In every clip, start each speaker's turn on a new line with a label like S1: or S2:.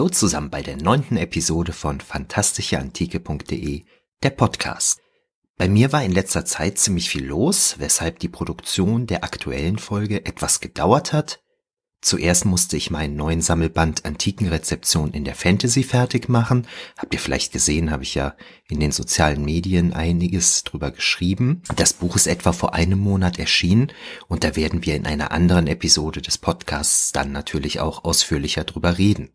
S1: Hallo zusammen bei der neunten Episode von fantastischeantike.de, der Podcast. Bei mir war in letzter Zeit ziemlich viel los, weshalb die Produktion der aktuellen Folge etwas gedauert hat. Zuerst musste ich meinen neuen Sammelband Antikenrezeption in der Fantasy fertig machen. Habt ihr vielleicht gesehen, habe ich ja in den sozialen Medien einiges drüber geschrieben. Das Buch ist etwa vor einem Monat erschienen und da werden wir in einer anderen Episode des Podcasts dann natürlich auch ausführlicher drüber reden.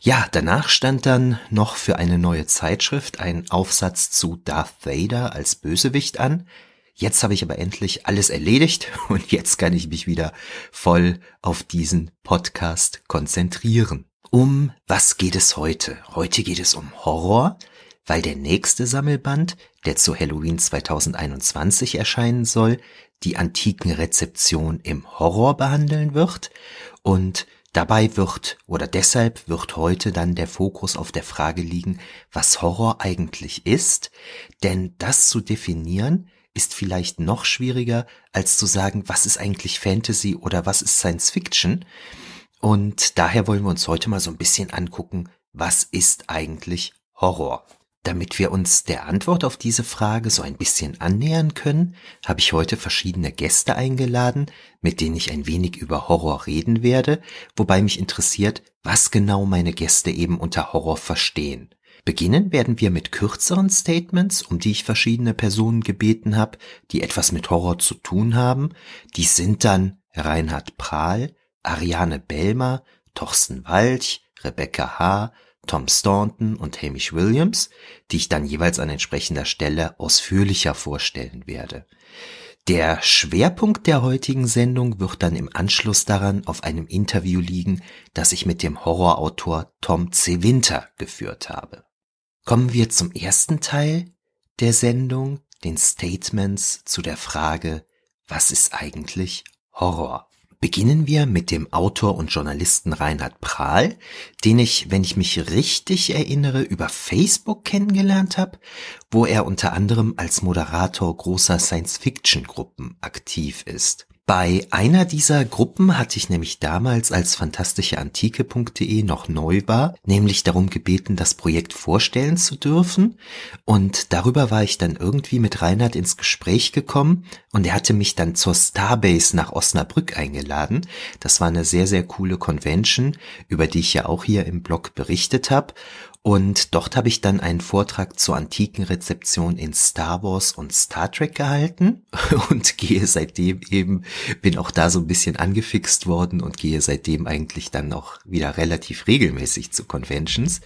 S1: Ja, danach stand dann noch für eine neue Zeitschrift ein Aufsatz zu Darth Vader als Bösewicht an. Jetzt habe ich aber endlich alles erledigt und jetzt kann ich mich wieder voll auf diesen Podcast konzentrieren. Um was geht es heute? Heute geht es um Horror, weil der nächste Sammelband, der zu Halloween 2021 erscheinen soll, die antiken Rezeption im Horror behandeln wird und Dabei wird oder deshalb wird heute dann der Fokus auf der Frage liegen, was Horror eigentlich ist, denn das zu definieren ist vielleicht noch schwieriger, als zu sagen, was ist eigentlich Fantasy oder was ist Science Fiction. Und daher wollen wir uns heute mal so ein bisschen angucken, was ist eigentlich Horror. Damit wir uns der Antwort auf diese Frage so ein bisschen annähern können, habe ich heute verschiedene Gäste eingeladen, mit denen ich ein wenig über Horror reden werde, wobei mich interessiert, was genau meine Gäste eben unter Horror verstehen. Beginnen werden wir mit kürzeren Statements, um die ich verschiedene Personen gebeten habe, die etwas mit Horror zu tun haben. Die sind dann Reinhard Prahl, Ariane Bellmer, Torsten Walch, Rebecca H., Tom Staunton und Hamish Williams, die ich dann jeweils an entsprechender Stelle ausführlicher vorstellen werde. Der Schwerpunkt der heutigen Sendung wird dann im Anschluss daran auf einem Interview liegen, das ich mit dem Horrorautor Tom C. Winter geführt habe. Kommen wir zum ersten Teil der Sendung, den Statements zu der Frage, was ist eigentlich Horror? Beginnen wir mit dem Autor und Journalisten Reinhard Prahl, den ich, wenn ich mich richtig erinnere, über Facebook kennengelernt habe, wo er unter anderem als Moderator großer Science-Fiction-Gruppen aktiv ist. Bei einer dieser Gruppen hatte ich nämlich damals, als fantastischeantike.de noch neu war, nämlich darum gebeten, das Projekt vorstellen zu dürfen. Und darüber war ich dann irgendwie mit Reinhard ins Gespräch gekommen und er hatte mich dann zur Starbase nach Osnabrück eingeladen. Das war eine sehr, sehr coole Convention, über die ich ja auch hier im Blog berichtet habe. Und dort habe ich dann einen Vortrag zur antiken Rezeption in Star Wars und Star Trek gehalten und gehe seitdem eben, bin auch da so ein bisschen angefixt worden und gehe seitdem eigentlich dann auch wieder relativ regelmäßig zu Conventions.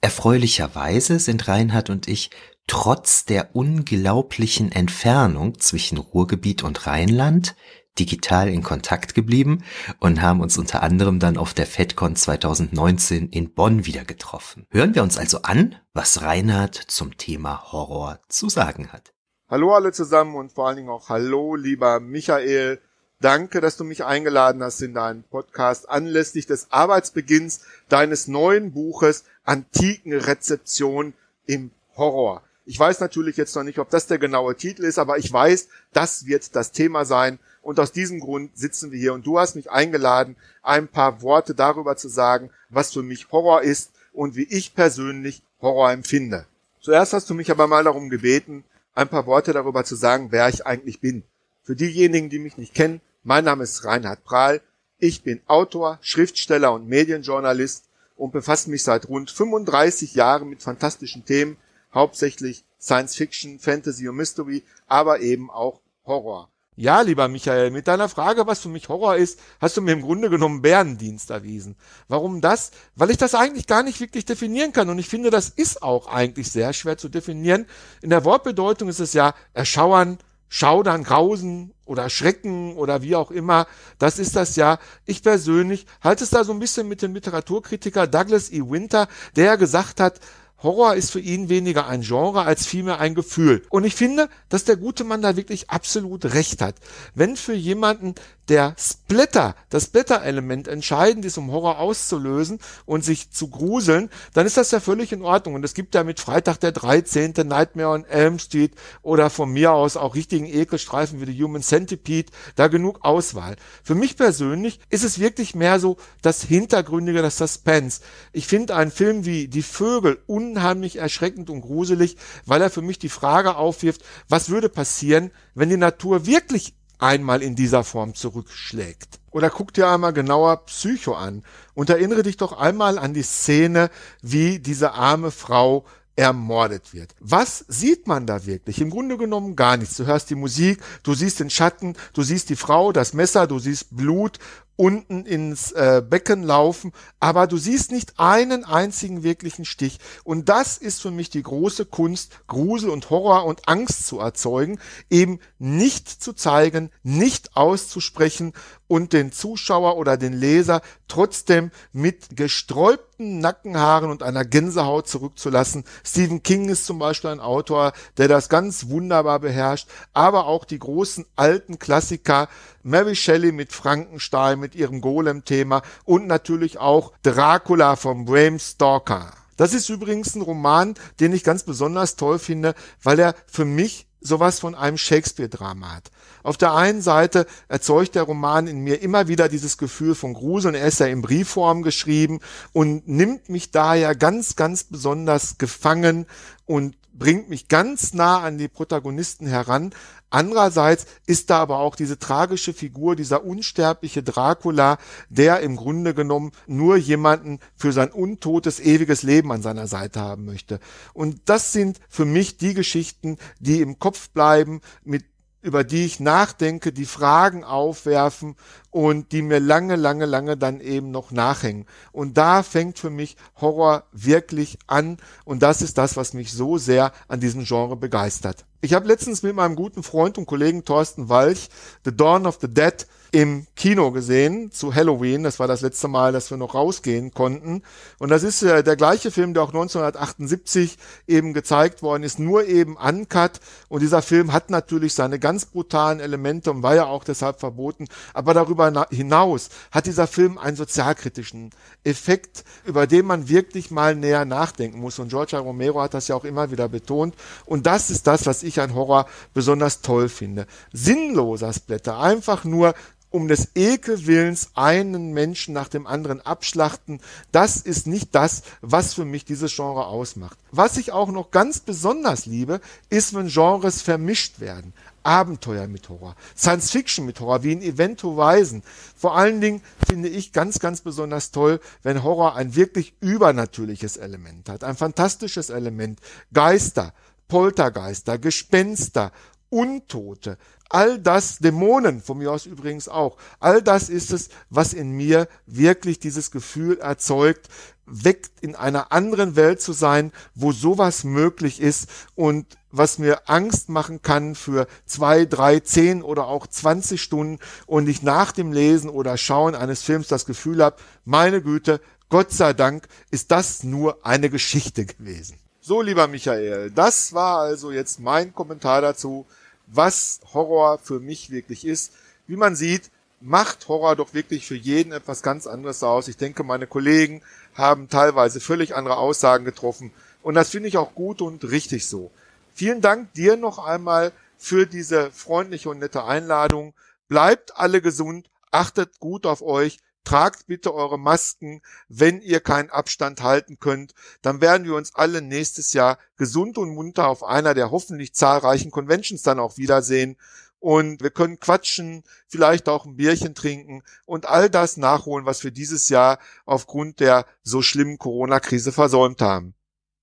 S1: Erfreulicherweise sind Reinhard und ich trotz der unglaublichen Entfernung zwischen Ruhrgebiet und Rheinland digital in Kontakt geblieben und haben uns unter anderem dann auf der FedCon 2019 in Bonn wieder getroffen. Hören wir uns also an, was Reinhard zum Thema Horror zu sagen hat.
S2: Hallo alle zusammen und vor allen Dingen auch hallo lieber Michael. Danke, dass du mich eingeladen hast in deinen Podcast anlässlich des Arbeitsbeginns deines neuen Buches Antiken Rezeption im Horror. Ich weiß natürlich jetzt noch nicht, ob das der genaue Titel ist, aber ich weiß, das wird das Thema sein. Und aus diesem Grund sitzen wir hier. Und du hast mich eingeladen, ein paar Worte darüber zu sagen, was für mich Horror ist und wie ich persönlich Horror empfinde. Zuerst hast du mich aber mal darum gebeten, ein paar Worte darüber zu sagen, wer ich eigentlich bin. Für diejenigen, die mich nicht kennen, mein Name ist Reinhard Prahl. Ich bin Autor, Schriftsteller und Medienjournalist und befasse mich seit rund 35 Jahren mit fantastischen Themen hauptsächlich Science Fiction, Fantasy und Mystery, aber eben auch Horror. Ja, lieber Michael, mit deiner Frage, was für mich Horror ist, hast du mir im Grunde genommen Bärendienst erwiesen. Warum das? Weil ich das eigentlich gar nicht wirklich definieren kann. Und ich finde, das ist auch eigentlich sehr schwer zu definieren. In der Wortbedeutung ist es ja erschauern, schaudern, grausen oder schrecken oder wie auch immer. Das ist das ja. Ich persönlich halte es da so ein bisschen mit dem Literaturkritiker Douglas E. Winter, der gesagt hat, Horror ist für ihn weniger ein Genre als vielmehr ein Gefühl. Und ich finde, dass der gute Mann da wirklich absolut recht hat. Wenn für jemanden, der Splitter, das Splitter-Element entscheidend ist, um Horror auszulösen und sich zu gruseln, dann ist das ja völlig in Ordnung. Und es gibt ja mit Freitag der 13., Nightmare on Elm Street oder von mir aus auch richtigen Ekelstreifen wie The Human Centipede, da genug Auswahl. Für mich persönlich ist es wirklich mehr so das Hintergründige, das Suspense. Ich finde einen Film wie Die Vögel unheimlich erschreckend und gruselig, weil er für mich die Frage aufwirft, was würde passieren, wenn die Natur wirklich einmal in dieser Form zurückschlägt. Oder guck dir einmal genauer Psycho an und erinnere dich doch einmal an die Szene, wie diese arme Frau ermordet wird. Was sieht man da wirklich? Im Grunde genommen gar nichts. Du hörst die Musik, du siehst den Schatten, du siehst die Frau, das Messer, du siehst Blut unten ins äh, Becken laufen, aber du siehst nicht einen einzigen wirklichen Stich. Und das ist für mich die große Kunst, Grusel und Horror und Angst zu erzeugen, eben nicht zu zeigen, nicht auszusprechen und den Zuschauer oder den Leser trotzdem mit gesträubten Nackenhaaren und einer Gänsehaut zurückzulassen. Stephen King ist zum Beispiel ein Autor, der das ganz wunderbar beherrscht, aber auch die großen alten Klassiker Mary Shelley mit Frankenstein, mit ihrem Golem-Thema und natürlich auch Dracula von Bram Stoker. Das ist übrigens ein Roman, den ich ganz besonders toll finde, weil er für mich sowas von einem Shakespeare-Drama hat. Auf der einen Seite erzeugt der Roman in mir immer wieder dieses Gefühl von Gruseln. Er ist ja in Briefform geschrieben und nimmt mich daher ganz, ganz besonders gefangen und bringt mich ganz nah an die Protagonisten heran. Andererseits ist da aber auch diese tragische Figur, dieser unsterbliche Dracula, der im Grunde genommen nur jemanden für sein untotes, ewiges Leben an seiner Seite haben möchte. Und das sind für mich die Geschichten, die im Kopf bleiben, mit über die ich nachdenke, die Fragen aufwerfen und die mir lange, lange, lange dann eben noch nachhängen. Und da fängt für mich Horror wirklich an und das ist das, was mich so sehr an diesem Genre begeistert. Ich habe letztens mit meinem guten Freund und Kollegen Thorsten Walch The Dawn of the Dead im Kino gesehen zu Halloween. Das war das letzte Mal, dass wir noch rausgehen konnten. Und das ist äh, der gleiche Film, der auch 1978 eben gezeigt worden ist, nur eben uncut. Und dieser Film hat natürlich seine ganz brutalen Elemente und war ja auch deshalb verboten. Aber darüber hinaus hat dieser Film einen sozialkritischen Effekt, über den man wirklich mal näher nachdenken muss. Und George Romero hat das ja auch immer wieder betont. Und das ist das, was ich an Horror besonders toll finde. Sinnloser Splatter, einfach nur um des Ekelwillens einen Menschen nach dem anderen abschlachten, das ist nicht das, was für mich dieses Genre ausmacht. Was ich auch noch ganz besonders liebe, ist, wenn Genres vermischt werden. Abenteuer mit Horror, Science Fiction mit Horror, wie in Event Horizon. Vor allen Dingen finde ich ganz, ganz besonders toll, wenn Horror ein wirklich übernatürliches Element hat, ein fantastisches Element. Geister, Poltergeister, Gespenster, Untote. All das, Dämonen von mir aus übrigens auch, all das ist es, was in mir wirklich dieses Gefühl erzeugt, weg in einer anderen Welt zu sein, wo sowas möglich ist und was mir Angst machen kann für zwei, drei, zehn oder auch zwanzig Stunden und ich nach dem Lesen oder Schauen eines Films das Gefühl habe, meine Güte, Gott sei Dank ist das nur eine Geschichte gewesen. So, lieber Michael, das war also jetzt mein Kommentar dazu, was Horror für mich wirklich ist. Wie man sieht, macht Horror doch wirklich für jeden etwas ganz anderes aus. Ich denke, meine Kollegen haben teilweise völlig andere Aussagen getroffen. Und das finde ich auch gut und richtig so. Vielen Dank dir noch einmal für diese freundliche und nette Einladung. Bleibt alle gesund, achtet gut auf euch. Tragt bitte eure Masken, wenn ihr keinen Abstand halten könnt. Dann werden wir uns alle nächstes Jahr gesund und munter auf einer der hoffentlich zahlreichen Conventions dann auch wiedersehen. Und wir können quatschen, vielleicht auch ein Bierchen trinken und all das nachholen, was wir dieses Jahr aufgrund der so schlimmen Corona-Krise versäumt haben.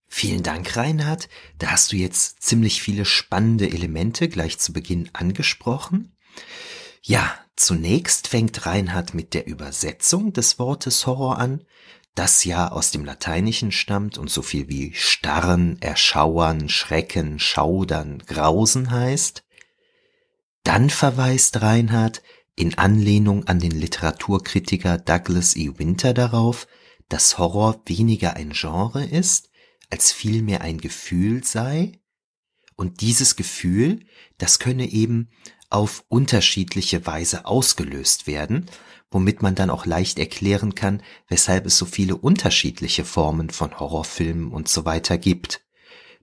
S2: Vielen Dank,
S1: Reinhard. Da hast du jetzt ziemlich viele spannende Elemente gleich zu Beginn angesprochen. Ja, zunächst fängt Reinhard mit der Übersetzung des Wortes Horror an, das ja aus dem Lateinischen stammt und so viel wie starren, erschauern, schrecken, schaudern, grausen heißt. Dann verweist Reinhard in Anlehnung an den Literaturkritiker Douglas E. Winter darauf, dass Horror weniger ein Genre ist, als vielmehr ein Gefühl sei, und dieses Gefühl, das könne eben auf unterschiedliche Weise ausgelöst werden, womit man dann auch leicht erklären kann, weshalb es so viele unterschiedliche Formen von Horrorfilmen und so weiter gibt.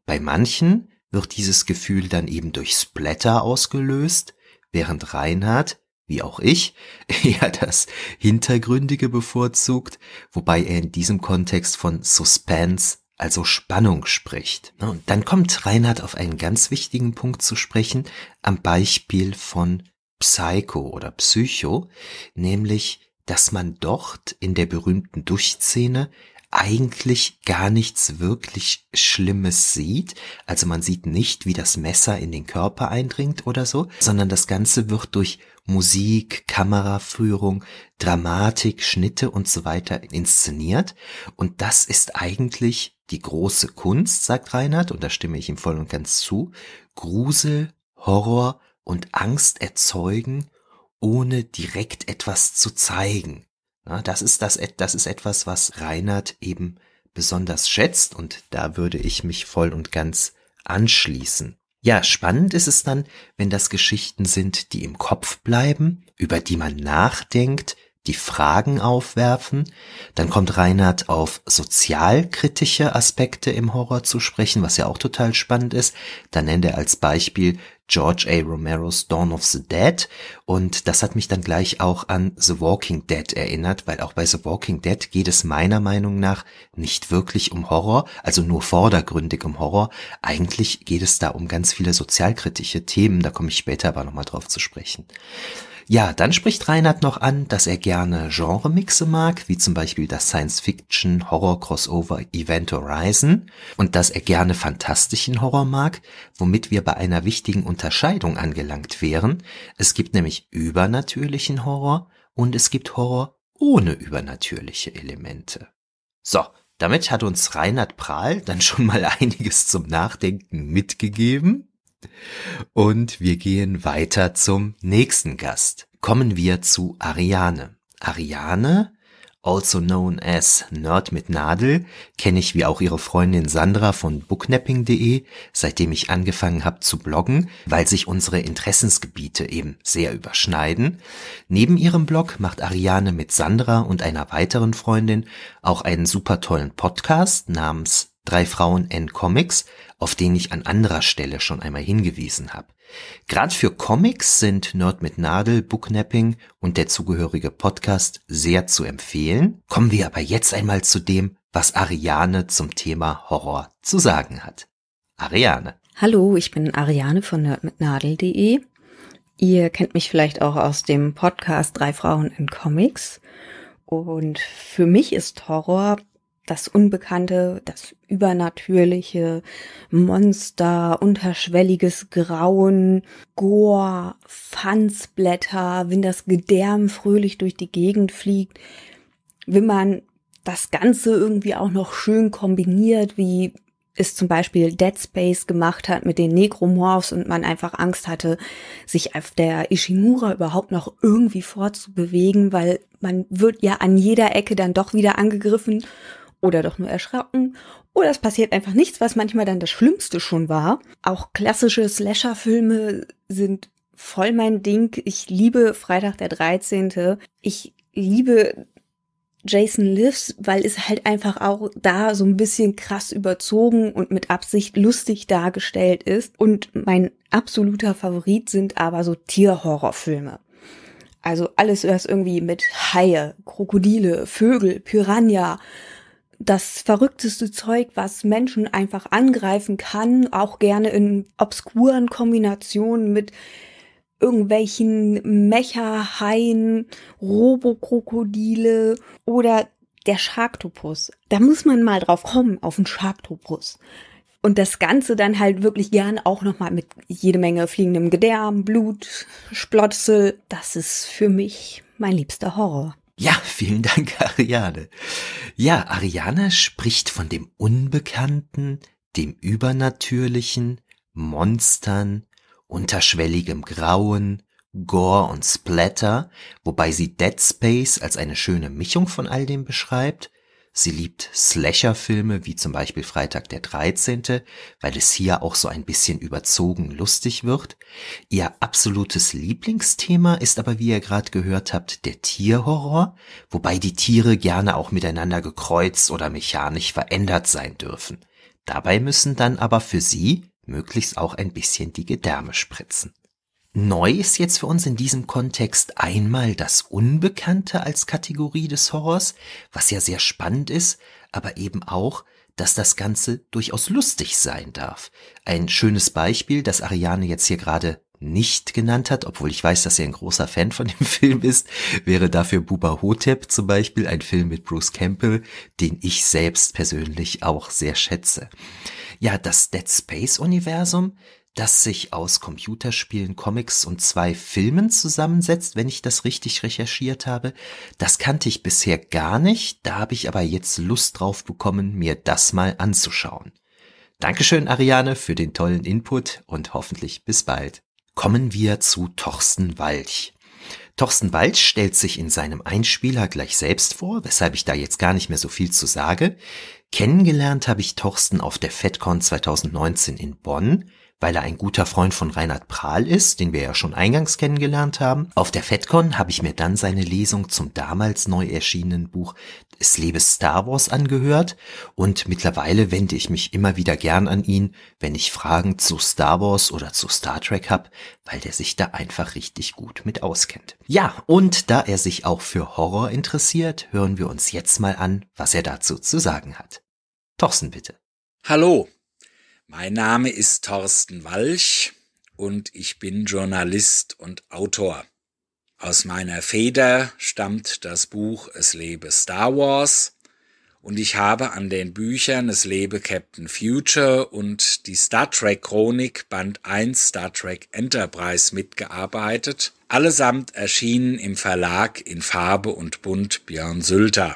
S1: Bei manchen wird dieses Gefühl dann eben durch Splatter ausgelöst, während Reinhard, wie auch ich, eher das Hintergründige bevorzugt, wobei er in diesem Kontext von Suspense also Spannung spricht. Ne? Und dann kommt Reinhard auf einen ganz wichtigen Punkt zu sprechen, am Beispiel von Psycho oder Psycho, nämlich, dass man dort in der berühmten Durchszene eigentlich gar nichts wirklich Schlimmes sieht. Also man sieht nicht, wie das Messer in den Körper eindringt oder so, sondern das Ganze wird durch Musik, Kameraführung, Dramatik, Schnitte und so weiter inszeniert. Und das ist eigentlich die große Kunst, sagt Reinhard, und da stimme ich ihm voll und ganz zu, Grusel, Horror und Angst erzeugen, ohne direkt etwas zu zeigen. Na, das, ist das, das ist etwas, was Reinhard eben besonders schätzt und da würde ich mich voll und ganz anschließen. Ja, spannend ist es dann, wenn das Geschichten sind, die im Kopf bleiben, über die man nachdenkt, die Fragen aufwerfen. Dann kommt Reinhardt auf sozialkritische Aspekte im Horror zu sprechen, was ja auch total spannend ist. Dann nennt er als Beispiel George A. Romero's Dawn of the Dead und das hat mich dann gleich auch an The Walking Dead erinnert, weil auch bei The Walking Dead geht es meiner Meinung nach nicht wirklich um Horror, also nur vordergründig um Horror. Eigentlich geht es da um ganz viele sozialkritische Themen, da komme ich später aber nochmal drauf zu sprechen. Ja, dann spricht Reinhard noch an, dass er gerne Genremixe mag, wie zum Beispiel das Science-Fiction-Horror-Crossover-Event Horizon und dass er gerne fantastischen Horror mag, womit wir bei einer wichtigen Unterscheidung angelangt wären. Es gibt nämlich übernatürlichen Horror und es gibt Horror ohne übernatürliche Elemente. So, damit hat uns Reinhard Prahl dann schon mal einiges zum Nachdenken mitgegeben. Und wir gehen weiter zum nächsten Gast. Kommen wir zu Ariane. Ariane, also known as Nerd mit Nadel, kenne ich wie auch ihre Freundin Sandra von booknapping.de, seitdem ich angefangen habe zu bloggen, weil sich unsere Interessensgebiete eben sehr überschneiden. Neben ihrem Blog macht Ariane mit Sandra und einer weiteren Freundin auch einen super tollen Podcast namens Drei Frauen and Comics, auf den ich an anderer Stelle schon einmal hingewiesen habe. Gerade für Comics sind Nerd mit Nadel, Booknapping und der zugehörige Podcast sehr zu empfehlen. Kommen wir aber jetzt einmal zu dem, was Ariane zum Thema Horror zu sagen hat. Ariane.
S3: Hallo, ich bin Ariane von nerdmitnadel.de. Ihr kennt mich vielleicht auch aus dem Podcast Drei Frauen in Comics. Und für mich ist Horror das Unbekannte, das Übernatürliche, Monster, unterschwelliges Grauen, Gore, Fansblätter, wenn das Gedärm fröhlich durch die Gegend fliegt, wenn man das Ganze irgendwie auch noch schön kombiniert, wie es zum Beispiel Dead Space gemacht hat mit den Necromorphs und man einfach Angst hatte, sich auf der Ishimura überhaupt noch irgendwie vorzubewegen, weil man wird ja an jeder Ecke dann doch wieder angegriffen oder doch nur erschrocken oder es passiert einfach nichts, was manchmal dann das Schlimmste schon war. Auch klassische Slasher-Filme sind voll mein Ding. Ich liebe Freitag der 13. Ich liebe Jason Lives, weil es halt einfach auch da so ein bisschen krass überzogen und mit Absicht lustig dargestellt ist. Und mein absoluter Favorit sind aber so Tierhorrorfilme. Also alles, was irgendwie mit Haie, Krokodile, Vögel, Piranha, das verrückteste Zeug, was Menschen einfach angreifen kann, auch gerne in obskuren Kombinationen mit irgendwelchen Mecha-Haien, Robokrokodile oder der Sharktopus. Da muss man mal drauf kommen, auf den Sharktopus. Und das Ganze dann halt wirklich gern auch nochmal mit jede Menge fliegendem Gedärm, Blut, Splotze. Das ist für mich mein liebster Horror.
S1: Ja, vielen Dank, Ariane. Ja, Ariane spricht von dem Unbekannten, dem Übernatürlichen, Monstern, unterschwelligem Grauen, Gore und Splatter, wobei sie Dead Space als eine schöne Mischung von all dem beschreibt Sie liebt Slasher-Filme wie zum Beispiel Freitag der 13., weil es hier auch so ein bisschen überzogen lustig wird. Ihr absolutes Lieblingsthema ist aber, wie ihr gerade gehört habt, der Tierhorror, wobei die Tiere gerne auch miteinander gekreuzt oder mechanisch verändert sein dürfen. Dabei müssen dann aber für sie möglichst auch ein bisschen die Gedärme spritzen. Neu ist jetzt für uns in diesem Kontext einmal das Unbekannte als Kategorie des Horrors, was ja sehr spannend ist, aber eben auch, dass das Ganze durchaus lustig sein darf. Ein schönes Beispiel, das Ariane jetzt hier gerade nicht genannt hat, obwohl ich weiß, dass er ein großer Fan von dem Film ist, wäre dafür Buba Hotep zum Beispiel ein Film mit Bruce Campbell, den ich selbst persönlich auch sehr schätze. Ja, das Dead Space Universum, das sich aus Computerspielen, Comics und zwei Filmen zusammensetzt, wenn ich das richtig recherchiert habe. Das kannte ich bisher gar nicht, da habe ich aber jetzt Lust drauf bekommen, mir das mal anzuschauen. Dankeschön, Ariane, für den tollen Input und hoffentlich bis bald. Kommen wir zu Torsten Walch. Torsten Walch stellt sich in seinem Einspieler gleich selbst vor, weshalb ich da jetzt gar nicht mehr so viel zu sage. Kennengelernt habe ich Torsten auf der FedCon 2019 in Bonn weil er ein guter Freund von Reinhard Prahl ist, den wir ja schon eingangs kennengelernt haben. Auf der FedCon habe ich mir dann seine Lesung zum damals neu erschienenen Buch Es lebe Star Wars angehört und mittlerweile wende ich mich immer wieder gern an ihn, wenn ich Fragen zu Star Wars oder zu Star Trek habe, weil der sich da einfach richtig gut mit auskennt. Ja, und da er sich auch für Horror interessiert, hören wir uns jetzt mal an, was er dazu zu sagen hat. Thorsten bitte. Hallo,
S4: mein Name ist Thorsten Walch und ich bin Journalist und Autor. Aus meiner Feder stammt das Buch Es lebe Star Wars und ich habe an den Büchern Es lebe Captain Future und die Star Trek Chronik Band 1 Star Trek Enterprise mitgearbeitet, allesamt erschienen im Verlag in Farbe und Bunt Björn Sülter.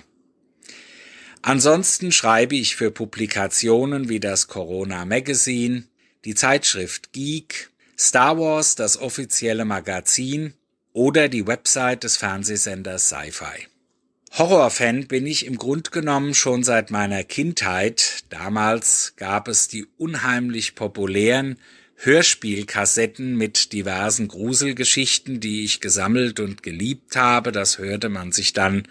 S4: Ansonsten schreibe ich für Publikationen wie das Corona Magazine, die Zeitschrift Geek, Star Wars, das offizielle Magazin oder die Website des Fernsehsenders Sci-Fi. Horrorfan bin ich im Grund genommen schon seit meiner Kindheit. Damals gab es die unheimlich populären Hörspielkassetten mit diversen Gruselgeschichten, die ich gesammelt und geliebt habe. Das hörte man sich dann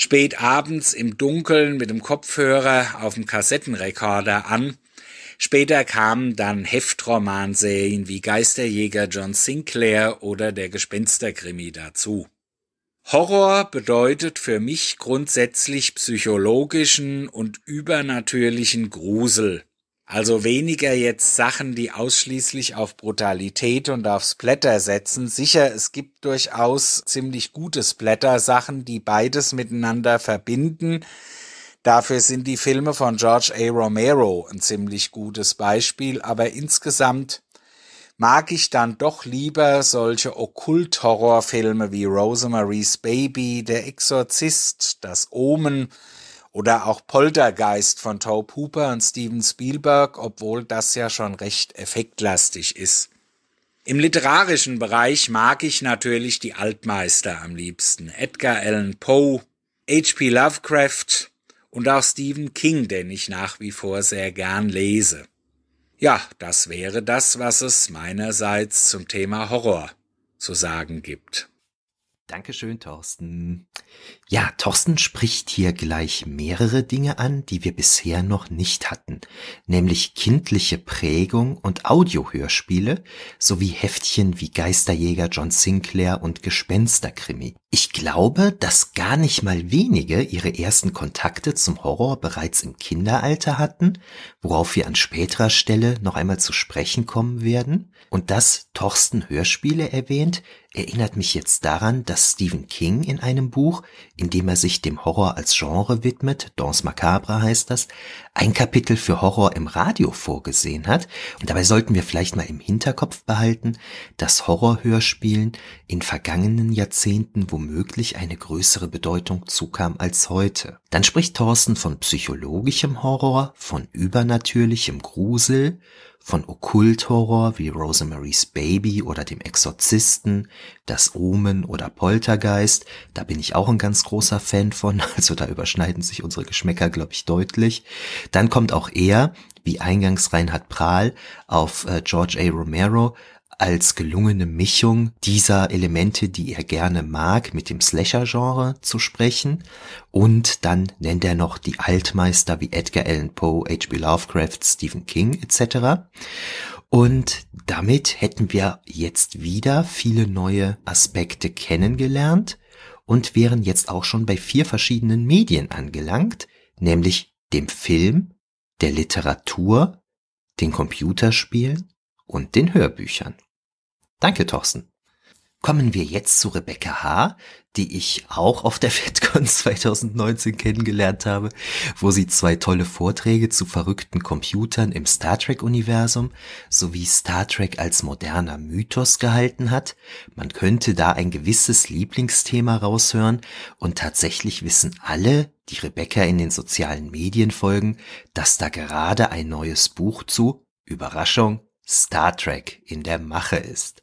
S4: spät abends im Dunkeln mit dem Kopfhörer auf dem Kassettenrekorder an. Später kamen dann Heftromanserien wie Geisterjäger John Sinclair oder der Gespensterkrimi dazu. Horror bedeutet für mich grundsätzlich psychologischen und übernatürlichen Grusel. Also weniger jetzt Sachen, die ausschließlich auf Brutalität und aufs Blätter setzen. Sicher, es gibt durchaus ziemlich gute Splatter-Sachen, die beides miteinander verbinden. Dafür sind die Filme von George A. Romero ein ziemlich gutes Beispiel, aber insgesamt mag ich dann doch lieber solche Okkult-Horrorfilme wie Rosemary's Baby, Der Exorzist, Das Omen, oder auch Poltergeist von Tobe Hooper und Steven Spielberg, obwohl das ja schon recht effektlastig ist. Im literarischen Bereich mag ich natürlich die Altmeister am liebsten. Edgar Allan Poe, H.P. Lovecraft und auch Stephen King, den ich nach wie vor sehr gern lese. Ja, das wäre das, was es meinerseits zum Thema Horror zu sagen gibt. Dankeschön,
S1: Thorsten. Ja, Thorsten spricht hier gleich mehrere Dinge an, die wir bisher noch nicht hatten, nämlich kindliche Prägung und Audiohörspiele sowie Heftchen wie Geisterjäger John Sinclair und Gespensterkrimi. Ich glaube, dass gar nicht mal wenige ihre ersten Kontakte zum Horror bereits im Kinderalter hatten, worauf wir an späterer Stelle noch einmal zu sprechen kommen werden. Und dass Thorsten Hörspiele erwähnt, erinnert mich jetzt daran, dass Stephen King in einem Buch indem er sich dem Horror als Genre widmet, Dans Macabre heißt das, ein Kapitel für Horror im Radio vorgesehen hat. Und dabei sollten wir vielleicht mal im Hinterkopf behalten, dass Horrorhörspielen in vergangenen Jahrzehnten womöglich eine größere Bedeutung zukam als heute. Dann spricht Thorsten von psychologischem Horror, von übernatürlichem Grusel, von Okkulthorror wie Rosemary's Baby oder dem Exorzisten, das Omen oder Poltergeist, da bin ich auch ein ganz großer Fan von, also da überschneiden sich unsere Geschmäcker, glaube ich, deutlich. Dann kommt auch er, wie eingangs Reinhard Prahl, auf äh, George A. Romero, als gelungene Mischung dieser Elemente, die er gerne mag, mit dem Slasher-Genre zu sprechen. Und dann nennt er noch die Altmeister wie Edgar Allan Poe, H.P. Lovecraft, Stephen King etc. Und damit hätten wir jetzt wieder viele neue Aspekte kennengelernt und wären jetzt auch schon bei vier verschiedenen Medien angelangt, nämlich dem Film, der Literatur, den Computerspielen und den Hörbüchern. Danke, Thorsten. Kommen wir jetzt zu Rebecca H., die ich auch auf der FedCon 2019 kennengelernt habe, wo sie zwei tolle Vorträge zu verrückten Computern im Star Trek-Universum sowie Star Trek als moderner Mythos gehalten hat. Man könnte da ein gewisses Lieblingsthema raushören und tatsächlich wissen alle, die Rebecca in den sozialen Medien folgen, dass da gerade ein neues Buch zu, Überraschung, Star Trek in der Mache ist.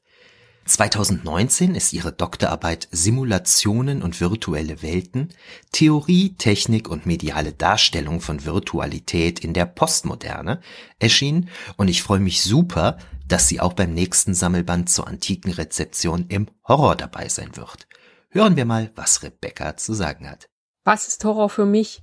S1: 2019 ist ihre Doktorarbeit Simulationen und virtuelle Welten – Theorie, Technik und mediale Darstellung von Virtualität in der Postmoderne erschienen und ich freue mich super, dass sie auch beim nächsten Sammelband zur antiken Rezeption im Horror dabei sein wird. Hören wir mal, was Rebecca zu sagen hat.
S3: Was ist Horror für mich?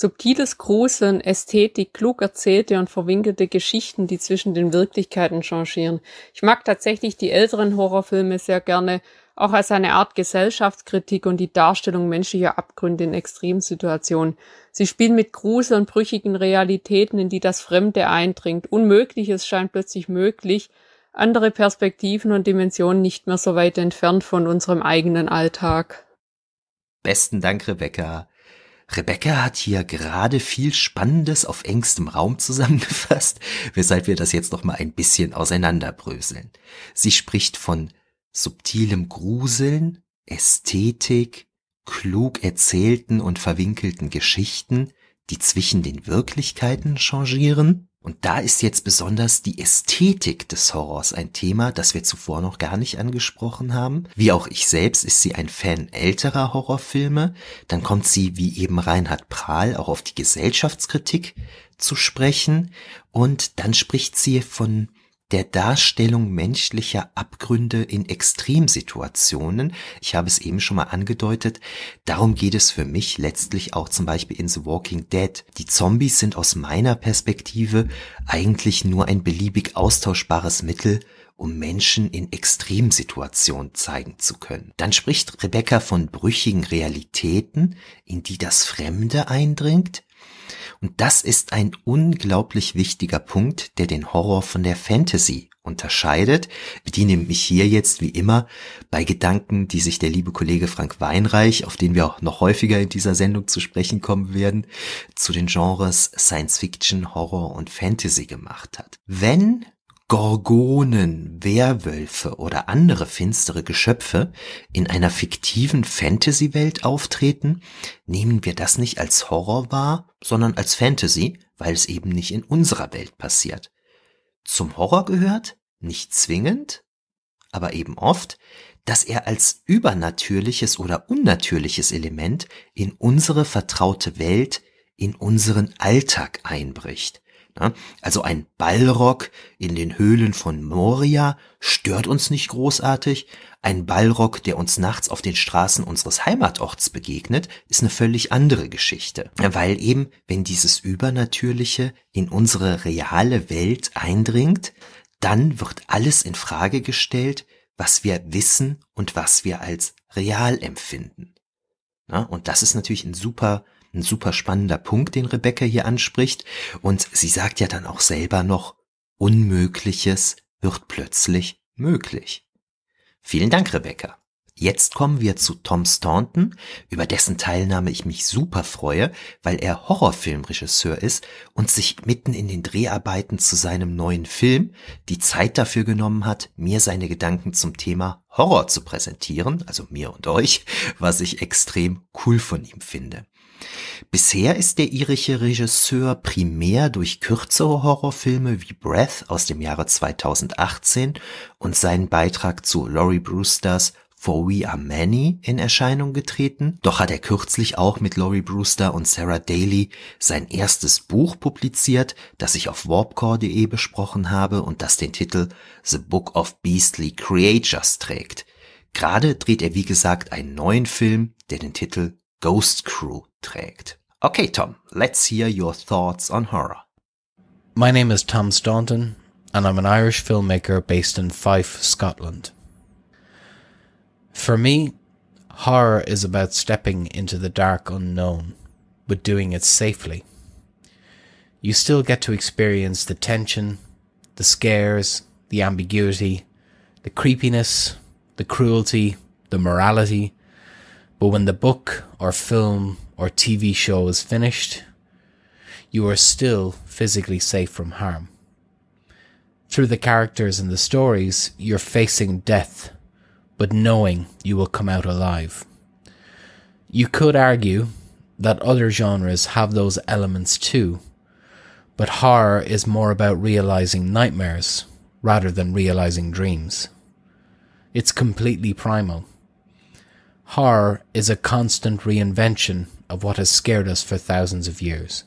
S3: subtiles Gruseln, Ästhetik, klug erzählte und verwinkelte Geschichten, die zwischen den Wirklichkeiten changieren. Ich mag tatsächlich die älteren Horrorfilme sehr gerne, auch als eine Art Gesellschaftskritik und die Darstellung menschlicher Abgründe in Extremsituationen. Sie spielen mit Gruseln, brüchigen Realitäten, in die das Fremde eindringt. Unmögliches scheint plötzlich möglich, andere Perspektiven und Dimensionen nicht mehr so weit entfernt von unserem eigenen Alltag.
S1: Besten Dank, Rebecca. Rebecca hat hier gerade viel Spannendes auf engstem Raum zusammengefasst, weshalb wir das jetzt noch mal ein bisschen auseinanderbröseln. Sie spricht von subtilem Gruseln, Ästhetik, klug erzählten und verwinkelten Geschichten, die zwischen den Wirklichkeiten changieren, und da ist jetzt besonders die Ästhetik des Horrors ein Thema, das wir zuvor noch gar nicht angesprochen haben. Wie auch ich selbst ist sie ein Fan älterer Horrorfilme. Dann kommt sie, wie eben Reinhard Prahl, auch auf die Gesellschaftskritik zu sprechen. Und dann spricht sie von der Darstellung menschlicher Abgründe in Extremsituationen. Ich habe es eben schon mal angedeutet. Darum geht es für mich letztlich auch zum Beispiel in The Walking Dead. Die Zombies sind aus meiner Perspektive eigentlich nur ein beliebig austauschbares Mittel, um Menschen in Extremsituationen zeigen zu können. Dann spricht Rebecca von brüchigen Realitäten, in die das Fremde eindringt, und das ist ein unglaublich wichtiger Punkt, der den Horror von der Fantasy unterscheidet. Bediene mich hier jetzt wie immer bei Gedanken, die sich der liebe Kollege Frank Weinreich, auf den wir auch noch häufiger in dieser Sendung zu sprechen kommen werden, zu den Genres Science Fiction, Horror und Fantasy gemacht hat. Wenn Gorgonen, Werwölfe oder andere finstere Geschöpfe in einer fiktiven Fantasy-Welt auftreten, nehmen wir das nicht als Horror wahr, sondern als Fantasy, weil es eben nicht in unserer Welt passiert. Zum Horror gehört, nicht zwingend, aber eben oft, dass er als übernatürliches oder unnatürliches Element in unsere vertraute Welt, in unseren Alltag einbricht – Ne? Also ein Ballrock in den Höhlen von Moria stört uns nicht großartig. Ein Ballrock, der uns nachts auf den Straßen unseres Heimatorts begegnet, ist eine völlig andere Geschichte. Weil eben, wenn dieses Übernatürliche in unsere reale Welt eindringt, dann wird alles in Frage gestellt, was wir wissen und was wir als real empfinden. Ne? Und das ist natürlich ein super ein super spannender Punkt, den Rebecca hier anspricht. Und sie sagt ja dann auch selber noch, Unmögliches wird plötzlich möglich. Vielen Dank, Rebecca. Jetzt kommen wir zu Tom Staunton, über dessen Teilnahme ich mich super freue, weil er Horrorfilmregisseur ist und sich mitten in den Dreharbeiten zu seinem neuen Film die Zeit dafür genommen hat, mir seine Gedanken zum Thema Horror zu präsentieren, also mir und euch, was ich extrem cool von ihm finde. Bisher ist der irische Regisseur primär durch kürzere Horrorfilme wie Breath aus dem Jahre 2018 und seinen Beitrag zu Laurie Brewsters For We Are Many in Erscheinung getreten, doch hat er kürzlich auch mit Laurie Brewster und Sarah Daly sein erstes Buch publiziert, das ich auf warpcore.de besprochen habe und das den Titel The Book of Beastly Creatures trägt. Gerade dreht er wie gesagt einen neuen Film, der den Titel Ghost Crew
S5: trägt. Okay, Tom, let's hear your thoughts on horror. My name is Tom Staunton, and I'm an Irish filmmaker based in Fife, Scotland. For me, horror is about stepping into the dark unknown, but doing it safely. You still get to experience the tension, the scares, the ambiguity, the creepiness, the cruelty, the morality, but when the book or film or TV show is finished, you are still physically safe from harm. Through the characters and the stories, you're facing death, but knowing you will come out alive. You could argue that other genres have those elements too, but horror is more about realizing nightmares rather than realizing dreams. It's completely primal. Horror is a constant reinvention of what has scared us for thousands of years.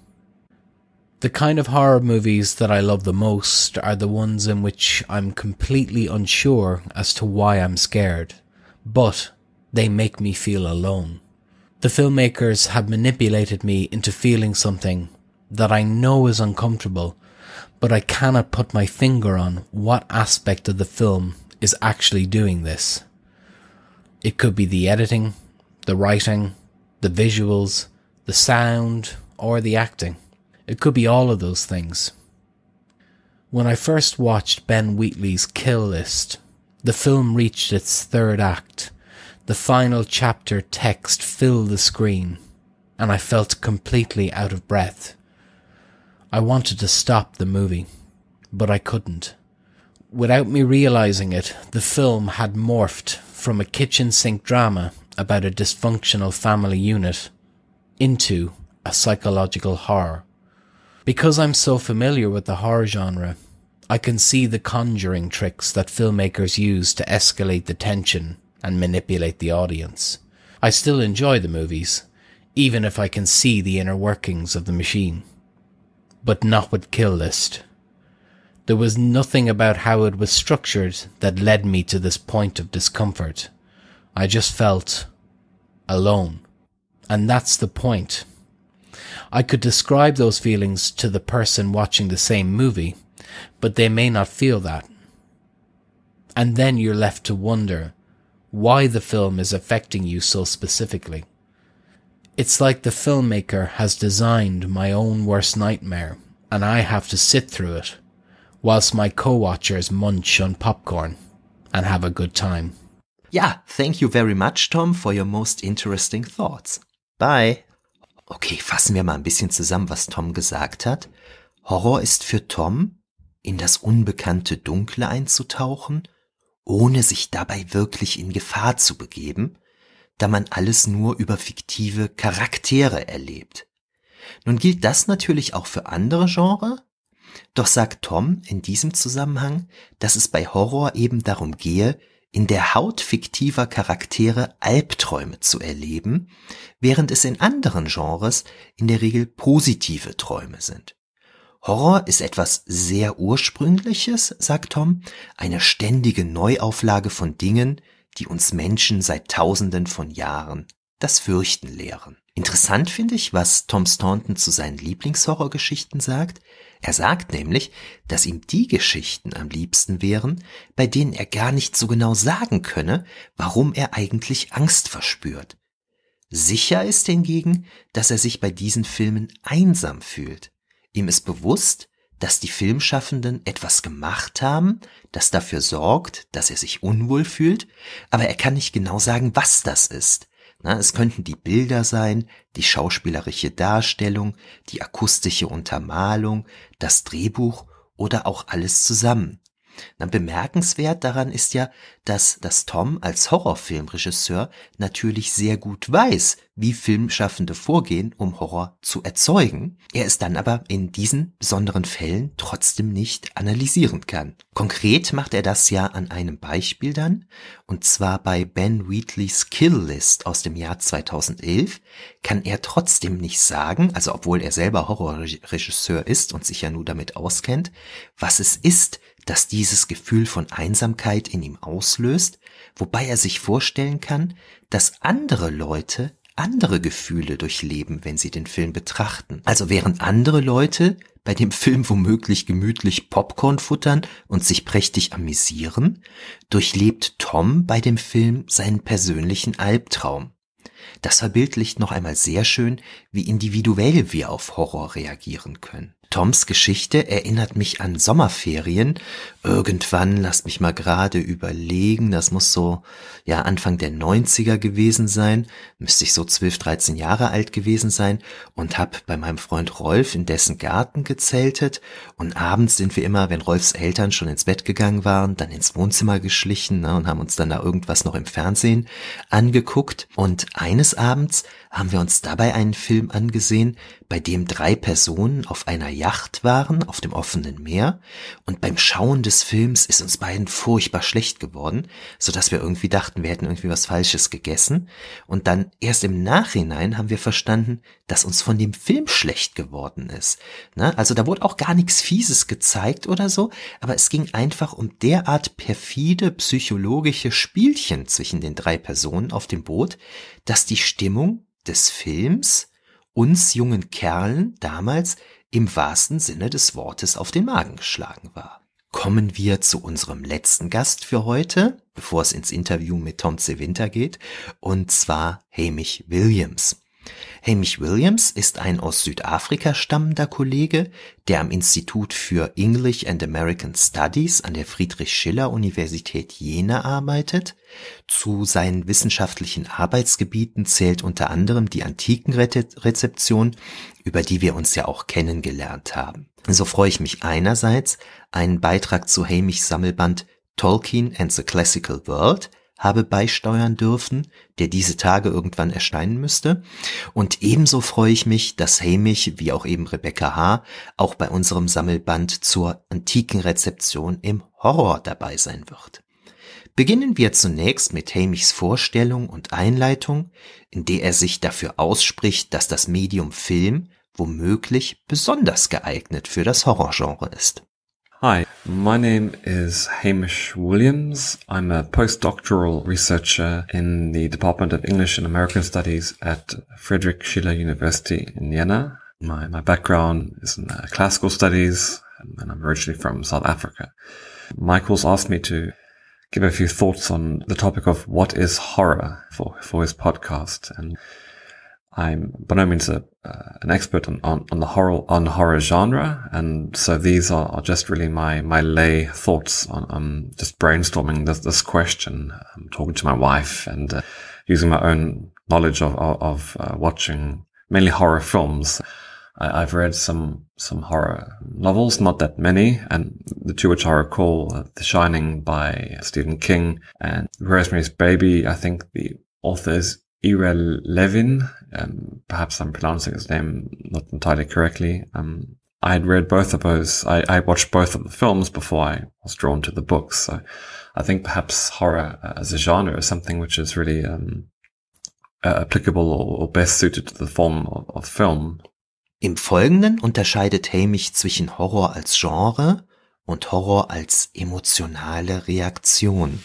S5: The kind of horror movies that I love the most are the ones in which I'm completely unsure as to why I'm scared, but they make me feel alone. The filmmakers have manipulated me into feeling something that I know is uncomfortable, but I cannot put my finger on what aspect of the film is actually doing this. It could be the editing, the writing, the visuals, the sound, or the acting. It could be all of those things. When I first watched Ben Wheatley's Kill List, the film reached its third act. The final chapter text filled the screen, and I felt completely out of breath. I wanted to stop the movie, but I couldn't. Without me realizing it, the film had morphed from a kitchen sink drama about a dysfunctional family unit into a psychological horror. Because I'm so familiar with the horror genre, I can see the conjuring tricks that filmmakers use to escalate the tension and manipulate the audience. I still enjoy the movies, even if I can see the inner workings of the machine. But not with Kill List. There was nothing about how it was structured that led me to this point of discomfort. I just felt alone. And that's the point. I could describe those feelings to the person watching the same movie, but they may not feel that. And then you're left to wonder why the film is affecting you so specifically. It's like the filmmaker has designed my own worst nightmare, and I have to sit through it, whilst my co watchers munch on popcorn and have a good time. Ja, thank you very much, Tom, for your most interesting thoughts. Bye.
S1: Okay, fassen wir mal ein bisschen zusammen, was Tom gesagt hat. Horror ist für Tom, in das unbekannte Dunkle einzutauchen, ohne sich dabei wirklich in Gefahr zu begeben, da man alles nur über fiktive Charaktere erlebt. Nun gilt das natürlich auch für andere Genre, doch sagt Tom in diesem Zusammenhang, dass es bei Horror eben darum gehe, in der Haut fiktiver Charaktere Albträume zu erleben, während es in anderen Genres in der Regel positive Träume sind. Horror ist etwas sehr Ursprüngliches, sagt Tom, eine ständige Neuauflage von Dingen, die uns Menschen seit Tausenden von Jahren das Fürchten lehren. Interessant finde ich, was Tom Staunton zu seinen Lieblingshorrorgeschichten sagt, er sagt nämlich, dass ihm die Geschichten am liebsten wären, bei denen er gar nicht so genau sagen könne, warum er eigentlich Angst verspürt. Sicher ist hingegen, dass er sich bei diesen Filmen einsam fühlt. Ihm ist bewusst, dass die Filmschaffenden etwas gemacht haben, das dafür sorgt, dass er sich unwohl fühlt, aber er kann nicht genau sagen, was das ist. Na, Es könnten die Bilder sein, die schauspielerische Darstellung, die akustische Untermalung, das Drehbuch oder auch alles zusammen. Na, bemerkenswert daran ist ja, dass, dass Tom als Horrorfilmregisseur natürlich sehr gut weiß, wie Filmschaffende vorgehen, um Horror zu erzeugen, er es dann aber in diesen besonderen Fällen trotzdem nicht analysieren kann. Konkret macht er das ja an einem Beispiel dann, und zwar bei Ben Wheatleys Kill List aus dem Jahr 2011 kann er trotzdem nicht sagen, also obwohl er selber Horrorregisseur ist und sich ja nur damit auskennt, was es ist, das dieses Gefühl von Einsamkeit in ihm auslöst, wobei er sich vorstellen kann, dass andere Leute andere Gefühle durchleben, wenn sie den Film betrachten. Also während andere Leute bei dem Film womöglich gemütlich Popcorn futtern und sich prächtig amüsieren, durchlebt Tom bei dem Film seinen persönlichen Albtraum. Das verbildlicht noch einmal sehr schön, wie individuell wir auf Horror reagieren können. Toms Geschichte erinnert mich an Sommerferien. Irgendwann, lasst mich mal gerade überlegen, das muss so, ja, Anfang der 90er gewesen sein, müsste ich so 12, 13 Jahre alt gewesen sein und hab bei meinem Freund Rolf in dessen Garten gezeltet und abends sind wir immer, wenn Rolfs Eltern schon ins Bett gegangen waren, dann ins Wohnzimmer geschlichen ne, und haben uns dann da irgendwas noch im Fernsehen angeguckt und eines Abends haben wir uns dabei einen Film angesehen, bei dem drei Personen auf einer Yacht waren, auf dem offenen Meer, und beim Schauen des Films ist uns beiden furchtbar schlecht geworden, so dass wir irgendwie dachten, wir hätten irgendwie was Falsches gegessen, und dann erst im Nachhinein haben wir verstanden, dass uns von dem Film schlecht geworden ist. Ne? Also da wurde auch gar nichts Fieses gezeigt oder so, aber es ging einfach um derart perfide psychologische Spielchen zwischen den drei Personen auf dem Boot, dass die Stimmung des Films uns jungen Kerlen damals im wahrsten Sinne des Wortes auf den Magen geschlagen war. Kommen wir zu unserem letzten Gast für heute, bevor es ins Interview mit Tom C. Winter geht, und zwar Hamish Williams. Hamish Williams ist ein aus Südafrika stammender Kollege, der am Institut für English and American Studies an der Friedrich-Schiller-Universität Jena arbeitet. Zu seinen wissenschaftlichen Arbeitsgebieten zählt unter anderem die Antikenrezeption, über die wir uns ja auch kennengelernt haben. So freue ich mich einerseits, einen Beitrag zu Hamish Sammelband Tolkien and the Classical World habe beisteuern dürfen, der diese Tage irgendwann erscheinen müsste. Und ebenso freue ich mich, dass Hamish, wie auch eben Rebecca H., auch bei unserem Sammelband zur antiken Rezeption im Horror dabei sein wird. Beginnen wir zunächst mit Hamichs Vorstellung und Einleitung, in der er sich dafür ausspricht, dass das Medium Film womöglich besonders geeignet für das Horrorgenre ist.
S6: Hi, my name is Hamish Williams. I'm a postdoctoral researcher in the Department of English and American Studies at Friedrich Schiller University in Vienna. My, my background is in uh, classical studies, and I'm originally from South Africa. Michael's asked me to give a few thoughts on the topic of what is horror for, for his podcast. And I'm by no means a, uh, an expert on, on, on, the horror on horror genre, and so these are, are just really my my lay thoughts on um, just brainstorming this this question. I'm um, talking to my wife and uh, using my own knowledge of of, of uh, watching mainly horror films. I, have read some some horror novels, not that many, and the two which I recall: The Shining by Stephen King and Rosemary's Baby. I think the author is Ira Levin, um, perhaps I'm pronouncing his name not entirely correctly. Um, I had read both of those. I, I, watched both of the films before I was drawn to the books. So I think perhaps horror as a genre is something which is really um, uh, applicable or, or, best suited to the form of, of
S1: Film. Im Folgenden unterscheidet Hamish zwischen Horror als Genre und Horror als emotionale Reaktion.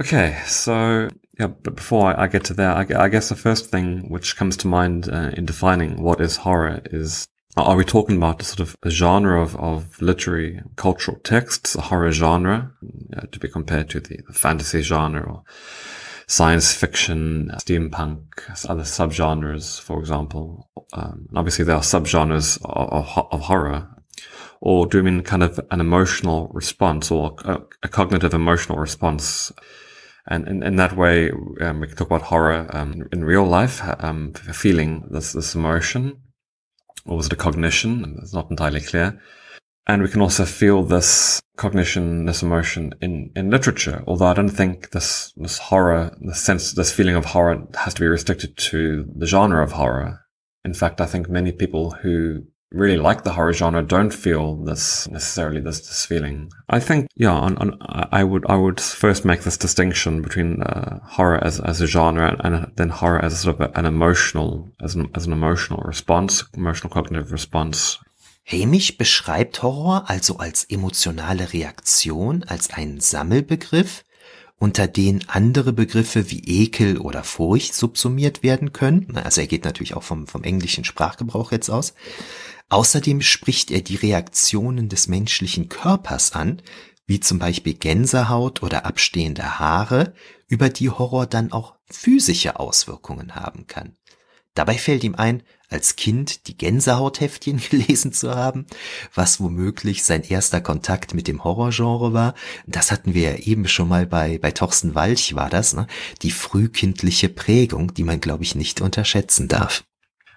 S6: Okay, so yeah, but before I, get to there, I, guess the first thing which comes to mind uh, in defining what is horror is are we talking about a sort of a genre of, of literary cultural texts, a horror genre, uh, to be compared to the, the, fantasy genre or science fiction, steampunk, other subgenres, for example? Um, obviously, there are subgenres of, of, of horror. Or do you mean kind of an emotional response or a, a cognitive emotional response? And in, in that way, um, we can talk about horror um, in real life, um, feeling this, this emotion, or was it a cognition? It's not entirely clear. And we can also feel this cognition, this emotion in, in literature. Although I don't think this, this horror, this sense, this feeling of horror has to be restricted to the genre of horror. In fact, I think many people who really like the horror genre don't feel this necessarily this this feeling. I think yeah, on, on I would I would first make this distinction between uh, horror as, as a genre and, and then horror as sort of an emotional as an, as an emotional response, emotional cognitive response.
S1: Hamish beschreibt Horror also als emotionale Reaktion, als einen Sammelbegriff, unter denen andere Begriffe wie Ekel oder Furcht subsumiert werden können. Also er geht natürlich auch vom, vom englischen Sprachgebrauch jetzt aus. Außerdem spricht er die Reaktionen des menschlichen Körpers an, wie zum Beispiel Gänsehaut oder abstehende Haare, über die Horror dann auch physische Auswirkungen haben kann. Dabei fällt ihm ein, als Kind die Gänsehautheftchen gelesen zu haben, was womöglich sein erster Kontakt mit dem Horrorgenre war. Das hatten wir ja eben schon mal bei, bei Torsten Walch war das, ne? Die frühkindliche Prägung, die man, glaube ich, nicht unterschätzen darf.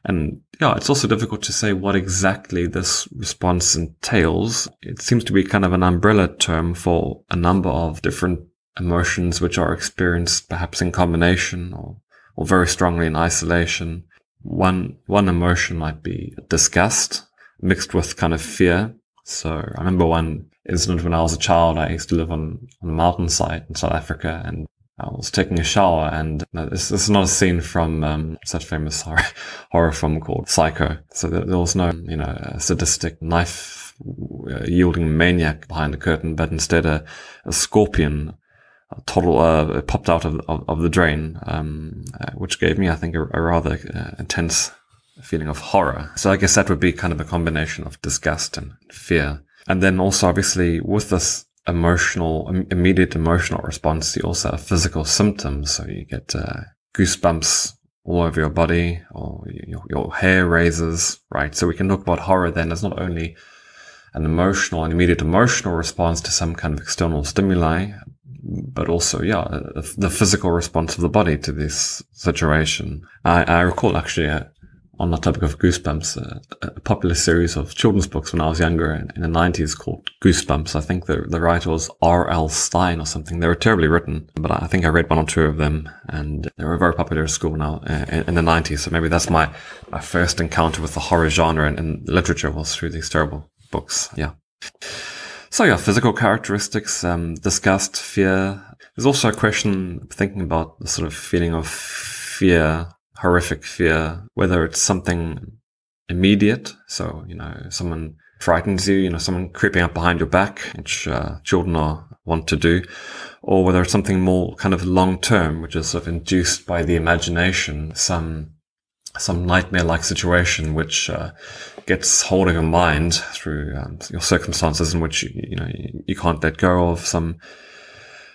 S1: And
S6: yeah, it's also difficult to say what exactly this response entails. It seems to be kind of an umbrella term for a number of different emotions which are experienced perhaps in combination or or very strongly in isolation. One, one emotion might be disgust mixed with kind of fear. So I remember one incident when I was a child, I used to live on, on a mountainside in South Africa and I was taking a shower and no, uh, this, this, is not a scene from um, such famous horror, horror film called Psycho. So there, there was no, you know, sadistic knife wielding uh, maniac behind the curtain, but instead a, a scorpion Total, uh, popped out of, of, of the drain, um, uh, which gave me, I think, a, a rather uh, intense feeling of horror. So I guess that would be kind of a combination of disgust and fear. And then also, obviously, with this emotional, immediate emotional response, you also have physical symptoms. So you get uh, goosebumps all over your body or your, your hair raises, right? So we can talk about horror then as not only an emotional, an immediate emotional response to some kind of external stimuli, but also, yeah, the physical response of the body to this situation. I, I recall actually uh, on the topic of goosebumps, uh, a popular series of children's books when I was younger in the nineties called Goosebumps. I think the, the writer was R.L. Stein or something. They were terribly written, but I think I read one or two of them and they were very popular at school now uh, in, in, the nineties. So maybe that's my, my first encounter with the horror genre and, and literature was through these terrible books. Yeah. So yeah, physical characteristics um, discussed, fear. There's also a question thinking about the sort of feeling of fear, horrific fear, whether it's something immediate. So, you know, someone frightens you, you know, someone creeping up behind your back, which uh, children are want to do, or whether it's something more kind of long term, which is sort of induced by the imagination, some some nightmare-like situation which uh, gets hold of your mind through um, your circumstances in which you, you know you, you, can't let go of some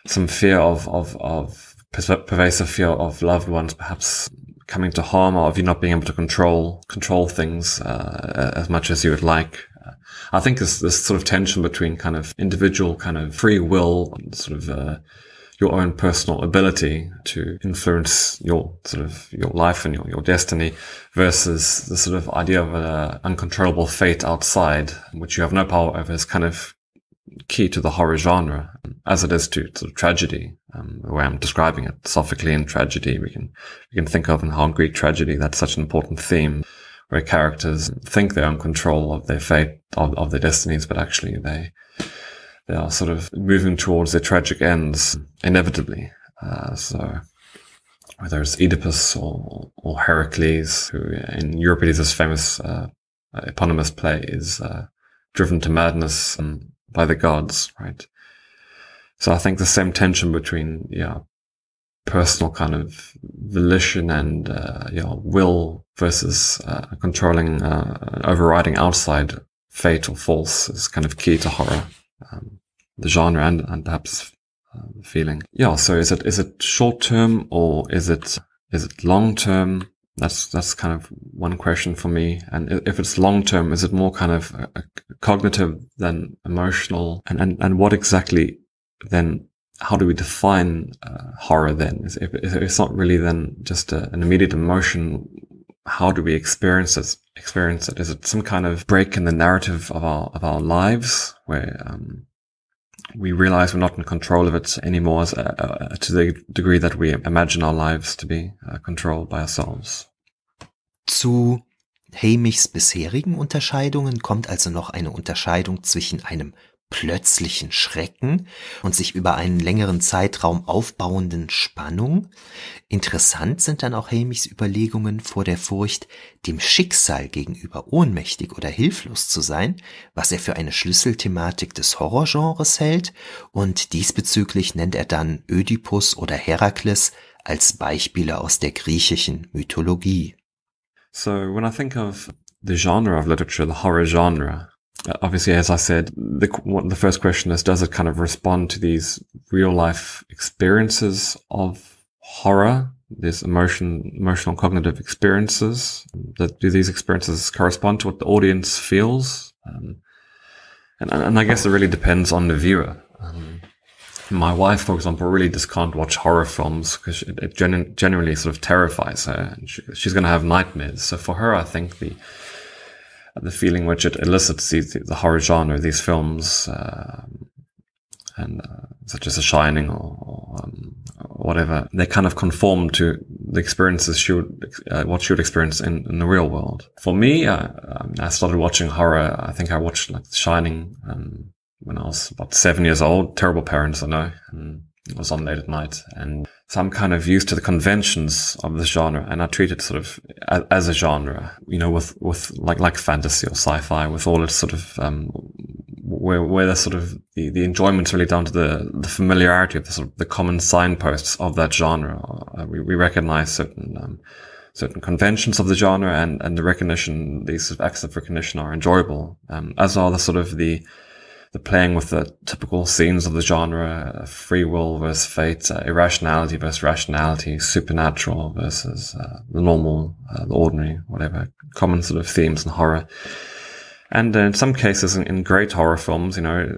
S6: some fear of of of pervasive fear of loved ones perhaps coming to harm or of you not being able to control control things uh, as much as you would like. Uh, I think this this sort of tension between kind of individual kind of free will sort of uh, your own personal ability to influence your sort of your life and your, your destiny versus the sort of idea of an uncontrollable fate outside, which you have no power over is kind of key to the horror genre, as it is to sort of tragedy, um, the way I'm describing it, Sophoclean tragedy. We can, we can think of in how Greek tragedy, that's such an important theme where characters think they're in control of their fate, of, of their destinies, but actually they, they are sort of moving towards their tragic ends inevitably. Uh, so whether it's Oedipus or, or Heracles, who in Euripides' famous uh, eponymous play is uh, driven to madness um, by the gods, right? So I think the same tension between yeah, personal kind of volition and uh, will versus uh, controlling, uh, overriding outside fate or force is kind of key to horror um, the genre and, and perhaps uh, the feeling. Yeah. So is it is it short term or is it is it long term? That's that's kind of one question for me. And if it's long term, is it more kind of a, a cognitive than emotional? And, and and what exactly then? How do we define uh, horror then? Is it's not really then just a, an immediate emotion how do we experience it? Experience it? Is it some kind of break in the narrative of our of our lives where um, we realize we're not in control of it anymore as, uh, uh, to the degree that we imagine our lives to be uh, controlled by ourselves?
S1: Zu Hamichs bisherigen Unterscheidungen kommt also noch eine Unterscheidung zwischen einem plötzlichen Schrecken und sich über einen längeren Zeitraum aufbauenden Spannung. Interessant sind dann auch Helmichs Überlegungen vor der Furcht, dem Schicksal gegenüber ohnmächtig oder hilflos zu sein, was er für eine Schlüsselthematik des Horrorgenres hält, und diesbezüglich nennt er dann Ödipus oder Herakles
S6: als Beispiele aus der griechischen Mythologie. So, when I think of the genre of literature, the horror genre, Uh, obviously, as I said, the, the first question is, does it kind of respond to these real life experiences of horror? These emotion, emotional cognitive experiences that do these experiences correspond to what the audience feels? Um, and, and I guess it really depends on the viewer. Um, my wife, for example, really just can't watch horror films because it, it gen- generally sort of terrifies her and she, she's going to have nightmares. So for her, I think the, uh, the feeling which it elicits, the, the horror genre, these films, um, and uh, such as The Shining or, or um, whatever, they kind of conform to the experiences she would, uh, what she would experience in, in the real world. For me, I, uh, um, I, started watching horror. I think I watched like The Shining um, when I was about seven years old. Terrible parents, I know. And was on late at night and so I'm kind of used to the conventions of the genre and I treat it sort of as, as a genre, you know, with, with like, like fantasy or sci-fi with all its sort of, um, where, where the sort of the, the enjoyment's really down to the, the familiarity of the sort of the common signposts of that genre. Uh, we, we recognize certain, um, certain conventions of the genre and, and the recognition, these sort of acts of recognition are enjoyable, um, as are the sort of the, the playing with the typical scenes of the genre, uh, free will versus fate, uh, irrationality versus rationality, supernatural versus uh, the normal, uh, the ordinary, whatever, common sort of themes in horror. And uh, in some cases, in, in, great horror films, you know,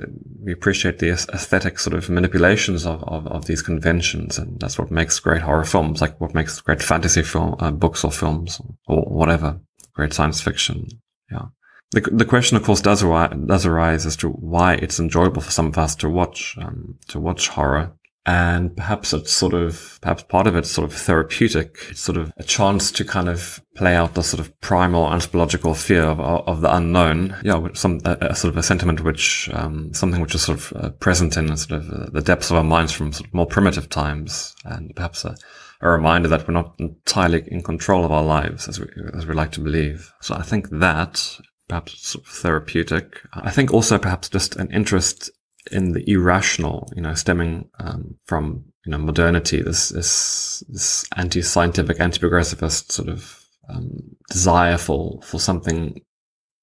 S6: we appreciate the aesthetic sort of manipulations of, of, of, these conventions. And that's what makes great horror films, like what makes great fantasy film, books or films or whatever, great science fiction. Yeah the, the question, of course, does, does arise as to why it's enjoyable for some of us to watch, um, to watch horror. And perhaps it's sort of, perhaps part of it's sort of therapeutic. It's sort of a chance to kind of play out the sort of primal anthropological fear of, of the unknown. Yeah, some, a, a sort of a sentiment which, um, something which is sort of uh, present in sort of uh, the depths of our minds from sort of more primitive times and perhaps a, a reminder that we're not entirely in control of our lives as we, as we like to believe. So I think that perhaps sort of therapeutic. I think also perhaps just an interest in the irrational, you know, stemming um, from you know modernity, this this, this anti-scientific, anti-progressivist sort of um, desire for for something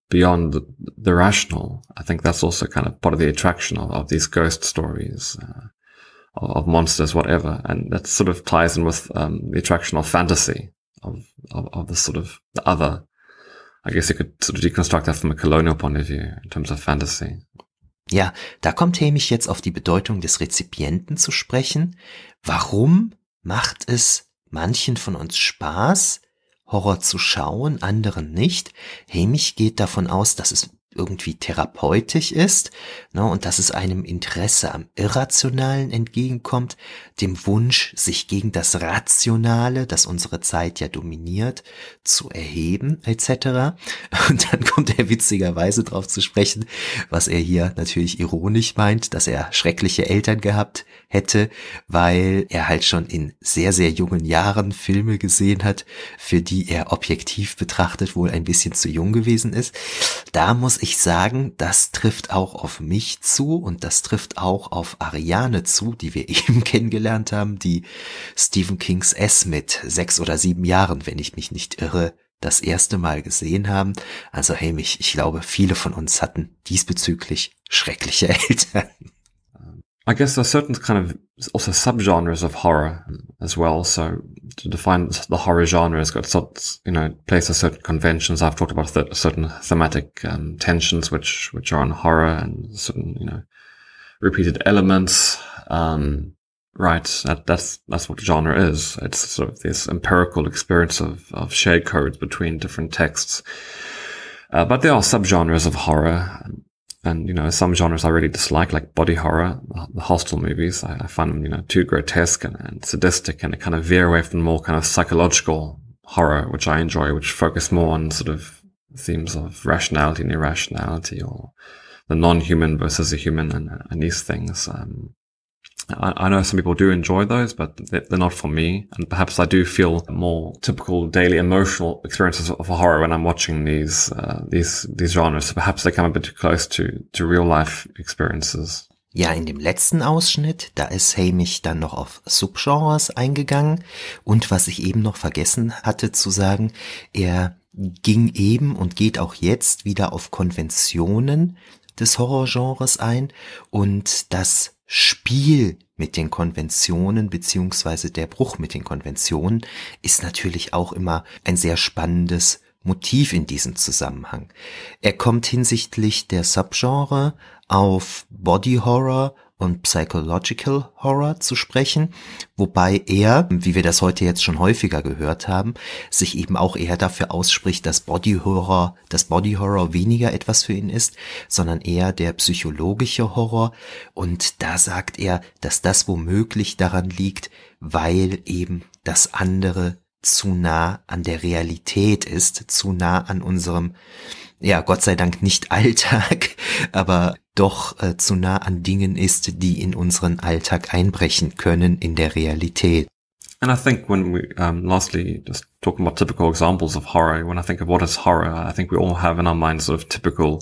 S6: beyond the, the, rational. I think that's also kind of part of the attraction of, of these ghost stories. Uh, of monsters, whatever, and that sort of ties in with um, the attraction of fantasy, of, of, of the sort of the other, I guess you could deconstruct that from a colonial point of view in terms of fantasy. Ja, da
S1: kommt Hemich jetzt auf die Bedeutung des Rezipienten zu sprechen. Warum macht es manchen von uns Spaß, Horror zu schauen, anderen nicht? Hemich geht davon aus, dass es irgendwie therapeutisch ist ne, und dass es einem Interesse am Irrationalen entgegenkommt, dem Wunsch, sich gegen das Rationale, das unsere Zeit ja dominiert, zu erheben etc. Und dann kommt er witzigerweise darauf zu sprechen, was er hier natürlich ironisch meint, dass er schreckliche Eltern gehabt hätte, weil er halt schon in sehr, sehr jungen Jahren Filme gesehen hat, für die er objektiv betrachtet wohl ein bisschen zu jung gewesen ist. Da muss ich ich sagen, das trifft auch auf mich zu und das trifft auch auf Ariane zu, die wir eben kennengelernt haben, die Stephen Kings S mit sechs oder sieben Jahren, wenn ich mich nicht irre, das erste Mal gesehen haben. Also hey, mich, ich glaube, viele von uns hatten diesbezüglich schreckliche Eltern.
S6: I guess there are certain kind of also subgenres of horror as well. So to define the horror genre has got you know, place of certain conventions. I've talked about th- certain thematic um, tensions, which, which are on horror and certain, you know, repeated elements. Um, right. That, that's, that's what genre is. It's sort of this empirical experience of, of shared codes between different texts. Uh, but there are subgenres of horror and you know some genres I really dislike, like body horror, the hostel movies. I, I, find them you know too grotesque and, and sadistic, and kind of veer away from more kind of psychological horror, which I enjoy, which focus more on sort of themes of rationality and irrationality, or the non-human versus the human, and, and these things. Um, I, I, know some people do enjoy those, but they're not for me. And perhaps I do feel more typical daily emotional experiences of horror when I'm watching these uh, these these genres. So perhaps they come a bit too close to to real life experiences.
S1: Ja, in dem letzten Ausschnitt, da ist Hamish dann noch auf Subgenres eingegangen. Und was ich eben noch vergessen hatte zu sagen, er ging eben und geht auch jetzt wieder auf Konventionen des Horrorgenres ein und das Spiel mit den Konventionen beziehungsweise der Bruch mit den Konventionen ist natürlich auch immer ein sehr spannendes Motiv in diesem Zusammenhang. Er kommt hinsichtlich der Subgenre auf Body Horror und Psychological Horror zu sprechen, wobei er, wie wir das heute jetzt schon häufiger gehört haben, sich eben auch eher dafür ausspricht, dass Body Horror, dass Body Horror weniger etwas für ihn ist, sondern eher der psychologische Horror und da sagt er, dass das womöglich daran liegt, weil eben das andere zu nah an der Realität ist, zu nah an unserem ja, Gott sei Dank nicht Alltag, aber doch äh, zu nah an Dingen ist, die in unseren Alltag einbrechen können in der Realität.
S6: And I think when we, um, lastly, just talking about typical examples of horror, when I think of what is horror, I think we all have in our minds sort of typical,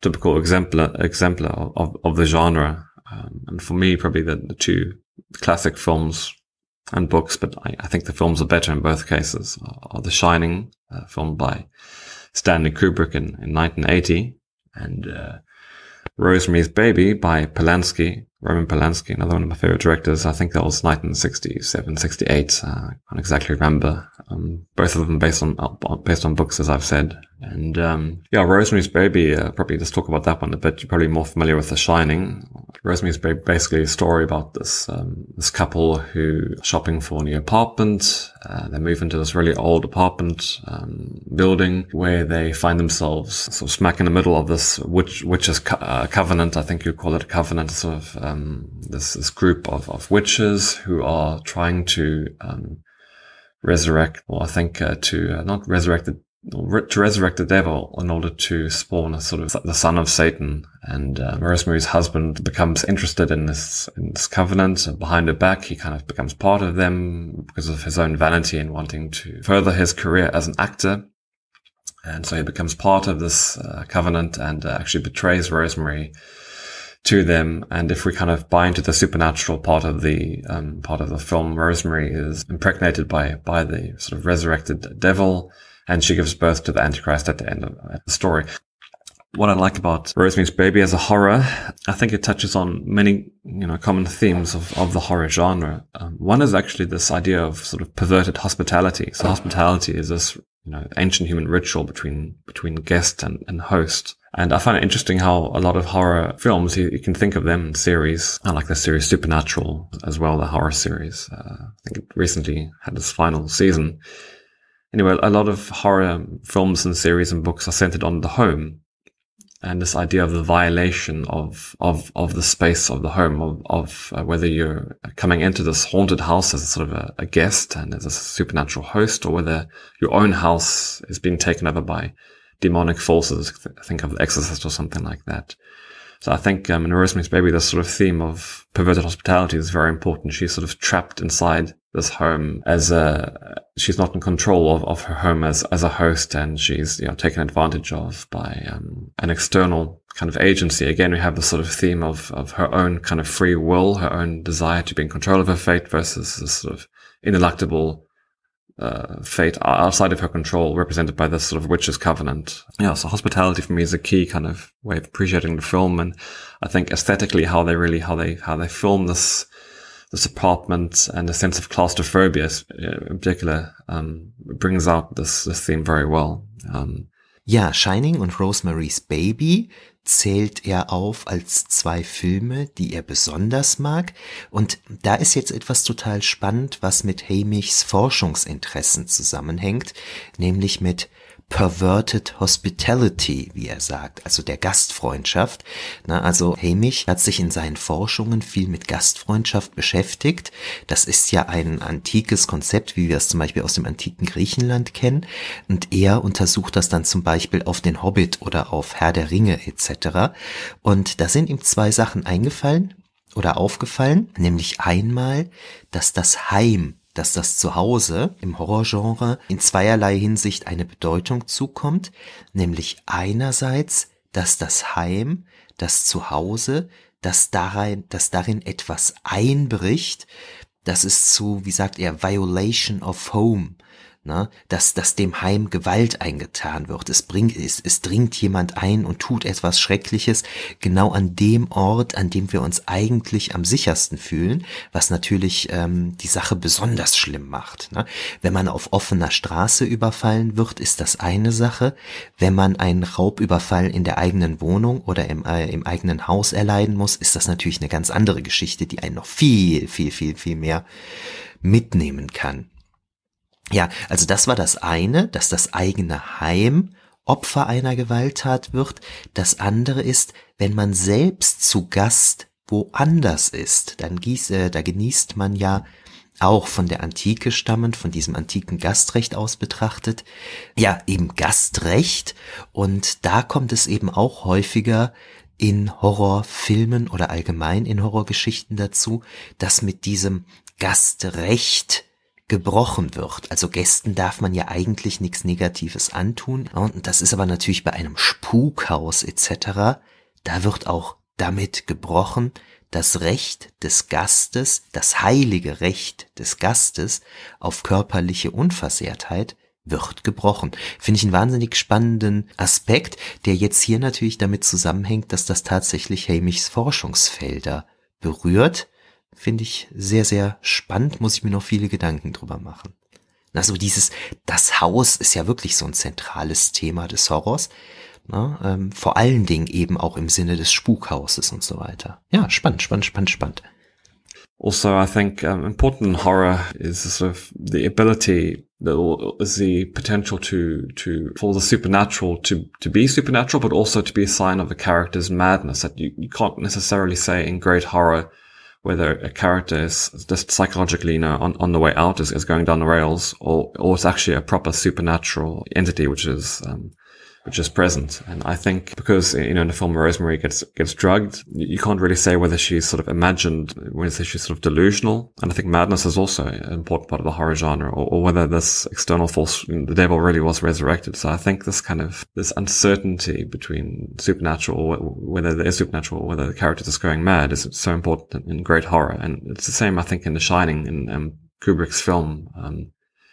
S6: typical exemplar, exemplar of, of the genre. Um, and for me, probably the, the two classic films and books, but I, I, think the films are better in both cases, are, The Shining, uh, filmed by Stanley Kubrick in, in 1980 and uh, Rosemary's Baby by Polanski, Roman Polanski, another one of my favorite directors. I think that was 1967, 68. Uh, I can't exactly remember. Um, both of them based on, based on books, as I've said. And um, yeah, Rosemary's Baby, uh, probably just talk about that one a bit. You're probably more familiar with The Shining. Rosemary's Baby, basically a story about this um, this couple who are shopping for a new apartment. Uh, they move into this really old apartment um, building where they find themselves sort of smack in the middle of this witch, witch's co- uh, covenant. I think you call it a covenant, sort of um, this, this group of, of witches who are trying to um, resurrect, well, I think uh, to uh, not resurrect the to resurrect the devil in order to spawn a sort of the son of Satan. And uh, Rosemary's husband becomes interested in this, in this covenant and behind her back. He kind of becomes part of them because of his own vanity and wanting to further his career as an actor. And so he becomes part of this uh, covenant and uh, actually betrays Rosemary to them. And if we kind of buy into the supernatural part of the um, part of the film, Rosemary is impregnated by by the sort of resurrected devil and she gives birth to the Antichrist at the end of the story. What I like about Rosemary's Baby as a horror, I think it touches on many, you know, common themes of, of the horror genre. Um, one is actually this idea of sort of perverted hospitality. So hospitality is this, you know, ancient human ritual between, between guest and, and host. And I find it interesting how a lot of horror films, you, you can think of them series. I like the series Supernatural as well, the horror series. Uh, I think it recently had its final season. Mm-hmm anyway, a lot of horror films and series and books are centered on the home and this idea of the violation of of of the space of the home of, of uh, whether you're coming into this haunted house as a sort of a, a, guest and as a supernatural host or whether your own house is being taken over by demonic forces think of the exorcist or something like that so i think um, in rosemary's baby this sort of theme of perverted hospitality is very important she's sort of trapped inside this home as a she's not in control of, of her home as as a host and she's you know taken advantage of by um, an external kind of agency again we have the sort of theme of of her own kind of free will her own desire to be in control of her fate versus this sort of ineluctable uh, fate outside of her control represented by this sort of witch's covenant yeah so hospitality for me is a key kind of way of appreciating the film and i think aesthetically how they really how they how they film this this apartment and a sense of claustrophobia uh, in particular um, brings out this, this theme very well. Um,
S1: ja, Shining und Rosemary's Baby zählt er auf als zwei Filme, die er besonders mag. Und da ist jetzt etwas total spannend, was mit Hamichs Forschungsinteressen zusammenhängt, nämlich mit Perverted Hospitality, wie er sagt, also der Gastfreundschaft. Na, also Hamish hat sich in seinen Forschungen viel mit Gastfreundschaft beschäftigt. Das ist ja ein antikes Konzept, wie wir es zum Beispiel aus dem antiken Griechenland kennen. Und er untersucht das dann zum Beispiel auf den Hobbit oder auf Herr der Ringe etc. Und da sind ihm zwei Sachen eingefallen oder aufgefallen, nämlich einmal, dass das Heim dass das Zuhause im Horrorgenre in zweierlei Hinsicht eine Bedeutung zukommt, nämlich einerseits, dass das Heim, das Zuhause, dass darin, dass darin etwas einbricht, das ist zu, wie sagt er, Violation of Home, ne? dass, dass dem Heim Gewalt eingetan wird. Es, bringt, es, es dringt jemand ein und tut etwas Schreckliches, genau an dem Ort, an dem wir uns eigentlich am sichersten fühlen, was natürlich ähm, die Sache besonders schlimm macht. Ne? Wenn man auf offener Straße überfallen wird, ist das eine Sache. Wenn man einen Raubüberfall in der eigenen Wohnung oder im, äh, im eigenen Haus erleiden muss, ist das natürlich eine ganz andere Geschichte, die einen noch viel, viel, viel, viel mehr mitnehmen kann. Ja, also das war das eine, dass das eigene Heim Opfer einer Gewalttat wird. Das andere ist, wenn man selbst zu Gast woanders ist, dann gieß, äh, da genießt man ja auch von der Antike stammend, von diesem antiken Gastrecht aus betrachtet, ja, eben Gastrecht. Und da kommt es eben auch häufiger in Horrorfilmen oder allgemein in Horrorgeschichten dazu, dass mit diesem Gastrecht gebrochen wird. Also Gästen darf man ja eigentlich nichts Negatives antun. Und das ist aber natürlich bei einem Spukhaus etc. Da wird auch damit gebrochen, das Recht des Gastes, das heilige Recht des Gastes auf körperliche Unversehrtheit wird gebrochen. Finde ich einen wahnsinnig spannenden Aspekt, der jetzt hier natürlich damit zusammenhängt, dass das tatsächlich Hamichs Forschungsfelder berührt finde ich sehr, sehr spannend, muss ich mir noch viele Gedanken drüber machen. Na, so dieses, das Haus ist ja wirklich so ein zentrales Thema des Horrors. Na, ne? ähm, vor allen Dingen eben auch im Sinne des Spukhauses und so weiter. Ja, spannend, spannend, spannend, spannend.
S6: Also, I think um, important horror is sort of the ability, the, is the potential to, to, for the supernatural to, to be supernatural, but also to be a sign of a character's madness that you, you can't necessarily say in great horror whether a character is just psychologically you know, on, on the way out is, is going down the rails or, or it's actually a proper supernatural entity, which is um, which is present. And I think because, you know, in the film Rosemary gets, gets drugged, you can't really say whether she's sort of imagined, when say she's sort of delusional. And I think madness is also an important part of the horror genre or, or whether this external force, the devil really was resurrected. So I think this kind of, this uncertainty between supernatural, whether there is supernatural, or whether the character is going mad is so important in great horror. And it's the same, I think, in The Shining in um, Kubrick's film. Um,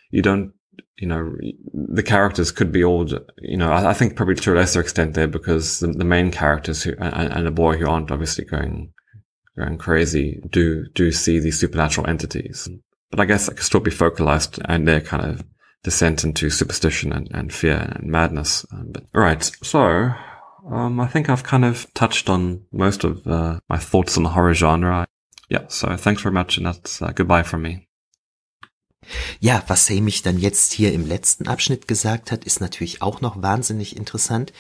S6: you don't you know, the characters could be all, you know, I, I think probably to a lesser extent there because the, the main characters who, and, and, boy who aren't obviously going, going crazy do, do see these supernatural entities. But I guess it could still be focalized and their kind of descent into superstition and, and fear and madness. Um, but all right. So um, I think I've kind of touched on most of uh, my thoughts on the horror genre. Yeah, so thanks very much, and that's uh, goodbye from me.
S1: Ja, was Hamish dann jetzt hier im letzten Abschnitt gesagt hat, ist natürlich auch noch wahnsinnig interessant.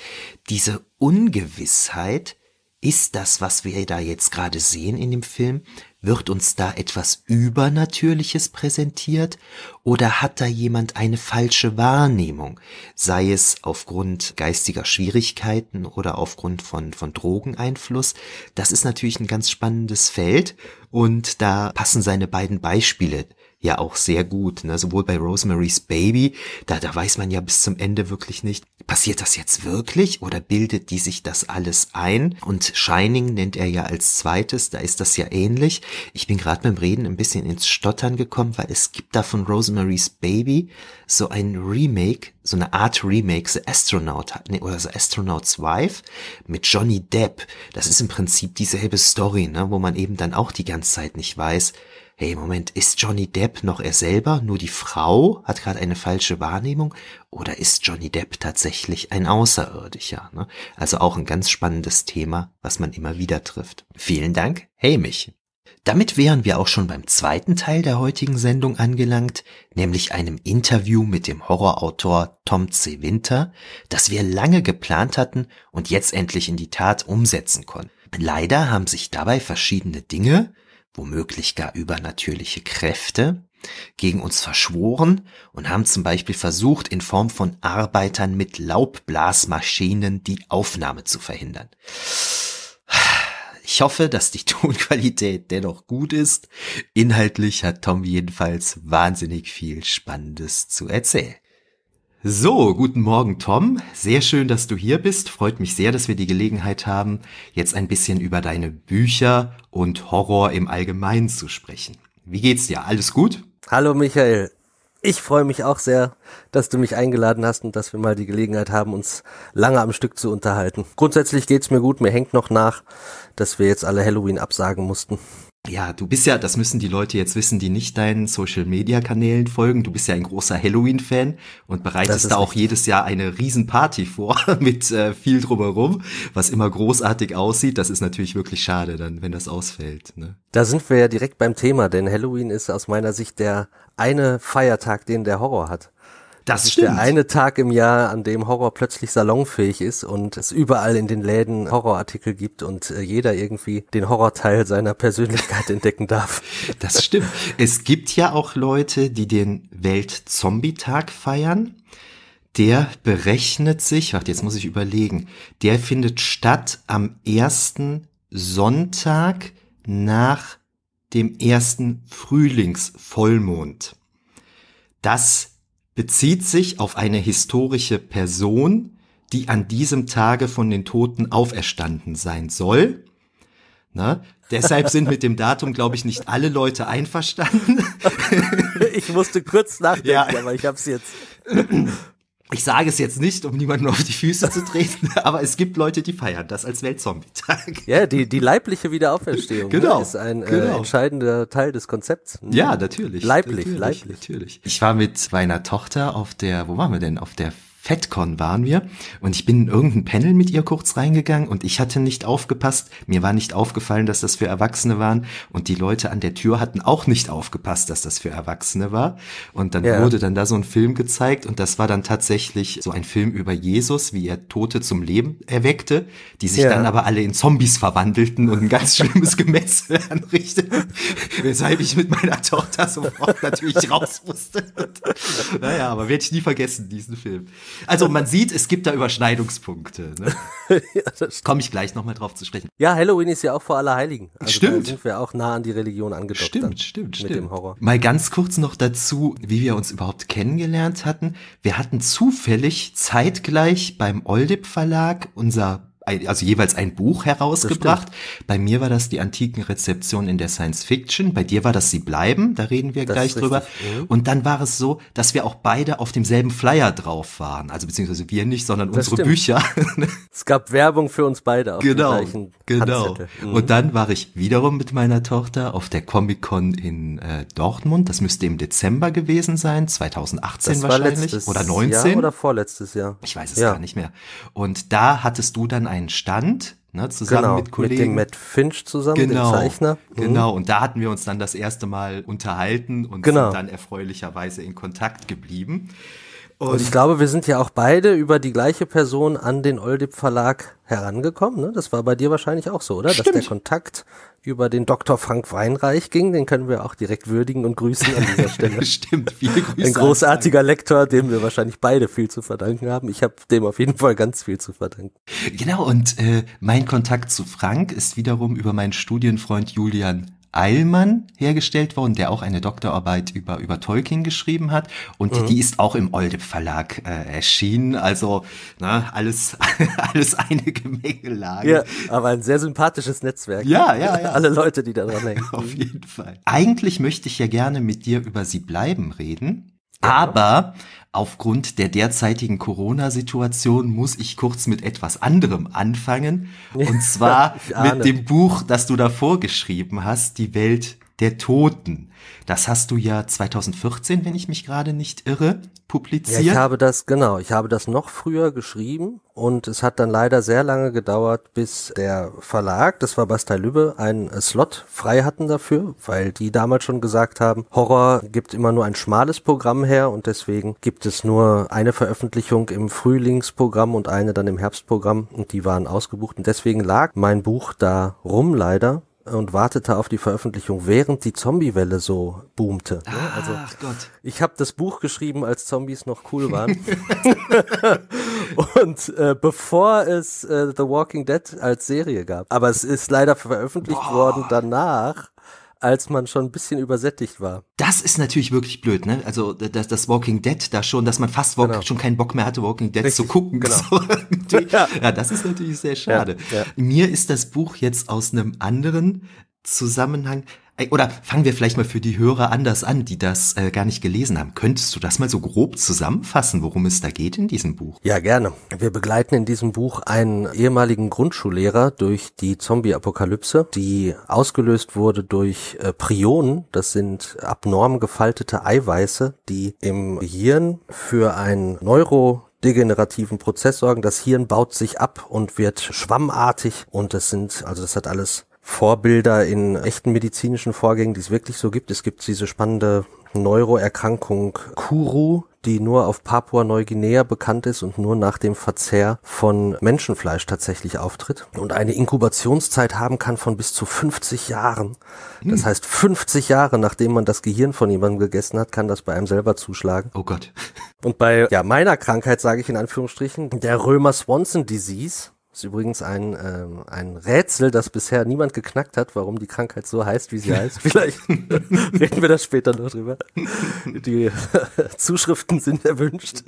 S1: Diese Ungewissheit, ist das, was wir da jetzt gerade sehen in dem Film, wird uns da etwas Übernatürliches präsentiert oder hat da jemand eine falsche Wahrnehmung, sei es aufgrund geistiger Schwierigkeiten oder aufgrund von, von Drogeneinfluss? Das ist natürlich ein ganz spannendes Feld und da passen seine beiden Beispiele ja auch sehr gut. Ne? Sowohl bei Rosemary's Baby, da, da weiß man ja bis zum Ende wirklich nicht, passiert das jetzt wirklich oder bildet die sich das alles ein? Und Shining nennt er ja als zweites, da ist das ja ähnlich. Ich bin gerade beim Reden ein bisschen ins Stottern gekommen, weil es gibt da von Rosemary's Baby so ein Remake, so eine Art Remake, The Astronaut nee, oder The Astronaut's Wife mit Johnny Depp. Das ist im Prinzip dieselbe Story, ne, wo man eben dann auch die ganze Zeit nicht weiß, hey, Moment, ist Johnny Depp noch er selber, nur die Frau hat gerade eine falsche Wahrnehmung oder ist Johnny Depp tatsächlich ein Außerirdischer? Ne? Also auch ein ganz spannendes Thema, was man immer wieder trifft. Vielen Dank, Hamish. Damit wären wir auch schon beim zweiten Teil der heutigen Sendung angelangt, nämlich einem Interview mit dem Horrorautor Tom C. Winter, das wir lange geplant hatten und jetzt endlich in die Tat umsetzen konnten. Leider haben sich dabei verschiedene Dinge, womöglich gar übernatürliche Kräfte, gegen uns verschworen und haben zum Beispiel versucht, in Form von Arbeitern mit Laubblasmaschinen die Aufnahme zu verhindern. Ich hoffe, dass die Tonqualität dennoch gut ist. Inhaltlich hat Tom jedenfalls wahnsinnig viel Spannendes zu erzählen. So, guten Morgen, Tom. Sehr schön, dass du hier bist. Freut mich sehr, dass wir die Gelegenheit haben, jetzt ein bisschen über deine Bücher
S7: und Horror im Allgemeinen zu sprechen. Wie geht's dir? Alles gut? Hallo, Michael. Ich freue mich auch sehr, dass du mich eingeladen hast und dass wir mal die Gelegenheit haben, uns lange am Stück zu unterhalten. Grundsätzlich geht's mir gut, mir hängt noch nach, dass wir jetzt alle Halloween absagen mussten ja, du bist ja, das müssen die Leute jetzt wissen, die nicht deinen Social-Media-Kanälen
S1: folgen, du bist ja ein großer Halloween-Fan und bereitest da auch richtig. jedes Jahr eine Riesenparty vor mit äh, viel drumherum, was immer großartig aussieht. Das ist natürlich wirklich schade, dann, wenn das ausfällt. Ne?
S7: Da sind wir ja direkt beim Thema, denn Halloween ist aus meiner Sicht der eine Feiertag, den der Horror hat. Das, das ist stimmt. der eine Tag im Jahr, an dem Horror plötzlich salonfähig ist und es überall in den Läden Horrorartikel gibt und äh, jeder irgendwie den Horrorteil seiner Persönlichkeit entdecken darf. Das stimmt. Es gibt ja auch Leute, die
S1: den Welt-Zombie-Tag feiern. Der berechnet sich, warte, jetzt muss ich überlegen, der findet statt am ersten Sonntag nach dem ersten Frühlingsvollmond. Das bezieht sich auf eine historische Person, die an diesem Tage von den Toten auferstanden sein soll. Ne? Deshalb sind mit dem Datum, glaube ich, nicht alle Leute einverstanden. ich musste kurz nachdenken, ja. aber ich habe es jetzt. Ich sage es jetzt nicht, um niemanden auf die Füße
S7: zu treten, aber es gibt Leute, die feiern das als Weltzombie-Tag. Ja, die, die leibliche Wiederauferstehung ne, genau, ne, ist ein äh, genau. äh, entscheidender Teil des Konzepts. Mhm. Ja, natürlich. Leiblich, natürlich, leiblich. Natürlich.
S1: Ich war mit meiner Tochter auf der, wo waren wir denn? Auf der FedCon waren wir und ich bin in irgendein Panel mit ihr kurz reingegangen und ich hatte nicht aufgepasst. Mir war nicht aufgefallen, dass das für Erwachsene waren und die Leute an der Tür hatten auch nicht aufgepasst, dass das für Erwachsene war. Und dann ja. wurde dann da so ein Film gezeigt und das war dann tatsächlich so ein Film über Jesus, wie er Tote zum Leben erweckte, die sich ja. dann aber alle in Zombies verwandelten und ein ganz schlimmes Gemetzel anrichteten, weshalb ich mit meiner Tochter sofort natürlich raus musste. naja, aber werde ich nie vergessen, diesen Film. Also man sieht, es gibt da
S7: Überschneidungspunkte. Ne? ja, Komme ich gleich nochmal drauf zu sprechen. Ja, Halloween ist ja auch vor Allerheiligen. Also stimmt. Da sind wir auch nah an die Religion angedockt. Stimmt, stimmt, mit stimmt. dem Horror. Mal
S1: ganz kurz noch dazu, wie wir uns überhaupt kennengelernt hatten. Wir hatten zufällig zeitgleich beim Oldip Verlag unser also jeweils ein Buch herausgebracht. Bei mir war das die antiken Rezeption in der Science Fiction. Bei dir war das Sie bleiben, da reden wir das gleich drüber. Mhm. Und dann war es so, dass wir auch beide auf demselben Flyer drauf waren. Also beziehungsweise wir nicht, sondern das unsere stimmt. Bücher.
S7: es gab Werbung für uns beide auf genau, dem gleichen Genau. Mhm. Und dann
S1: war ich wiederum mit meiner Tochter auf der Comic-Con in äh, Dortmund. Das müsste im Dezember gewesen sein, 2018 das wahrscheinlich. oder 19. Jahr oder
S7: vorletztes Jahr. Ich weiß es ja. gar nicht
S1: mehr. Und da hattest du dann einen Stand, ne, zusammen genau, mit Kollegen. Mit dem Matt Finch zusammen, genau, dem Zeichner. Mhm. Genau, und da hatten wir uns dann das erste Mal unterhalten und genau. sind dann erfreulicherweise in Kontakt geblieben. Und, und, ich
S7: glaube, wir sind ja auch beide über die gleiche Person an den Oldip Verlag herangekommen. Ne? Das war bei dir wahrscheinlich auch so, oder? Stimmt. Dass der Kontakt über den Dr. Frank Weinreich ging. Den können wir auch direkt würdigen und grüßen an dieser Stelle. Stimmt, viele Grüße. Ein großartiger Lektor, dem wir wahrscheinlich beide viel zu verdanken haben. Ich habe dem auf jeden Fall ganz viel zu verdanken.
S1: Genau, und äh, mein Kontakt zu Frank ist wiederum über meinen Studienfreund Julian Eilmann hergestellt worden, der auch eine Doktorarbeit über, über Tolkien geschrieben hat. Und mhm. die ist auch im Oldep Verlag äh, erschienen. Also na,
S7: alles, alles eine Gemengelage. Ja, aber ein sehr sympathisches Netzwerk. Ja, ja, ja. Alle Leute, die da dran hängen. Auf jeden Fall.
S1: Eigentlich möchte ich ja gerne mit dir über sie bleiben reden.
S7: Aber
S1: aufgrund der derzeitigen Corona-Situation muss ich kurz mit etwas anderem anfangen.
S7: Und zwar mit dem
S1: Buch, das du davor geschrieben hast, Die Welt der Toten. Das hast du ja 2014, wenn ich mich gerade nicht irre, publiziert.
S7: Ja, ich habe das, genau, ich habe das noch früher geschrieben und es hat dann leider sehr lange gedauert, bis der Verlag, das war Bastei Lübbe, einen Slot frei hatten dafür, weil die damals schon gesagt haben, Horror gibt immer nur ein schmales Programm her und deswegen gibt es nur eine Veröffentlichung im Frühlingsprogramm und eine dann im Herbstprogramm und die waren ausgebucht und deswegen lag mein Buch da rum leider und wartete auf die Veröffentlichung, während die Zombie-Welle so boomte. Ne? Ah, also, Gott. Ich habe das Buch geschrieben, als Zombies noch cool waren. und äh, bevor es äh, The Walking Dead als Serie gab. Aber es ist leider veröffentlicht Boah. worden danach als man schon ein bisschen übersättigt war.
S1: Das ist natürlich wirklich blöd, ne? Also das, das Walking Dead da schon, dass man fast walk, genau. schon keinen Bock mehr hatte, Walking Dead Richtig. zu gucken. Genau. So, ja. ja. das ist natürlich sehr schade. Ja, ja. Mir ist das Buch jetzt aus einem anderen Zusammenhang oder fangen wir vielleicht mal für die Hörer anders an, die das äh, gar nicht gelesen
S7: haben. Könntest du das mal so grob zusammenfassen, worum es da geht in diesem Buch? Ja, gerne. Wir begleiten in diesem Buch einen ehemaligen Grundschullehrer durch die Zombie-Apokalypse, die ausgelöst wurde durch äh, Prionen. Das sind abnorm gefaltete Eiweiße, die im Hirn für ein Neuro degenerativen Prozess sorgen. Das Hirn baut sich ab und wird schwammartig und das sind, also das hat alles Vorbilder in echten medizinischen Vorgängen, die es wirklich so gibt. Es gibt diese spannende Neuroerkrankung Kuru, die nur auf Papua-Neuguinea bekannt ist und nur nach dem Verzehr von Menschenfleisch tatsächlich auftritt und eine Inkubationszeit haben kann von bis zu 50 Jahren. Das hm. heißt, 50 Jahre nachdem man das Gehirn von jemandem gegessen hat, kann das bei einem selber zuschlagen. Oh Gott. Und bei ja, meiner Krankheit sage ich in Anführungsstrichen, der Römer-Swanson-Disease, ist übrigens ein, ähm, ein Rätsel, das bisher niemand geknackt hat, warum die Krankheit so heißt, wie sie heißt. Vielleicht reden wir da später noch drüber. Die Zuschriften sind erwünscht.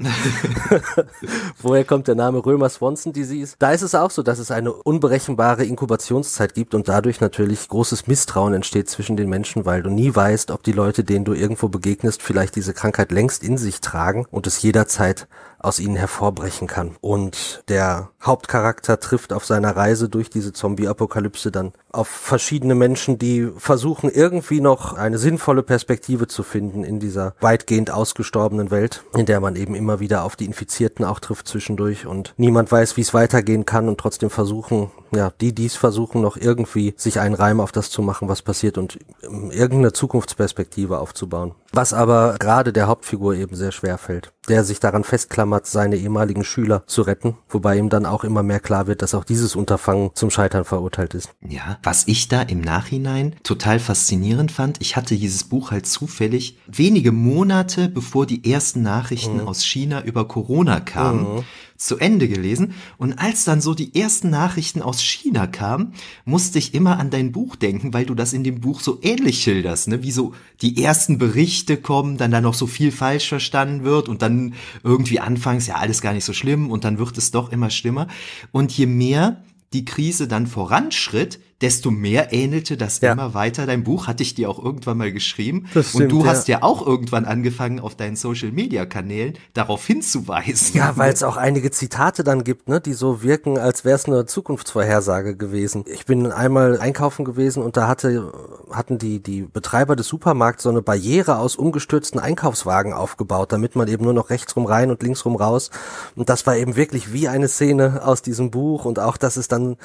S7: Woher kommt der Name Römer Swanson Disease? Da ist es auch so, dass es eine unberechenbare Inkubationszeit gibt und dadurch natürlich großes Misstrauen entsteht zwischen den Menschen, weil du nie weißt, ob die Leute, denen du irgendwo begegnest, vielleicht diese Krankheit längst in sich tragen und es jederzeit aus ihnen hervorbrechen kann. Und der Hauptcharakter trifft auf seiner Reise durch diese Zombie-Apokalypse dann auf verschiedene Menschen, die versuchen irgendwie noch eine sinnvolle Perspektive zu finden in dieser weitgehend ausgestorbenen Welt, in der man eben immer wieder auf die Infizierten auch trifft zwischendurch und niemand weiß, wie es weitergehen kann und trotzdem versuchen, ja, die dies versuchen noch irgendwie sich einen Reim auf das zu machen, was passiert und ähm, irgendeine Zukunftsperspektive aufzubauen. Was aber gerade der Hauptfigur eben sehr schwer fällt, der sich daran festklammert, Kamerad seine ehemaligen Schüler zu retten, wobei ihm dann auch immer mehr klar wird, dass auch dieses Unterfangen zum Scheitern verurteilt ist. Ja, was ich da im
S1: Nachhinein total faszinierend fand, ich hatte dieses Buch halt zufällig wenige Monate bevor die ersten Nachrichten mhm. aus China über Corona kamen. Mhm zu Ende gelesen. Und als dann so die ersten Nachrichten aus China kamen, musste ich immer an dein Buch denken, weil du das in dem Buch so ähnlich schilderst, ne? Wie so die ersten Berichte kommen, dann da noch so viel falsch verstanden wird und dann irgendwie anfangs, ja, alles gar nicht so schlimm und dann wird es doch immer schlimmer. Und je mehr die Krise dann voranschritt, desto mehr ähnelte das ja. immer weiter dein Buch. Hatte ich dir auch irgendwann mal geschrieben. Stimmt, und du ja. hast ja auch irgendwann angefangen, auf deinen Social-Media-Kanälen darauf hinzuweisen. Ja, weil es auch
S7: einige Zitate dann gibt, ne, die so wirken, als wäre es eine Zukunftsvorhersage gewesen. Ich bin einmal einkaufen gewesen und da hatte, hatten die, die Betreiber des Supermarkts so eine Barriere aus umgestürzten Einkaufswagen aufgebaut, damit man eben nur noch rechts rum rein und links rum raus. Und das war eben wirklich wie eine Szene aus diesem Buch und auch, dass es dann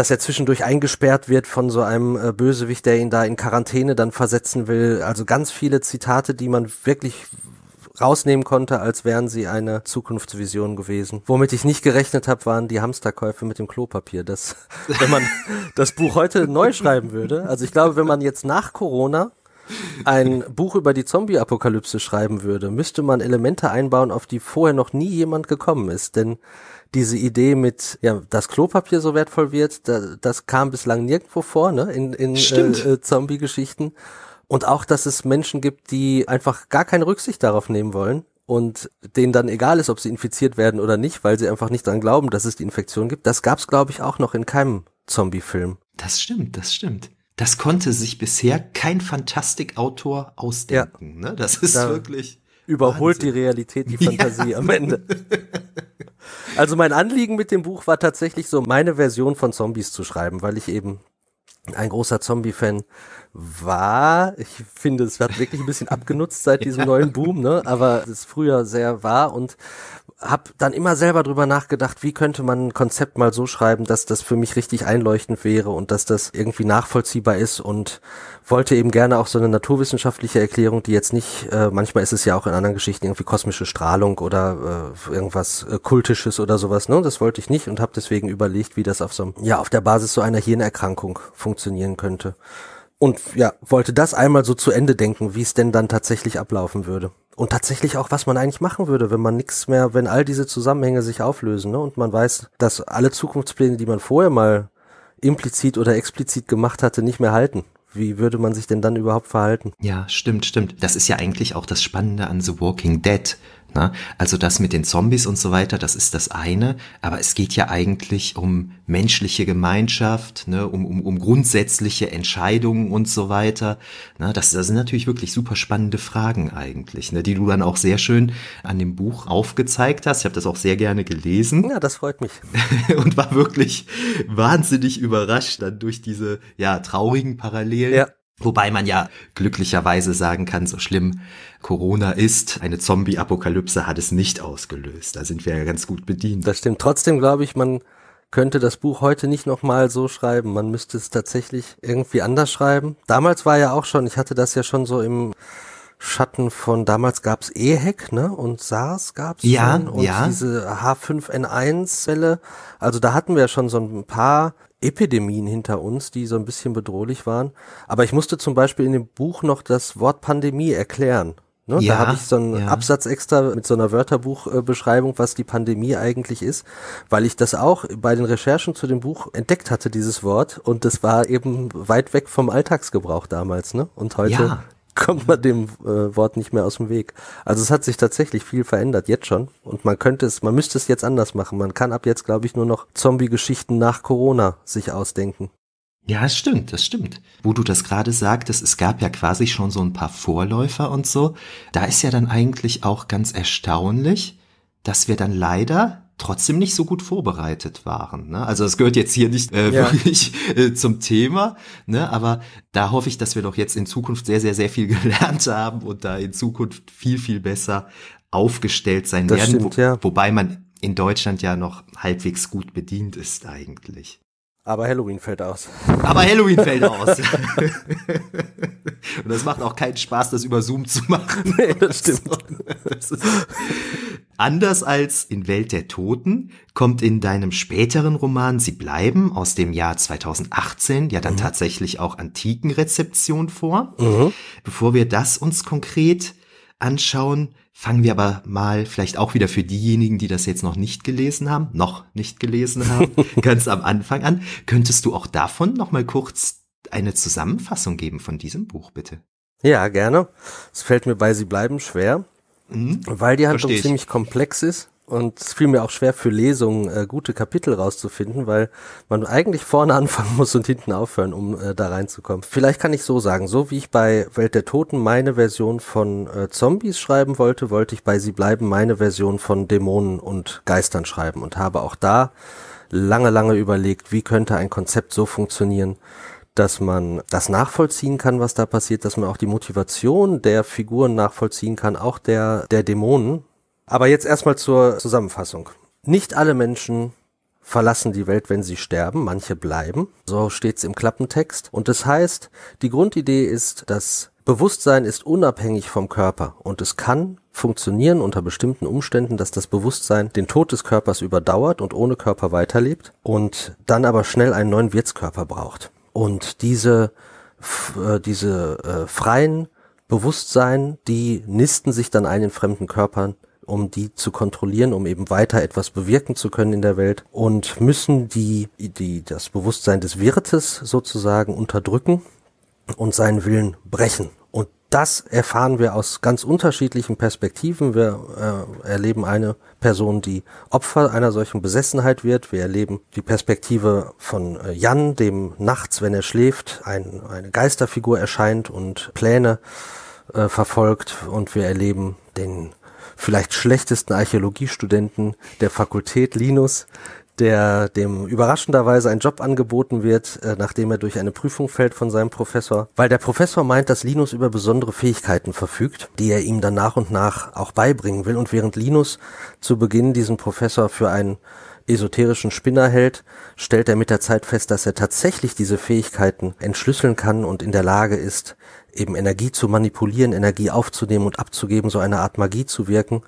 S7: dass er zwischendurch eingesperrt wird von so einem äh, Bösewicht, der ihn da in Quarantäne dann versetzen will. Also ganz viele Zitate, die man wirklich rausnehmen konnte, als wären sie eine Zukunftsvision gewesen. Womit ich nicht gerechnet habe, waren die Hamsterkäufe mit dem Klopapier. Das, wenn man das Buch heute neu schreiben würde, also ich glaube, wenn man jetzt nach Corona ein Buch über die Zombie-Apokalypse schreiben würde, müsste man Elemente einbauen, auf die vorher noch nie jemand gekommen ist. Denn diese Idee mit, ja, dass Klopapier so wertvoll wird, da, das kam bislang nirgendwo vor, ne, in, in äh, äh Zombie-Geschichten. Und auch, dass es Menschen gibt, die einfach gar keine Rücksicht darauf nehmen wollen und denen dann egal ist, ob sie infiziert werden oder nicht, weil sie einfach nicht dran glauben, dass es die Infektion gibt. Das gab's, glaube ich, auch noch in keinem Zombie-Film. Das stimmt, das stimmt.
S1: Das konnte sich bisher kein Fantastikautor ausdenken. Ja. Ne? Das ist da, wirklich überholt Wahnsinn. die Realität die Fantasie ja. am Ende.
S7: Also mein Anliegen mit dem Buch war tatsächlich so, meine Version von Zombies zu schreiben, weil ich eben ein großer Zombie-Fan war. Ich finde, es wird wirklich ein bisschen abgenutzt seit diesem ja. neuen Boom, ne? aber es ist früher sehr wahr und habe dann immer selber drüber nachgedacht, wie könnte man ein Konzept mal so schreiben, dass das für mich richtig einleuchtend wäre und dass das irgendwie nachvollziehbar ist und wollte eben gerne auch so eine naturwissenschaftliche Erklärung, die jetzt nicht, äh, manchmal ist es ja auch in anderen Geschichten irgendwie kosmische Strahlung oder äh, irgendwas äh, kultisches oder sowas, ne? Das wollte ich nicht und habe deswegen überlegt, wie das auf so einem, ja, auf der Basis so einer Hirnerkrankung funktionieren könnte und ja, wollte das einmal so zu Ende denken, wie es denn dann tatsächlich ablaufen würde. Und tatsächlich auch, was man eigentlich machen würde, wenn man nichts mehr, wenn all diese Zusammenhänge sich auflösen ne? und man weiß, dass alle Zukunftspläne, die man vorher mal implizit oder explizit gemacht hatte, nicht mehr halten. Wie würde man sich denn dann überhaupt verhalten? Ja, stimmt, stimmt. Das ist ja eigentlich auch das Spannende
S1: an The Walking Dead, na? Ne? Also das mit den Zombies und so weiter, das ist das eine, aber es geht ja eigentlich um menschliche Gemeinschaft, ne? um, um, um grundsätzliche Entscheidungen und so weiter. Na? Ne? Das, das sind natürlich wirklich super spannende Fragen eigentlich, ne? die du dann auch sehr schön an dem Buch aufgezeigt hast. Ich habe das auch sehr gerne gelesen. Ja, das freut mich. und war wirklich wahnsinnig überrascht dann durch diese ja, traurigen Parallelen. Ja. Wobei man ja glücklicherweise sagen kann, so schlimm Corona ist. Eine Zombie-Apokalypse hat es nicht ausgelöst. Da sind wir ja ganz gut bedient. Das
S7: stimmt. Trotzdem glaube ich, man könnte das Buch heute nicht nochmal so schreiben. Man müsste es tatsächlich irgendwie anders schreiben. Damals war ja auch schon, ich hatte das ja schon so im Schatten von damals gab es EHEC, ne? Und SARS gab's ja, schon und ja. diese h 5 n 1 zelle Also da hatten wir schon so ein paar Epidemien hinter uns, die so ein bisschen bedrohlich waren. Aber ich musste zum Beispiel in dem Buch noch das Wort Pandemie erklären. Ne? Ja, da habe ich so einen ja. Absatz extra mit so einer Wörterbuchbeschreibung, was die Pandemie eigentlich ist, weil ich das auch bei den Recherchen zu dem Buch entdeckt hatte, dieses Wort. Und das war eben weit weg vom Alltagsgebrauch damals. Ne? Und heute ja kommt man dem äh, Wort nicht mehr aus dem Weg. Also es hat sich tatsächlich viel verändert jetzt schon und man könnte es, man müsste es jetzt anders machen. Man kann ab jetzt, glaube ich, nur noch Zombie-Geschichten nach Corona sich ausdenken. Ja, das stimmt, das stimmt.
S1: Wo du das gerade sagtest, es gab ja quasi schon so ein paar Vorläufer und so. Da ist ja dann eigentlich auch ganz erstaunlich, dass wir dann leider trotzdem nicht so gut vorbereitet waren. Ne? Also es gehört jetzt hier nicht äh, ja. wirklich äh, zum Thema, ne? aber da hoffe ich, dass wir doch jetzt in Zukunft sehr, sehr, sehr viel gelernt haben und da in Zukunft viel, viel besser aufgestellt sein das werden, stimmt, wo, ja. wobei man in Deutschland ja noch halbwegs gut bedient ist eigentlich.
S7: Aber Halloween fällt aus. Aber Halloween fällt aus.
S1: Und das macht auch keinen Spaß, das über Zoom zu machen. Nee, das also, stimmt. Das anders als in Welt der Toten kommt in deinem späteren Roman Sie bleiben aus dem Jahr 2018 ja dann mhm. tatsächlich auch Antikenrezeption vor. Mhm. Bevor wir das uns konkret anschauen, Fangen wir aber mal vielleicht auch wieder für diejenigen, die das jetzt noch nicht gelesen haben, noch nicht gelesen haben, ganz am Anfang an. Könntest du auch davon noch mal kurz eine Zusammenfassung geben von diesem Buch, bitte?
S7: Ja, gerne. Es fällt mir bei Sie bleiben schwer, mhm. weil die Handlung ziemlich komplex ist und es fiel mir auch schwer für Lesungen äh, gute Kapitel rauszufinden, weil man eigentlich vorne anfangen muss und hinten aufhören, um äh, da reinzukommen. Vielleicht kann ich so sagen, so wie ich bei Welt der Toten meine Version von äh, Zombies schreiben wollte, wollte ich bei Sie bleiben meine Version von Dämonen und Geistern schreiben und habe auch da lange, lange überlegt, wie könnte ein Konzept so funktionieren, dass man das nachvollziehen kann, was da passiert, dass man auch die Motivation der Figuren nachvollziehen kann, auch der, der Dämonen, aber jetzt erstmal zur Zusammenfassung. Nicht alle Menschen verlassen die Welt, wenn sie sterben, manche bleiben. So steht's im Klappentext. Und das heißt, die Grundidee ist, dass Bewusstsein ist unabhängig vom Körper und es kann funktionieren unter bestimmten Umständen, dass das Bewusstsein den Tod des Körpers überdauert und ohne Körper weiterlebt und dann aber schnell einen neuen Wirtskörper braucht. Und diese, äh, diese äh, freien Bewusstsein, die nisten sich dann ein in fremden Körpern um die zu kontrollieren, um eben weiter etwas bewirken zu können in der Welt und müssen die, die das Bewusstsein des Wirtes sozusagen unterdrücken und seinen Willen brechen. Und das erfahren wir aus ganz unterschiedlichen Perspektiven. Wir äh, erleben eine Person, die Opfer einer solchen Besessenheit wird. Wir erleben die Perspektive von äh, Jan, dem nachts, wenn er schläft, ein, eine Geisterfigur erscheint und Pläne äh, verfolgt. Und wir erleben den vielleicht schlechtesten Archäologiestudenten der Fakultät, Linus, der dem überraschenderweise ein Job angeboten wird, äh, nachdem er durch eine Prüfung fällt von seinem Professor, weil der Professor meint, dass Linus über besondere Fähigkeiten verfügt, die er ihm dann nach und nach auch beibringen will. Und während Linus zu Beginn diesen Professor für einen esoterischen Spinner hält, stellt er mit der Zeit fest, dass er tatsächlich diese Fähigkeiten entschlüsseln kann und in der Lage ist, eben Energie zu manipulieren, Energie aufzunehmen und abzugeben, so eine Art Magie zu wirken,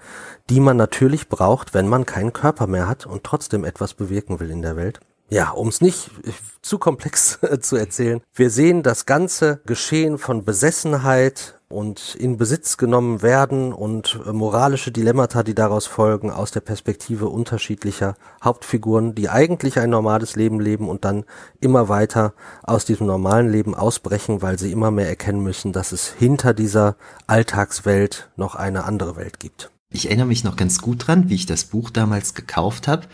S7: die man natürlich braucht, wenn man keinen Körper mehr hat und trotzdem etwas bewirken will in der Welt. Ja, um es nicht zu komplex zu erzählen, wir sehen das ganze Geschehen von Besessenheit, und in Besitz genommen werden und äh, moralische Dilemmata, die daraus folgen, aus der Perspektive unterschiedlicher Hauptfiguren, die eigentlich ein normales Leben leben und dann immer weiter aus diesem normalen Leben ausbrechen, weil sie immer mehr erkennen müssen, dass es hinter dieser Alltagswelt noch eine andere Welt gibt. Ich erinnere mich noch ganz gut dran, wie ich das Buch damals gekauft habe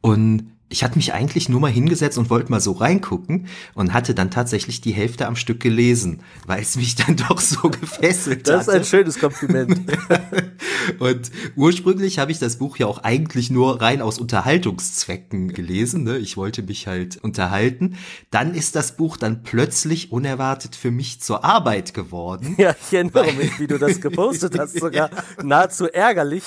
S7: und
S1: ich hatte mich eigentlich nur mal hingesetzt und wollte mal so reingucken und hatte dann tatsächlich die Hälfte am Stück gelesen, weil es mich dann doch so gefesselt hat. Das ist hatte. ein schönes
S7: Kompliment.
S1: und ursprünglich habe ich das Buch ja auch eigentlich nur rein aus Unterhaltungszwecken gelesen. Ne? Ich wollte mich halt unterhalten. Dann ist das Buch dann plötzlich unerwartet für mich zur Arbeit geworden.
S7: Ja, ich erinnere mich, wie du das gepostet hast, sogar nahezu ärgerlich.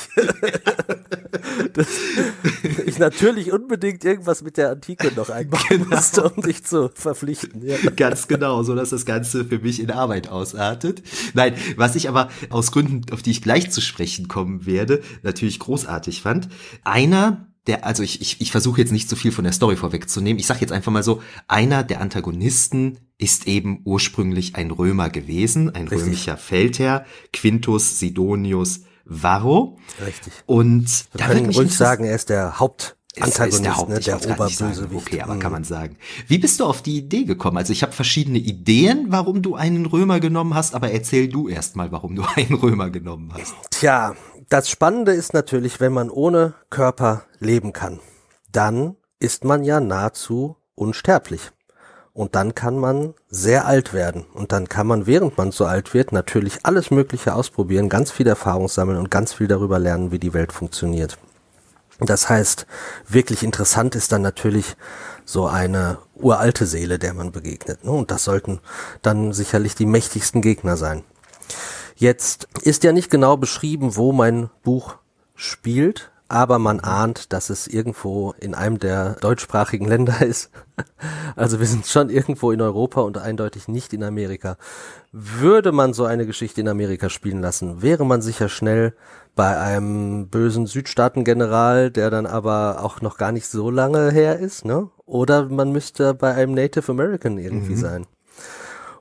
S7: ich natürlich unbedingt irgendwas mit der Antike noch einbauen genau. musste, um dich zu verpflichten. Ja. Ganz genau, so dass
S1: das Ganze für mich in Arbeit ausartet. Nein, was ich aber aus Gründen, auf die ich gleich zu sprechen kommen werde, natürlich großartig fand. Einer der, also ich, ich, ich versuche jetzt nicht so viel von der Story vorwegzunehmen. Ich sage jetzt einfach mal so, einer der Antagonisten ist eben ursprünglich ein Römer gewesen, ein Richtig. römischer Feldherr, Quintus Sidonius Varro. Richtig. Und Wir da können würde ruhig sagen, er ist der Haupt ist, der Haupt, ne, der Oberbösewicht. Okay, aber ne? kann man sagen. Wie bist du auf die Idee gekommen? Also ich habe verschiedene Ideen,
S7: warum du einen Römer genommen hast, aber erzähl du erst mal, warum du einen Römer genommen hast. Tja, das Spannende ist natürlich, wenn man ohne Körper leben kann, dann ist man ja nahezu unsterblich. Und dann kann man sehr alt werden. Und dann kann man, während man so alt wird, natürlich alles Mögliche ausprobieren, ganz viel Erfahrung sammeln und ganz viel darüber lernen, wie die Welt funktioniert. Das heißt, wirklich interessant ist dann natürlich so eine uralte Seele, der man begegnet. Ne? Und das sollten dann sicherlich die mächtigsten Gegner sein. Jetzt ist ja nicht genau beschrieben, wo mein Buch spielt aber man ahnt, dass es irgendwo in einem der deutschsprachigen Länder ist. Also wir sind schon irgendwo in Europa und eindeutig nicht in Amerika. Würde man so eine Geschichte in Amerika spielen lassen, wäre man sicher schnell bei einem bösen Südstaatengeneral, der dann aber auch noch gar nicht so lange her ist, ne? Oder man müsste bei einem Native American irgendwie mhm. sein.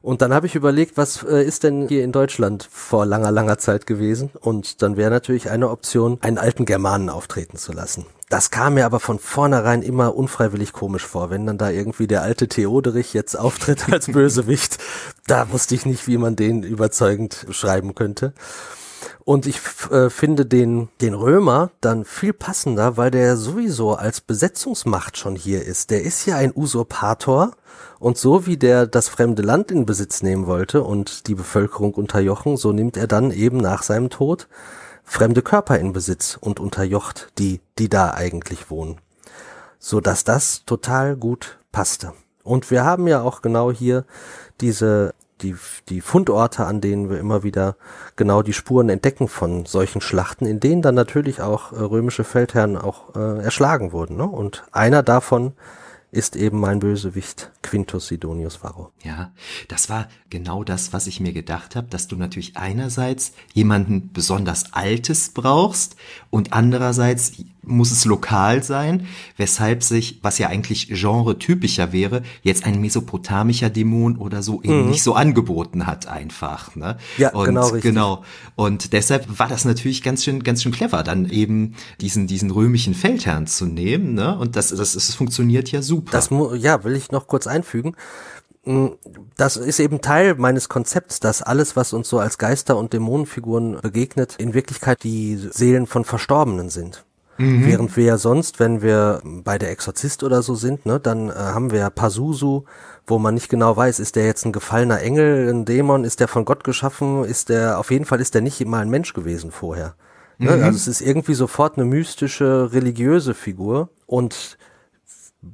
S7: Und dann habe ich überlegt, was äh, ist denn hier in Deutschland vor langer, langer Zeit gewesen? Und dann wäre natürlich eine Option, einen alten Germanen auftreten zu lassen. Das kam mir aber von vornherein immer unfreiwillig komisch vor, wenn dann da irgendwie der alte Theoderich jetzt auftritt als Bösewicht. Da wusste ich nicht, wie man den überzeugend schreiben könnte. Und ich äh, finde den, den Römer dann viel passender, weil der sowieso als Besetzungsmacht schon hier ist. Der ist ja ein Usurpator. Und so wie der das fremde Land in Besitz nehmen wollte und die Bevölkerung unterjochen, so nimmt er dann eben nach seinem Tod fremde Körper in Besitz und unterjocht die, die da eigentlich wohnen. So dass das total gut passte. Und wir haben ja auch genau hier diese die, die Fundorte, an denen wir immer wieder genau die Spuren entdecken von solchen Schlachten, in denen dann natürlich auch äh, römische Feldherren auch äh, erschlagen wurden. Ne? Und einer davon ist eben mein Bösewicht Quintus Sidonius Varro. Ja, das
S1: war genau das, was ich mir gedacht habe, dass du natürlich einerseits jemanden besonders Altes brauchst und andererseits muss es lokal sein, weshalb sich, was ja eigentlich genre-typischer wäre, jetzt ein mesopotamischer Dämon oder so eben mhm. nicht so angeboten hat einfach. Ne? Ja, und, genau, richtig. genau. Und deshalb war das natürlich ganz schön, ganz schön clever, dann eben diesen, diesen römischen Feldherrn zu nehmen. Ne? Und das, das,
S7: das funktioniert ja super. Das ja, will ich noch kurz einfügen hm, das ist eben Teil meines Konzepts, dass alles, was uns so als Geister- und Dämonenfiguren begegnet, in Wirklichkeit die Seelen von Verstorbenen sind. Mhm. Während wir ja sonst, wenn wir bei der Exorzist oder so sind, ne, dann äh, haben wir ja Pazuzu, wo man nicht genau weiß, ist der jetzt ein gefallener Engel, ein Dämon, ist der von Gott geschaffen, ist der, auf jeden Fall ist der nicht mal ein Mensch gewesen vorher. Ne? Mhm. Also es ist irgendwie sofort eine mystische, religiöse Figur und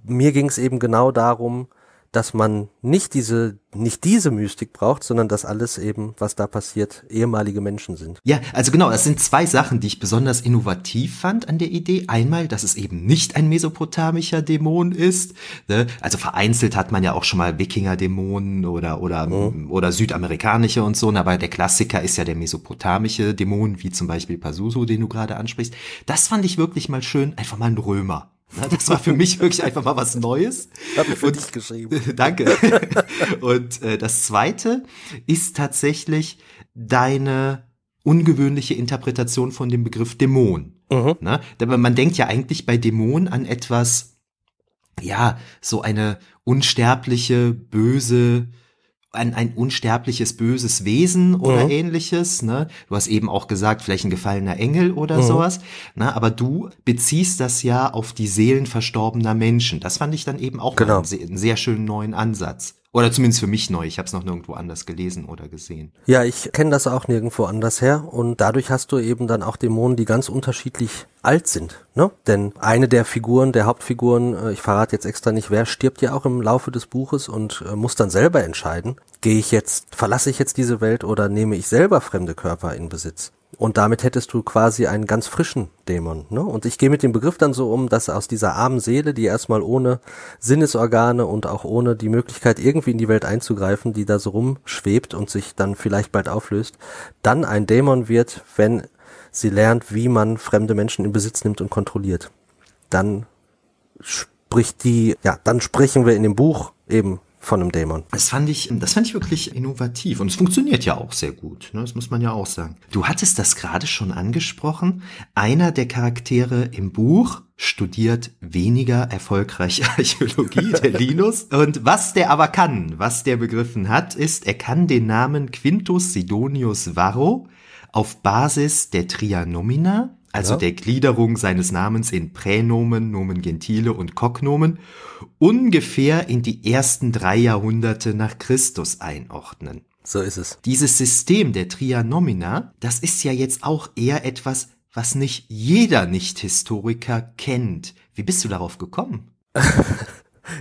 S7: mir ging es eben genau darum, dass man nicht diese, nicht diese Mystik braucht, sondern dass alles eben, was da passiert, ehemalige Menschen sind.
S1: Ja, also genau, das sind zwei Sachen, die ich besonders innovativ fand an der Idee. Einmal, dass es eben nicht ein mesopotamischer Dämon ist. Ne? Also vereinzelt hat man ja auch schon mal Wikinger-Dämonen oder, oder, mhm. oder südamerikanische und so, ne? aber der Klassiker ist ja der mesopotamische Dämon, wie zum Beispiel Pazuzu, den du gerade ansprichst. Das fand ich wirklich mal schön, einfach mal ein Römer. Ne, das war für mich wirklich einfach mal was Neues. Hab ich für dich geschrieben. Danke. Und äh, das zweite ist tatsächlich deine ungewöhnliche Interpretation von dem Begriff Dämon. Mhm. Ne? Man denkt ja eigentlich bei Dämon an etwas, ja, so eine unsterbliche, böse, ein, ein unsterbliches böses Wesen oder mhm. ähnliches. Ne? Du hast eben auch gesagt, vielleicht ein gefallener Engel oder mhm. sowas. Ne? Aber du beziehst das ja auf die Seelen verstorbener Menschen. Das fand ich dann eben auch genau. einen, einen, sehr schönen neuen Ansatz. Oder zumindest für mich neu. Ich habe es noch nirgendwo anders gelesen oder gesehen.
S7: Ja, ich kenne das auch nirgendwo anders her. Und dadurch hast du eben dann auch Dämonen, die ganz unterschiedlich alt sind. Ne? Denn eine der Figuren, der Hauptfiguren, äh, ich verrate jetzt extra nicht wer, stirbt ja auch im Laufe des Buches und äh, muss dann selber entscheiden, gehe ich jetzt, verlasse ich jetzt diese Welt oder nehme ich selber fremde Körper in Besitz. Und damit hättest du quasi einen ganz frischen Dämon. Ne? Und ich gehe mit dem Begriff dann so um, dass aus dieser armen Seele, die erstmal ohne Sinnesorgane und auch ohne die Möglichkeit, irgendwie in die Welt einzugreifen, die da so rumschwebt und sich dann vielleicht bald auflöst, dann ein Dämon wird, wenn sie lernt, wie man fremde Menschen in Besitz nimmt und kontrolliert. Dann spricht die, ja, dann sprechen wir in dem Buch eben von einem Dämon. Das fand ich, das fand ich
S1: wirklich innovativ und es funktioniert ja auch sehr gut. Ne? Das muss man ja auch sagen. Du hattest das gerade schon angesprochen. Einer der Charaktere im Buch studiert weniger erfolgreich Archäologie, der Linus. Und was der aber kann, was der begriffen hat, ist, er kann den Namen Quintus Sidonius Varro auf Basis der Tria Nomina, also ja. der Gliederung seines Namens in Pränomen, Nomen Gentile und Cognomen ungefähr in die ersten drei Jahrhunderte nach Christus einordnen. So ist es. Dieses System der Tria Nomina, das ist ja jetzt auch eher etwas, was nicht jeder Nicht-Historiker kennt. Wie bist du darauf gekommen?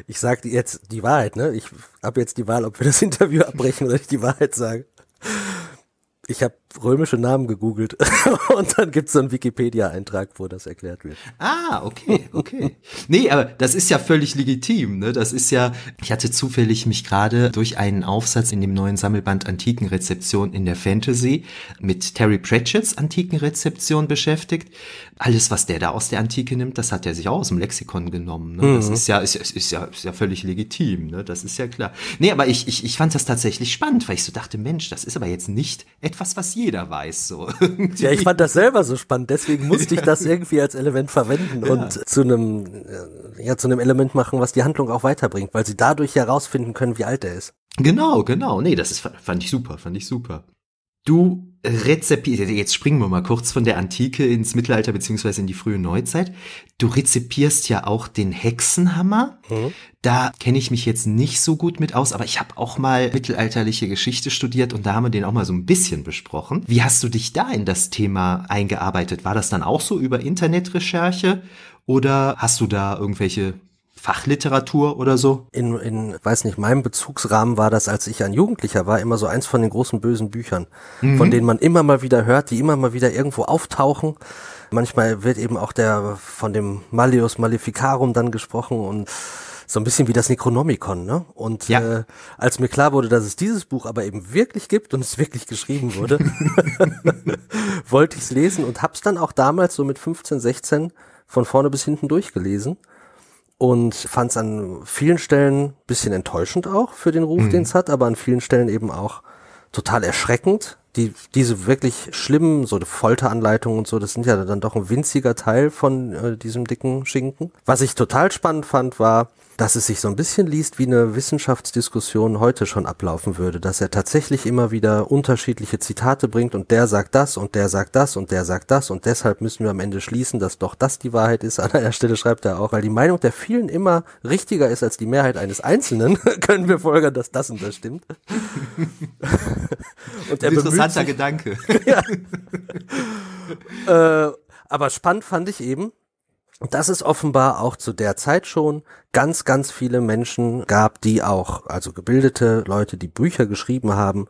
S7: ich sag dir jetzt die Wahrheit, ne? Ich habe jetzt die Wahl, ob wir das Interview abbrechen oder ich die Wahrheit sage. Ich habe römische Namen gegoogelt und dann gibt es so einen Wikipedia-Eintrag, wo das erklärt wird. Ah, okay, okay. nee, aber das
S1: ist ja völlig legitim. Ne? Das ist ja, ich hatte zufällig mich gerade durch einen Aufsatz in dem neuen Sammelband Antikenrezeption in der Fantasy mit Terry Pratchett's Antikenrezeption beschäftigt. Alles, was der da aus der Antike nimmt, das hat er sich auch aus dem Lexikon genommen. Ne? Mhm. Das ist ja, ist, ist, ja, ist ja völlig legitim. Ne? Das ist ja klar. Nee, aber ich, ich, ich fand das tatsächlich spannend, weil ich so dachte, Mensch, das ist aber jetzt nicht etwas, was jeder weiß so. ja, ich fand
S7: das selber so spannend, deswegen musste ich das irgendwie als Element verwenden ja. und zu einem, äh, ja, zu einem Element machen, was die Handlung auch weiterbringt, weil sie dadurch herausfinden können, wie alt er ist. Genau, genau. Nee,
S1: das ist, fand ich super, fand ich super. Du rezipierst, jetzt springen wir mal kurz von der Antike ins Mittelalter beziehungsweise in die frühe Neuzeit. Du rezipierst ja auch den Hexenhammer. Mhm. Da kenne ich mich jetzt nicht so gut mit aus, aber ich habe auch mal mittelalterliche Geschichte studiert und da haben wir den auch mal so ein bisschen besprochen. Wie hast du dich da in das Thema eingearbeitet? War das dann auch so über Internetrecherche oder hast du da irgendwelche
S7: Fachliteratur oder so? In, in, weiß nicht, meinem Bezugsrahmen war das, als ich ein Jugendlicher war, immer so eins von den großen bösen Büchern, mhm. von denen man immer mal wieder hört, die immer mal wieder irgendwo auftauchen. Manchmal wird eben auch der von dem Malleus Maleficarum dann gesprochen und so ein bisschen wie das Necronomicon, ne? Und ja. äh, als mir klar wurde, dass es dieses Buch aber eben wirklich gibt und es wirklich geschrieben wurde, wollte ich es lesen und hab's dann auch damals so mit 15, 16 von vorne bis hinten durchgelesen und fand es an vielen Stellen bisschen enttäuschend auch für den Ruf, mhm. den es hat, aber an vielen Stellen eben auch total erschreckend. Die, diese wirklich schlimmen, so Folteranleitungen und so, das sind ja dann doch ein winziger Teil von äh, diesem dicken Schinken. Was ich total spannend fand, war, dass es sich so ein bisschen liest, wie eine Wissenschaftsdiskussion heute schon ablaufen würde, dass er tatsächlich immer wieder unterschiedliche Zitate bringt und der sagt das und der sagt das und der sagt das und deshalb müssen wir am Ende schließen, dass doch das die Wahrheit ist. An einer Stelle schreibt er auch, weil die Meinung der vielen immer richtiger ist als die Mehrheit eines Einzelnen, können wir folgern, dass das und das stimmt. und Ein interessanter sich, Gedanke. Ja. äh, aber spannend fand ich eben, dass es offenbar auch zu der Zeit schon ganz, ganz viele Menschen gab, die auch, also gebildete Leute, die Bücher geschrieben haben,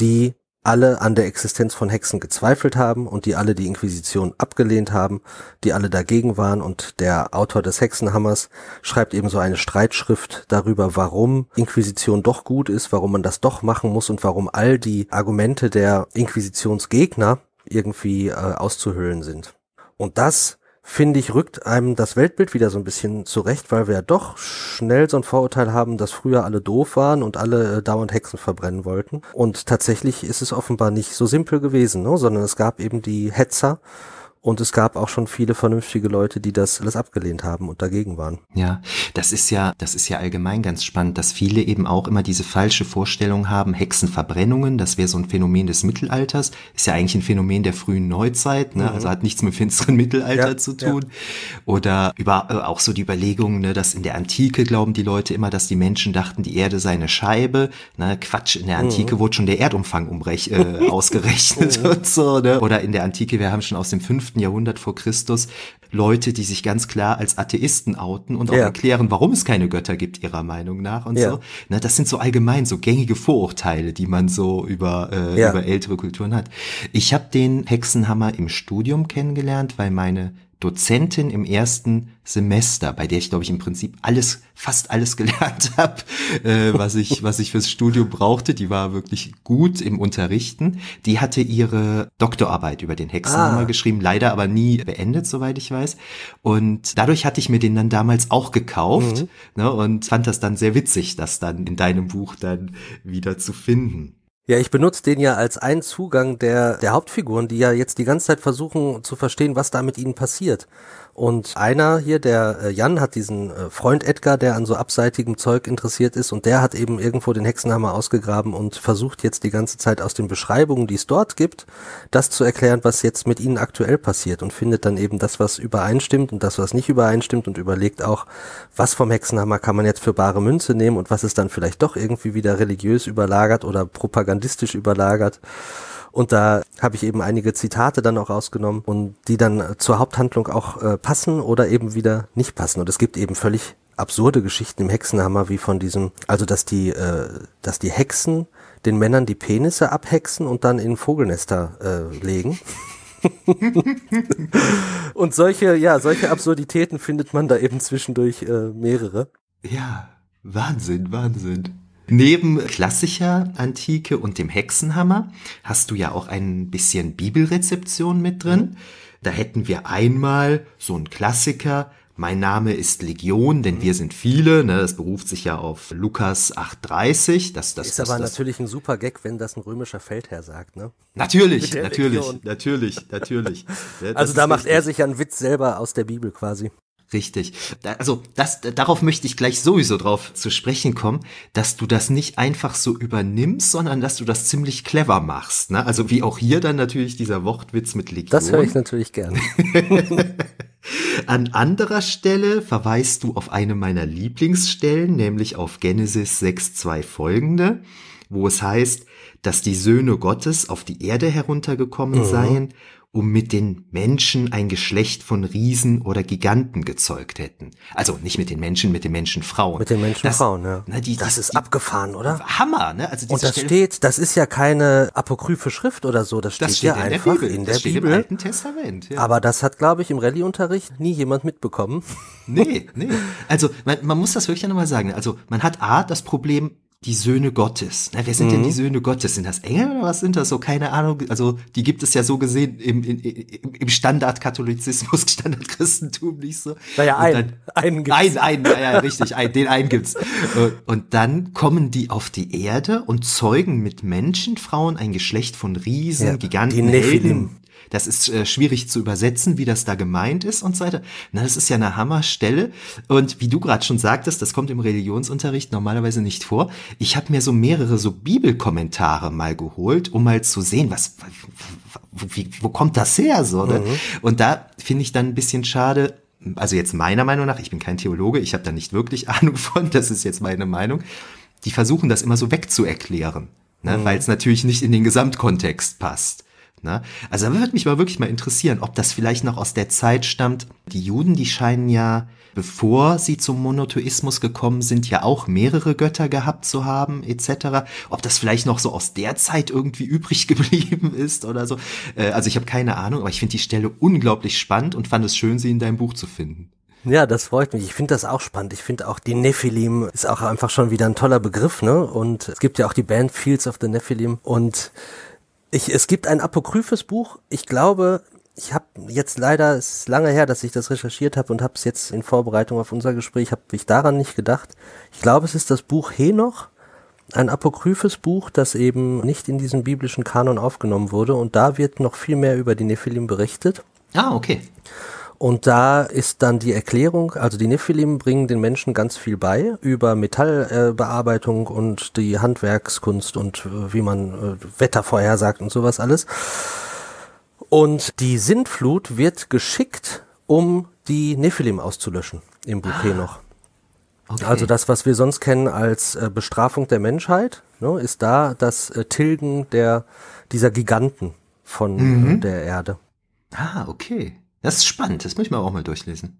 S7: die alle an der Existenz von Hexen gezweifelt haben und die alle die Inquisition abgelehnt haben, die alle dagegen waren und der Autor des Hexenhammers schreibt eben so eine Streitschrift darüber, warum Inquisition doch gut ist, warum man das doch machen muss und warum all die Argumente der Inquisitionsgegner irgendwie äh, auszuhöhlen sind. Und das finde ich, rückt einem das Weltbild wieder so ein bisschen zurecht, weil wir ja doch schnell so ein Vorurteil haben, dass früher alle doof waren und alle äh, dauernd Hexen verbrennen wollten. Und tatsächlich ist es offenbar nicht so simpel gewesen, ne? sondern es gab eben die Hetzer, und es gab auch schon viele vernünftige Leute, die das alles abgelehnt haben und dagegen waren.
S1: Ja, das ist ja, das ist ja allgemein ganz spannend, dass viele eben auch immer diese falsche Vorstellung haben, Hexenverbrennungen, das wäre so ein Phänomen des Mittelalters, ist ja eigentlich ein Phänomen der frühen Neuzeit, ne? Mhm. also hat nichts mit finsteren Mittelalter ja, zu tun. Ja. Oder über, äh, auch so die Überlegung, ne, dass in der Antike glauben die Leute immer, dass die Menschen dachten, die Erde sei eine Scheibe. Ne? Quatsch, in der mhm. Antike mhm. wurde schon der Erdumfang umrech, äh, ausgerechnet mhm. und so. Ne? Oder in der Antike, wir haben schon aus dem fünften Jahrhundert vor Christus Leute, die sich ganz klar als Atheisten outen und auch ja. erklären, warum es keine Götter gibt, ihrer Meinung nach und ja. so. Na, das sind so allgemein so gängige Vorurteile, die man so über, äh, ja. über ältere Kulturen hat. Ich habe den Hexenhammer im Studium kennengelernt, weil meine Dozentin im ersten Semester, bei der ich glaube ich im Prinzip alles, fast alles gelernt habe, äh, was ich, was ich fürs Studium brauchte. Die war wirklich gut im Unterrichten. Die hatte ihre Doktorarbeit über den Hexenhammer ah. geschrieben, leider aber nie beendet, soweit ich weiß. Und dadurch hatte ich mir den dann damals auch gekauft mhm. ne, und fand das dann sehr witzig, das dann in deinem Buch dann wieder zu finden.
S7: Ja, ich benutze den ja als einen Zugang der, der Hauptfiguren, die ja jetzt die ganze Zeit versuchen zu verstehen, was da mit ihnen passiert. Und einer hier, der äh, Jan, hat diesen äh, Freund Edgar, der an so abseitigem Zeug interessiert ist und der hat eben irgendwo den Hexenhammer ausgegraben und versucht jetzt die ganze Zeit aus den Beschreibungen, die es dort gibt, das zu erklären, was jetzt mit ihnen aktuell passiert und findet dann eben das, was übereinstimmt und das, was nicht übereinstimmt und überlegt auch, was vom Hexenhammer kann man jetzt für bare Münze nehmen und was ist dann vielleicht doch irgendwie wieder religiös überlagert oder propagandistisch überlagert. Und da habe ich eben einige Zitate dann auch rausgenommen und die dann zur Haupthandlung auch äh, passen oder eben wieder nicht passen. Und es gibt eben völlig absurde Geschichten im Hexenhammer, wie von diesem, also dass die, äh, dass die Hexen den Männern die Penisse abhexen und dann in Vogelnester äh, legen. und solche, ja, solche Absurditäten findet man da eben zwischendurch äh, mehrere.
S1: Ja, Wahnsinn, Wahnsinn. Neben klassischer Antike und dem Hexenhammer hast du ja auch ein bisschen Bibelrezeption mit drin. Da hätten wir einmal so ein Klassiker, mein Name ist Legion, denn wir sind viele. Ne? Das beruft sich ja auf Lukas 8,30. Das, das ist das, aber das, natürlich
S7: ein super Gag, wenn das ein römischer Feldherr sagt. Ne? Natürlich, natürlich, natürlich, natürlich, natürlich, ne, Also da macht richtig. er sich einen Witz selber aus der Bibel quasi. Richtig. Also das, darauf
S1: möchte ich gleich sowieso drauf zu sprechen kommen, dass du das nicht einfach so übernimmst, sondern dass du das ziemlich clever machst. Ne? Also wie auch hier dann natürlich dieser Wortwitz mit Legion. Das höre ich
S7: natürlich gerne.
S1: An anderer Stelle verweist du auf eine meiner Lieblingsstellen, nämlich auf Genesis 6.2 folgende, wo es heißt, dass die Söhne Gottes auf die Erde heruntergekommen mhm. seien um mit den Menschen ein Geschlecht von Riesen oder Giganten gezeugt hätten. Also nicht mit den Menschen,
S7: mit den Menschenfrauen. Mit den Menschenfrauen, ja. Ne, die, das die, ist die, abgefahren, oder? Hammer, ne? Also Und das Stelle, steht, das ist ja keine apokryphe Schrift oder so, das steht, das steht ja in einfach der Bibel. in der das steht Bibel. Im Alten Testament. Ja. Aber das hat, glaube ich, im Rallye-Unterricht nie jemand mitbekommen. Nee, nee. Also
S1: man, man muss das wirklich nochmal sagen. Also man hat A, das Problem, die Söhne Gottes. Na, wer sind mhm. denn die mhm. Söhne Gottes? Sind das Engel oder was sind das? So, keine Ahnung. Also, die gibt es ja so gesehen im, im, im Standardkatholizismus, Standardchristentum nicht so. Naja, einen. einen gibt's. Einen, einen, ja, richtig, einen, den einen gibt's. Äh, und dann kommen die auf die Erde und zeugen mit Menschenfrauen ein Geschlecht von Riesen, ja, Giganten, Helden. Das ist äh, schwierig zu übersetzen, wie das da gemeint ist und so weiter. Na, das ist ja eine Hammerstelle. Und wie du gerade schon sagtest, das kommt im Religionsunterricht normalerweise nicht vor. Ich habe mir so mehrere so Bibelkommentare mal geholt, um mal zu sehen, was, wo, wie, wo kommt das her? So, ne? mhm. Und da finde ich dann ein bisschen schade, also jetzt meiner Meinung nach, ich bin kein Theologe, ich habe da nicht wirklich Ahnung von, das ist jetzt meine Meinung, die versuchen das immer so wegzuerklären, ne? Mhm. weil es natürlich nicht in den Gesamtkontext passt. Ne? Also da würde mich mal wirklich mal interessieren, ob das vielleicht noch aus der Zeit stammt. Die Juden, die scheinen ja, bevor sie zum Monotheismus gekommen sind, ja auch mehrere Götter gehabt zu haben, etc. Ob das vielleicht noch so aus der Zeit irgendwie übrig geblieben ist oder so. Äh, also ich habe keine Ahnung, aber ich finde die Stelle unglaublich spannend und fand es schön, sie in deinem Buch zu finden.
S7: Ja, das freut mich. Ich finde das auch spannend. Ich finde auch die Nephilim ist auch einfach schon wieder ein toller Begriff, ne? Und es gibt ja auch die Band Fields of the Nephilim und ich, es gibt ein apokryphes Buch. Ich glaube, ich habe jetzt leider, es ist lange her, dass ich das recherchiert habe und habe es jetzt in Vorbereitung auf unser Gespräch, habe ich daran nicht gedacht. Ich glaube, es ist das Buch Henoch, ein apokryphes Buch, das eben nicht in diesem biblischen Kanon aufgenommen wurde und da wird noch viel mehr über die Nephilim berichtet. Ah, okay. Und da ist dann die Erklärung, also die Nephilim bringen den Menschen ganz viel bei über Metallbearbeitung äh, und die Handwerkskunst und äh, wie man äh, Wetter vorhersagt und sowas alles. Und die Sintflut wird geschickt, um die Nephilim auszulöschen im Buch ah. noch. Okay. Also das, was wir sonst kennen als äh, Bestrafung der Menschheit, ne, ist da das äh, Tilgen der, dieser Giganten von äh, mhm. der Erde. Ah, okay. Das ist spannend, das muss ich mir auch mal durchlesen.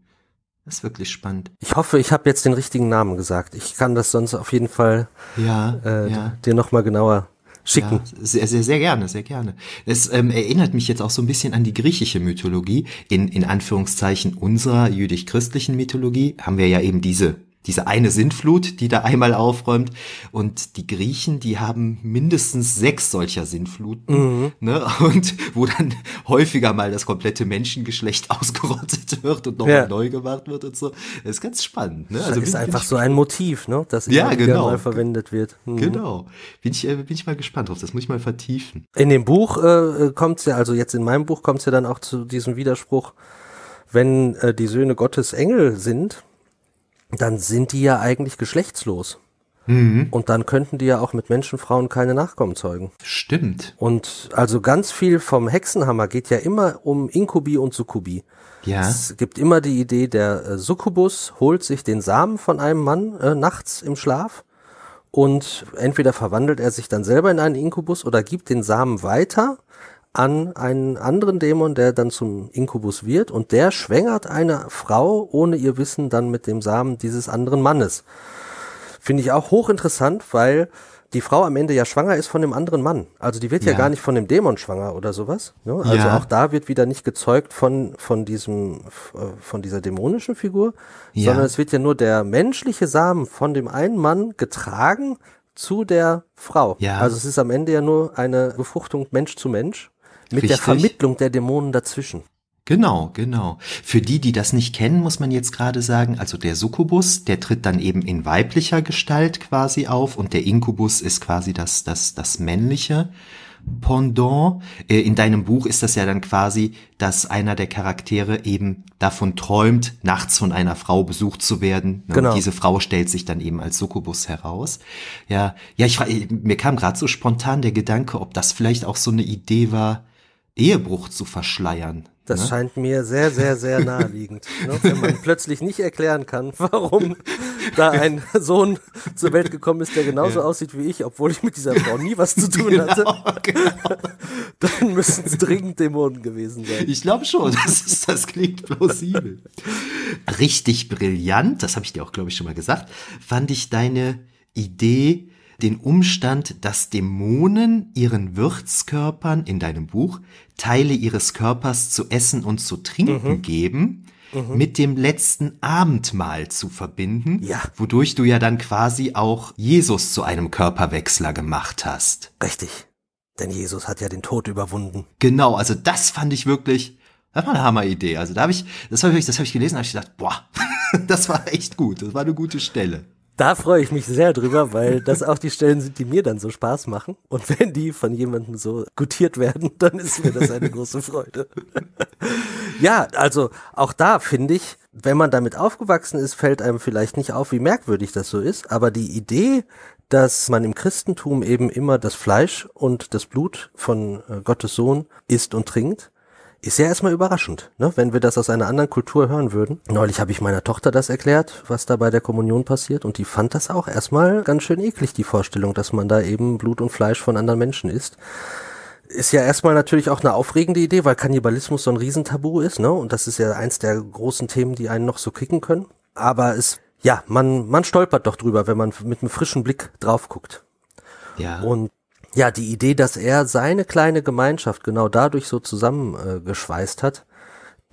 S7: Das ist wirklich spannend. Ich hoffe, ich habe jetzt den richtigen Namen gesagt. Ich kann das sonst auf jeden Fall ja, äh, ja. dir nochmal genauer
S1: schicken. Ja, sehr, sehr, sehr gerne, sehr gerne. Es ähm, erinnert mich jetzt auch so ein bisschen an die griechische Mythologie. In, in Anführungszeichen unserer jüdisch-christlichen Mythologie haben wir ja eben diese diese eine Sintflut, die da einmal aufräumt. Und die Griechen, die haben mindestens sechs solcher Sintfluten, mhm. ne? Und wo dann häufiger mal das komplette
S7: Menschengeschlecht ausgerottet
S1: wird und nochmal ja. neu gemacht wird und so. Das ist ganz spannend. Ne? Also das ist einfach so
S7: ein Motiv, ne? Das ja, genau. mal verwendet wird. Mhm. Genau. Bin ich, äh, bin ich mal gespannt drauf. Das muss ich mal vertiefen. In dem Buch äh, äh kommt ja, also jetzt in meinem Buch kommt es ja dann auch zu diesem Widerspruch, wenn äh, die Söhne Gottes Engel sind, dann sind die ja eigentlich geschlechtslos. Mhm. Und dann könnten die ja auch mit Menschenfrauen keine Nachkommen zeugen. Stimmt. Und also ganz viel vom Hexenhammer geht ja immer um Inkubi und Sukubi. Ja. Es gibt immer die Idee, der äh, Succubus holt sich den Samen von einem Mann äh, nachts im Schlaf und entweder verwandelt er sich dann selber in einen Inkubus oder gibt den Samen weiter an einen anderen Dämon, der dann zum Inkubus wird und der schwängert eine Frau ohne ihr Wissen dann mit dem Samen dieses anderen Mannes. Finde ich auch hochinteressant, weil die Frau am Ende ja schwanger ist von dem anderen Mann. Also die wird ja, ja gar nicht von dem Dämon schwanger oder sowas. Ne? Also ja. auch da wird wieder nicht gezeugt von, von diesem, äh, von dieser dämonischen Figur, ja. sondern es wird ja nur der menschliche Samen von dem einen Mann getragen zu der Frau. Ja. Also es ist am Ende ja nur eine Befruchtung Mensch zu Mensch mit Richtig. der Vermittlung der Dämonen dazwischen.
S1: Genau, genau. Für die, die das nicht kennen, muss man jetzt gerade sagen, also der Succubus, der tritt dann eben in weiblicher Gestalt quasi auf und der Inkubus ist quasi das, das, das männliche. Pendant. Äh, in deinem Buch ist das ja dann quasi, dass einer der Charaktere eben davon träumt, nachts von einer Frau besucht zu werden. Ne? Genau. Und diese Frau stellt sich dann eben als Succubus heraus. Ja, ja, ich mir kam gerade so spontan der Gedanke, ob das vielleicht auch so eine Idee war, Ehebruch zu verschleiern.
S7: Das ne? scheint mir sehr, sehr, sehr naheliegend. ne? Wenn man plötzlich nicht erklären kann, warum da ein Sohn zur Welt gekommen ist, der genauso ja. aussieht wie ich, obwohl ich mit dieser Frau nie was zu tun genau, hatte, genau. dann müssen es dringend Dämonen gewesen sein. Ich glaube schon,
S1: das, ist, das klingt plausibel. Richtig brillant, das habe ich dir auch, glaube ich, schon mal gesagt, fand ich deine Idee, den Umstand, dass Dämonen ihren Wirtskörpern in deinem Buch Teile ihres Körpers zu essen und zu trinken mhm. geben, mhm. mit dem letzten Abendmahl zu verbinden, ja. wodurch du ja dann quasi auch Jesus zu einem Körperwechsler gemacht hast. Richtig. Denn Jesus hat ja den Tod überwunden. Genau, also das fand ich wirklich, das war eine Hammeridee. Also da habe ich, das habe ich, das habe ich gelesen, habe ich gedacht, boah, das war echt gut, das war eine gute
S7: Stelle. Da freue ich mich sehr drüber, weil das auch die Stellen sind, die mir dann so Spaß machen. Und wenn die von jemandem so gutiert werden, dann ist mir das eine große Freude. ja, also auch da finde ich, wenn man damit aufgewachsen ist, fällt einem vielleicht nicht auf, wie merkwürdig das so ist. Aber die Idee, dass man im Christentum eben immer das Fleisch und das Blut von äh, Gottes Sohn isst und trinkt, ist ja erstmal überraschend, ne? wenn wir das aus einer anderen Kultur hören würden. Neulich habe ich meiner Tochter das erklärt, was da bei der Kommunion passiert und die fand das auch erstmal ganz schön eklig, die Vorstellung, dass man da eben Blut und Fleisch von anderen Menschen isst ist ja erstmal natürlich auch eine aufregende Idee, weil Kannibalismus so ein Riesentabu ist, ne? Und das ist ja eins der großen Themen, die einen noch so kicken können. Aber es, ja, man, man stolpert doch drüber, wenn man mit einem frischen Blick drauf guckt. Ja. Und ja, die Idee, dass er seine kleine Gemeinschaft genau dadurch so zusammengeschweißt äh, hat,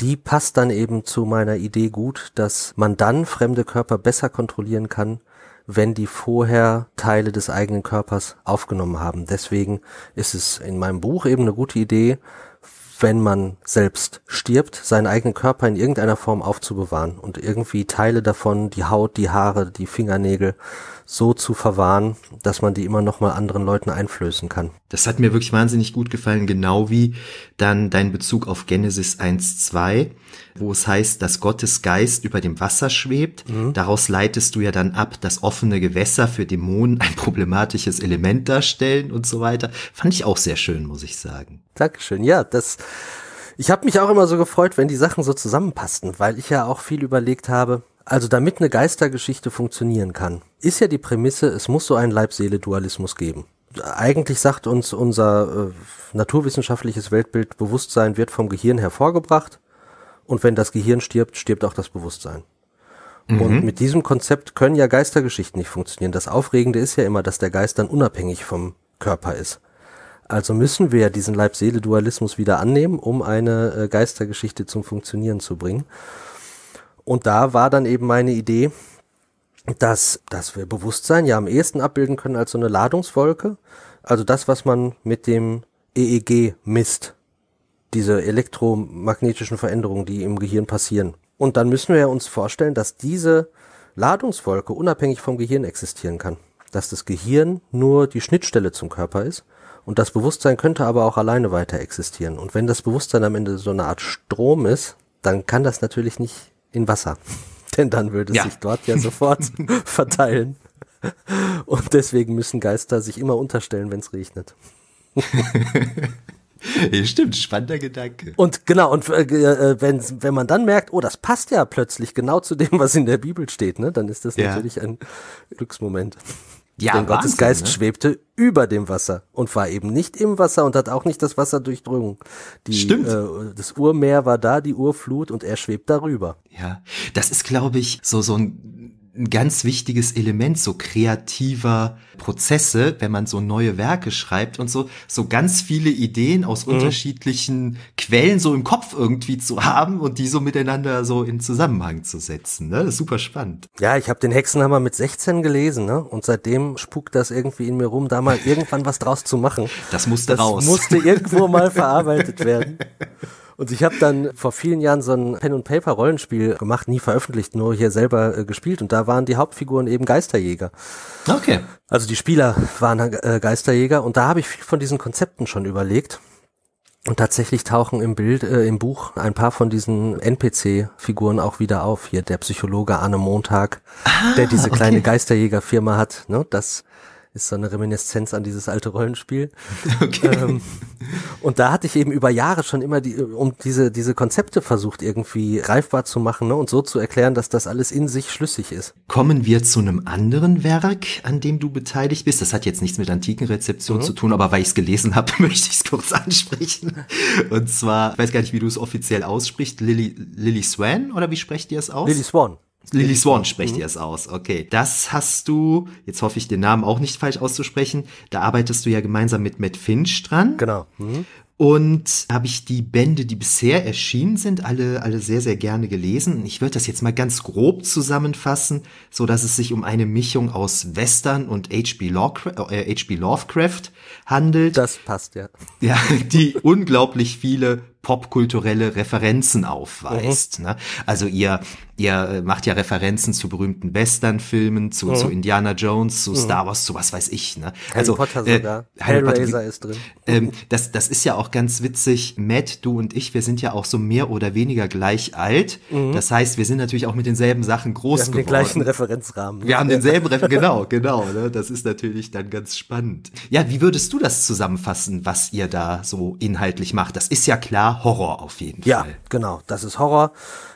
S7: die passt dann eben zu meiner Idee gut, dass man dann fremde Körper besser kontrollieren kann, wenn die vorher Teile des eigenen Körpers aufgenommen haben. Deswegen ist es in meinem Buch eben eine gute Idee, wenn man selbst stirbt, seinen eigenen Körper in irgendeiner Form aufzubewahren und irgendwie Teile davon, die Haut, die Haare, die Fingernägel, so zu verwahren, dass man die immer noch mal anderen Leuten einflößen kann. Das hat mir wirklich wahnsinnig gut gefallen, genau wie dann dein Bezug auf Genesis
S1: 1.2, wo es heißt, dass Gottes Geist über dem Wasser schwebt. Mhm. Daraus leitest du ja dann ab, dass offene Gewässer für Dämonen ein problematisches Element darstellen und so weiter.
S7: Fand ich auch sehr schön, muss ich sagen. Dankeschön. Ja, das ich habe mich auch immer so gefreut, wenn die Sachen so zusammenpassten, weil ich ja auch viel überlegt habe, also damit eine Geistergeschichte funktionieren kann, ist ja die Prämisse, es muss so einen Leib-Seele-Dualismus geben. Eigentlich sagt uns unser äh, naturwissenschaftliches Weltbild, Bewusstsein wird vom Gehirn hervorgebracht und wenn das Gehirn stirbt, stirbt auch das Bewusstsein. Mhm. Und mit diesem Konzept können ja Geistergeschichten nicht funktionieren. Das Aufregende ist ja immer, dass der Geist dann unabhängig vom Körper ist. Also müssen wir diesen Leib-Seele-Dualismus wieder annehmen, um eine äh, Geistergeschichte zum Funktionieren zu bringen. Und da war dann eben meine Idee, dass, dass wir Bewusstsein ja am ehesten abbilden können als so eine Ladungswolke. Also das, was man mit dem EEG misst. Diese elektromagnetischen Veränderungen, die im Gehirn passieren. Und dann müssen wir uns vorstellen, dass diese Ladungswolke unabhängig vom Gehirn existieren kann. Dass das Gehirn nur die Schnittstelle zum Körper ist und das Bewusstsein könnte aber auch alleine weiter existieren. Und wenn das Bewusstsein am Ende so eine Art Strom ist, dann kann das natürlich nicht in Wasser. Denn dann würde es ja. sich dort ja sofort verteilen. Und deswegen müssen Geister sich immer unterstellen, wenn es regnet. Stimmt, spannender Gedanke. Und genau, und äh, äh wenn, wenn man dann merkt, oh, das passt ja plötzlich genau zu dem, was in der Bibel steht, ne, dann ist das ja. natürlich ein Glücksmoment. Ja, Denn Wahnsinn, Gottes Geist ne? schwebte über dem Wasser und war eben nicht im Wasser und hat auch nicht das Wasser durchdrungen. Die, Stimmt. Äh, das Urmeer war da, die Urflut und er schwebt darüber.
S1: Ja, das ist, glaube ich, so, so ein ein ganz wichtiges Element so kreativer Prozesse, wenn man so neue Werke schreibt und so, so ganz viele Ideen aus mhm. unterschiedlichen Quellen so im Kopf irgendwie zu
S7: haben und die so miteinander so in Zusammenhang zu setzen. Ne? super spannend. Ja, ich habe den Hexenhammer mit 16 gelesen ne? und seitdem spukt das irgendwie in mir rum, da mal irgendwann was draus zu machen.
S1: Das musste das raus. Das musste
S7: irgendwo mal verarbeitet werden. Und ich habe dann vor vielen Jahren so ein Pen-and-Paper-Rollenspiel gemacht, nie veröffentlicht, nur hier selber äh, gespielt. Und da waren die Hauptfiguren eben Geisterjäger. Okay. Also die Spieler waren äh, Geisterjäger. Und da habe ich viel von diesen Konzepten schon überlegt. Und tatsächlich tauchen im Bild, äh, im Buch ein paar von diesen NPC-Figuren auch wieder auf. Hier der Psychologe Arne Montag, ah, der diese kleine okay. Geisterjägerfirma hat. Ne? Das ist so eine Reminiszenz an dieses alte Rollenspiel. Okay. Ähm, und da hatte ich eben über Jahre schon immer die, um diese, diese Konzepte versucht, irgendwie greifbar zu machen ne, und so zu erklären, dass das alles in sich schlüssig ist. Kommen
S1: wir zu einem anderen Werk, an dem du beteiligt bist. Das hat jetzt nichts mit antiken Rezeption mhm. zu tun, aber weil ich es gelesen habe, möchte ich es kurz ansprechen. Und zwar, ich weiß gar nicht, wie du es offiziell aussprichst, Lily, Lily Swan oder wie sprecht ihr es aus? Lily Swan. Lily Swan sprecht mhm. ihr es aus, okay. Das hast du, jetzt hoffe ich den Namen auch nicht falsch auszusprechen, da arbeitest du ja gemeinsam mit Matt Finch dran. Genau. Mhm. Und habe ich die Bände, die bisher erschienen sind, alle, alle sehr, sehr gerne gelesen. Ich würde das jetzt mal ganz grob zusammenfassen, so dass es sich um eine Mischung aus Western und H.P. Lovecraft, äh, äh Lovecraft handelt.
S7: Das passt, ja.
S1: Ja, die unglaublich viele popkulturelle Referenzen aufweist. Mhm. Ne? Also ihr Ihr äh, macht ja Referenzen zu berühmten Western-Filmen, zu, mhm. zu Indiana Jones, zu mhm. Star Wars, zu was weiß ich. Ne? Harry also, Potter äh, sogar. Äh, Hellraiser Harry, ist drin. Ähm, das, das ist ja auch ganz witzig. Matt, du und ich, wir sind ja auch so mehr oder weniger gleich alt. Mhm. Das heißt, wir sind natürlich auch mit denselben Sachen groß geworden. wir haben geworden. den gleichen Referenzrahmen. Wir haben denselben Referenzrahmen, genau, genau. Ne? Das ist natürlich dann ganz spannend. Ja, wie würdest du das
S7: zusammenfassen, was ihr da so inhaltlich macht? Das ist ja klar Horror auf jeden ja, Fall. Ja, genau, das ist Horror.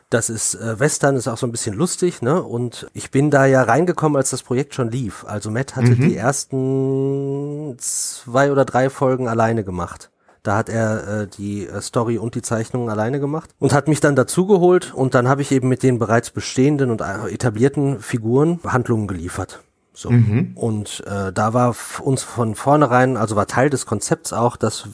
S7: Das ist äh, Western, ist auch so ein bisschen lustig, ne? Und ich bin da ja reingekommen, als das Projekt schon lief. Also Matt hatte mhm. die ersten zwei oder drei Folgen alleine gemacht. Da hat er äh, die äh, Story und die Zeichnungen alleine gemacht und hat mich dann dazugeholt und dann habe ich eben mit den bereits bestehenden und äh, etablierten Figuren Handlungen geliefert. So. Mhm. Und äh, da war uns von vornherein, also war Teil des Konzepts auch, dass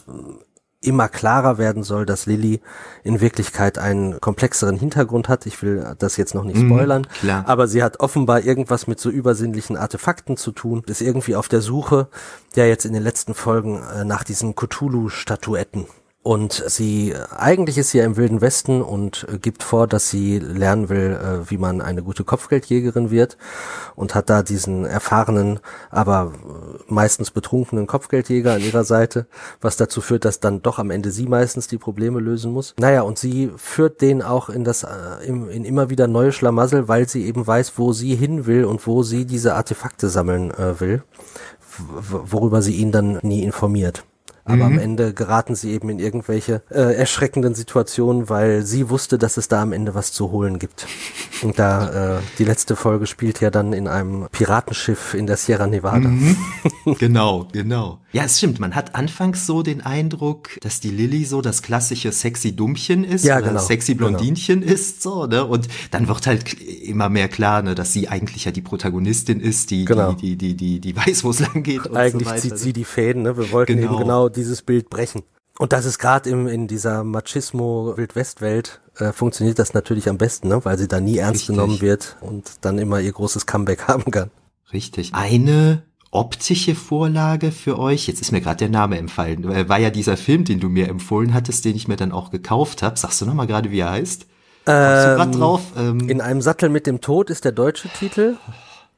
S7: immer klarer werden soll, dass Lilly in Wirklichkeit einen komplexeren Hintergrund hat. Ich will das jetzt noch nicht mhm, spoilern, mhm, aber sie hat offenbar irgendwas mit so übersinnlichen Artefakten zu tun, ist irgendwie auf der Suche, ja jetzt in den letzten Folgen äh, nach diesen Cthulhu-Statuetten. Und sie, eigentlich ist sie ja im Wilden Westen und äh, gibt vor, dass sie lernen will, äh, wie man eine gute Kopfgeldjägerin wird und hat da diesen erfahrenen, aber äh, meistens betrunkenen Kopfgeldjäger an ihrer Seite, was dazu führt, dass dann doch am Ende sie meistens die Probleme lösen muss. Naja, und sie führt den auch in das, in, in immer wieder neue Schlamassel, weil sie eben weiß, wo sie hin will und wo sie diese Artefakte sammeln will, worüber sie ihn dann nie informiert. Aber mhm. am Ende geraten sie eben in irgendwelche äh, erschreckenden Situationen, weil sie wusste, dass es da am Ende was zu holen gibt. Und da äh, die letzte Folge spielt ja dann in einem Piratenschiff in der Sierra Nevada. Mhm.
S1: Genau, genau. Ja, es stimmt. Man hat anfangs so den Eindruck, dass die Lilly so das klassische sexy Dummchen ist ja, oder genau, sexy genau. Blondinchen genau. ist, so, ne? Und dann wird halt immer mehr klar, ne, dass sie eigentlich ja die Protagonistin ist, die, genau. die, die, die, die, die, weiß, wo es lang
S7: geht. eigentlich so weiter. zieht ne? sie die Fäden, ne? Wir wollten genau. eben genau dieses Bild brechen. Und das ist gerade in dieser Machismo-Wildwest-Welt äh, funktioniert das natürlich am besten, ne? weil sie da nie ernst Richtig. genommen wird und dann immer ihr großes Comeback haben kann. Richtig.
S1: Eine optische Vorlage für euch, jetzt ist mir gerade der Name empfallen, war ja dieser Film, den du mir empfohlen hattest, den ich mir dann auch gekauft habe. Sagst du nochmal gerade, wie
S7: er heißt? Ähm, drauf? Ähm, in einem Sattel mit dem Tod ist der deutsche Titel,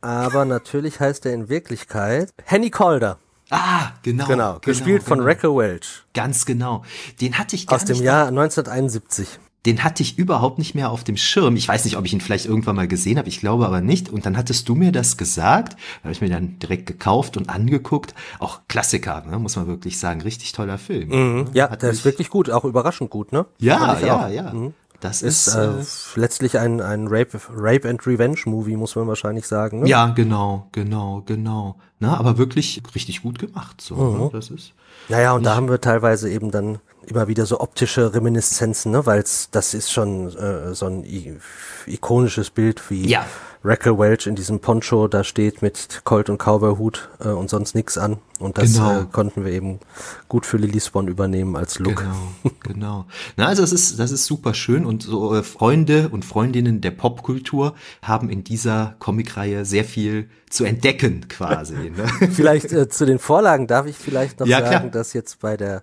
S7: aber natürlich heißt er in Wirklichkeit Henny Calder. Ah, genau. Genau, genau gespielt genau, von Raquel Welch. Ganz genau. Den hatte ich gar Aus dem Jahr 1971 den
S1: hatte ich überhaupt nicht mehr auf dem Schirm. Ich weiß nicht, ob ich ihn vielleicht irgendwann mal gesehen habe, ich glaube aber nicht. Und dann hattest du mir das gesagt, habe ich mir dann direkt gekauft und angeguckt. Auch Klassiker, ne? muss man wirklich
S7: sagen, richtig toller Film. Mhm. Ne? Ja, Hat der ist wirklich gut, auch überraschend gut, ne? Ja, ja, auch. ja. Mhm. Das ist, ist äh, äh, letztlich ein, ein Rape, Rape and Revenge Movie, muss man wahrscheinlich sagen. Ne? Ja,
S1: genau, genau, genau. Na, aber wirklich richtig gut gemacht. So, ne? mhm. ne? das ist.
S7: Naja, und da haben wir teilweise eben dann immer wieder so optische Reminiszenzen, ne? weil das ist schon äh, so ein ikonisches Bild, wie ja. Rackle Welch in diesem Poncho da steht mit Colt und Cowboy-Hut äh, und sonst nix an. Und das genau. äh, konnten wir eben gut für Lily Spawn übernehmen als Look. Genau,
S1: genau. Na, also das ist, das ist super schön und so äh, Freunde und Freundinnen der Popkultur haben in dieser Comicreihe sehr viel zu entdecken quasi. Ne?
S7: vielleicht äh, zu den Vorlagen darf ich vielleicht noch ja, sagen, klar. dass jetzt bei der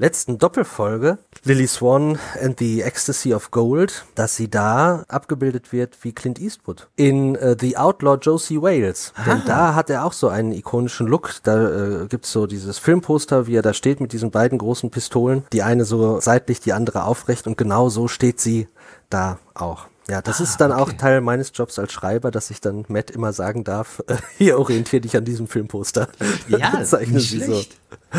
S7: letzten Doppelfolge Lily Swan and the Ecstasy of Gold, dass sie da abgebildet wird wie Clint Eastwood in äh, The Outlaw Josie Wales. Ah. Denn da hat er auch so einen ikonischen Look. Da äh, gibt's so dieses Filmposter, wie er da steht mit diesen beiden großen Pistolen, die eine so seitlich, die andere aufrecht und genau so steht sie da auch. Ja, das ah, ist dann okay. auch Teil meines Jobs als Schreiber, dass ich dann Matt immer sagen darf, äh, hier orientiere dich an diesem Filmposter. Ja, zeichne nicht schlecht. So.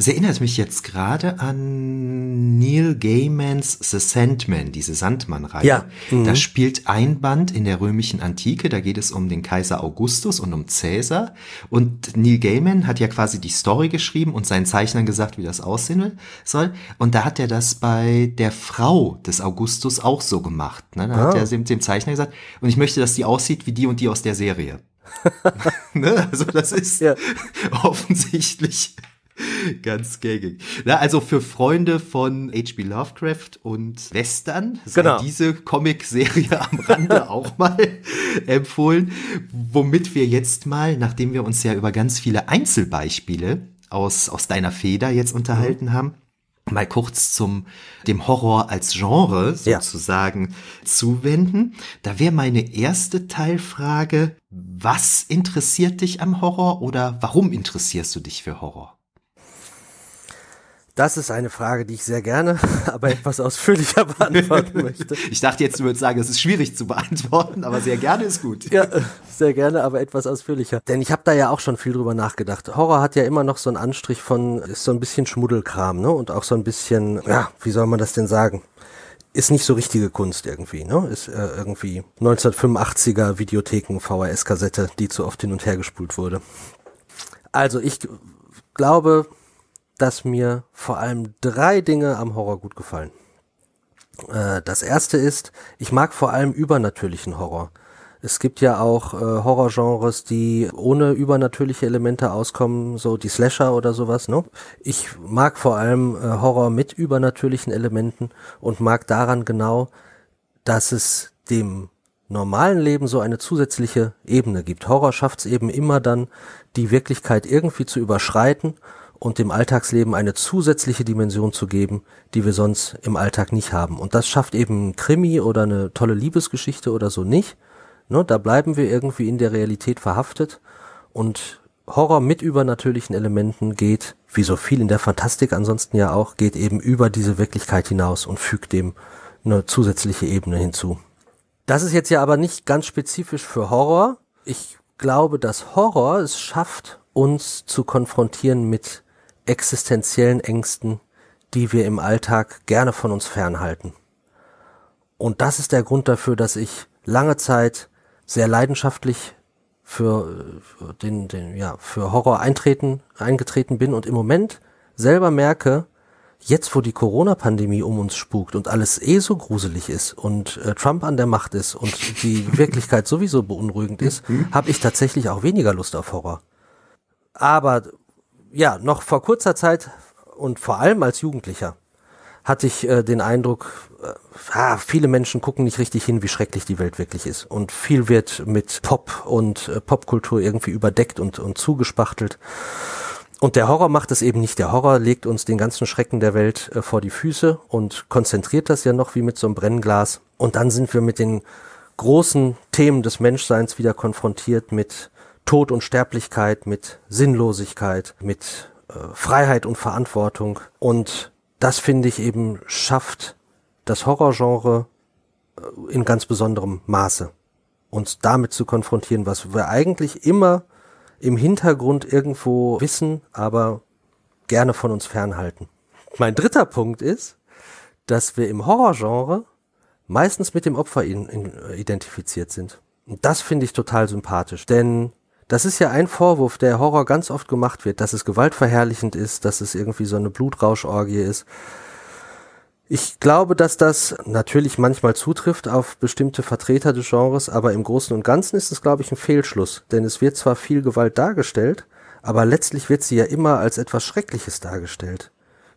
S1: Es erinnert mich jetzt gerade an Neil Gaimans The Sandman, diese Sandmann-Reihe. Ja. Mhm. Da spielt ein Band in der römischen Antike, da geht es um den Kaiser Augustus und um Cäsar. Und Neil Gaiman hat ja quasi die Story geschrieben und seinen Zeichnern gesagt, wie das aussehen soll. Und da hat er das bei der Frau des Augustus auch so gemacht. Ne? Da ah. hat er dem, dem Zeichner gesagt, und ich möchte, dass die aussieht wie die und die aus der Serie. ne? Also das ist ja. offensichtlich Ganz gängig. Na, also für Freunde von H.P. Lovecraft und Western sei genau. diese Comic-Serie am Rande auch mal empfohlen, womit wir jetzt mal, nachdem wir uns ja über ganz viele Einzelbeispiele aus, aus deiner Feder jetzt mhm. unterhalten mhm. haben, mal kurz zum dem Horror als Genre sozusagen ja. zuwenden. Da wäre meine erste Teilfrage,
S7: was
S1: interessiert dich am Horror oder warum interessierst du dich für Horror?
S7: Das ist eine Frage, die ich sehr gerne, aber etwas ausführlicher beantworten möchte. Ich dachte jetzt, du würdest sagen, es ist schwierig zu beantworten, aber sehr gerne ist gut. Ja, sehr gerne, aber etwas ausführlicher. Denn ich habe da ja auch schon viel drüber nachgedacht. Horror hat ja immer noch so einen Anstrich von, ist so ein bisschen Schmuddelkram, ne? Und auch so ein bisschen, ja, wie soll man das denn sagen? ist nicht so richtige Kunst irgendwie, ne? Ist äh, irgendwie 1985er Videotheken VHS-Kassette, die zu oft hin und her gespult wurde. Also ich glaube, dass mir vor allem drei Dinge am Horror gut gefallen. Äh, das erste ist, ich mag vor allem übernatürlichen Horror. Es gibt ja auch äh, Horrorgenres, die ohne übernatürliche Elemente auskommen, so die Slasher oder sowas. Ne? Ich mag vor allem äh, Horror mit übernatürlichen Elementen und mag daran genau, dass es dem normalen Leben so eine zusätzliche Ebene gibt. Horror schafft es eben immer dann, die Wirklichkeit irgendwie zu überschreiten und dem Alltagsleben eine zusätzliche Dimension zu geben, die wir sonst im Alltag nicht haben. Und das schafft eben ein Krimi oder eine tolle Liebesgeschichte oder so nicht. Ne, da bleiben wir irgendwie in der Realität verhaftet und Horror mit übernatürlichen Elementen geht, wie so viel in der Fantastik ansonsten ja auch, geht eben über diese Wirklichkeit hinaus und fügt dem eine zusätzliche Ebene hinzu. Das ist jetzt ja aber nicht ganz spezifisch für Horror. Ich glaube, dass Horror es schafft, uns zu konfrontieren mit existenziellen Ängsten, die wir im Alltag gerne von uns fernhalten. Und das ist der Grund dafür, dass ich lange Zeit sehr leidenschaftlich für den, den ja für Horror eintreten eingetreten bin und im Moment selber merke, jetzt wo die Corona-Pandemie um uns spukt und alles eh so gruselig ist und äh, Trump an der Macht ist und die Wirklichkeit sowieso beunruhigend ist, mhm. habe ich tatsächlich auch weniger Lust auf Horror. Aber ja, noch vor kurzer Zeit und vor allem als Jugendlicher hatte ich äh, den Eindruck, äh, ah, viele Menschen gucken nicht richtig hin, wie schrecklich die Welt wirklich ist. Und viel wird mit Pop und äh, Popkultur irgendwie überdeckt und, und zugespachtelt. Und der Horror macht es eben nicht. Der Horror legt uns den ganzen Schrecken der Welt äh, vor die Füße und konzentriert das ja noch wie mit so einem Brennglas. Und dann sind wir mit den großen Themen des Menschseins wieder konfrontiert mit Tod und Sterblichkeit, mit Sinnlosigkeit, mit äh, Freiheit und Verantwortung. Und das finde ich eben schafft das Horrorgenre äh, in ganz besonderem Maße. Uns damit zu konfrontieren, was wir eigentlich immer im Hintergrund irgendwo wissen, aber gerne von uns fernhalten. Mein dritter Punkt ist, dass wir im Horrorgenre meistens mit dem Opfer in, in, identifiziert sind. Und das finde ich total sympathisch, denn das ist ja ein Vorwurf, der Horror ganz oft gemacht wird, dass es gewaltverherrlichend ist, dass es irgendwie so eine Blutrauschorgie ist. Ich glaube, dass das natürlich manchmal zutrifft auf bestimmte Vertreter des Genres, aber im Großen und Ganzen ist es, glaube ich, ein Fehlschluss. Denn es wird zwar viel Gewalt dargestellt, aber letztlich wird sie ja immer als etwas Schreckliches dargestellt.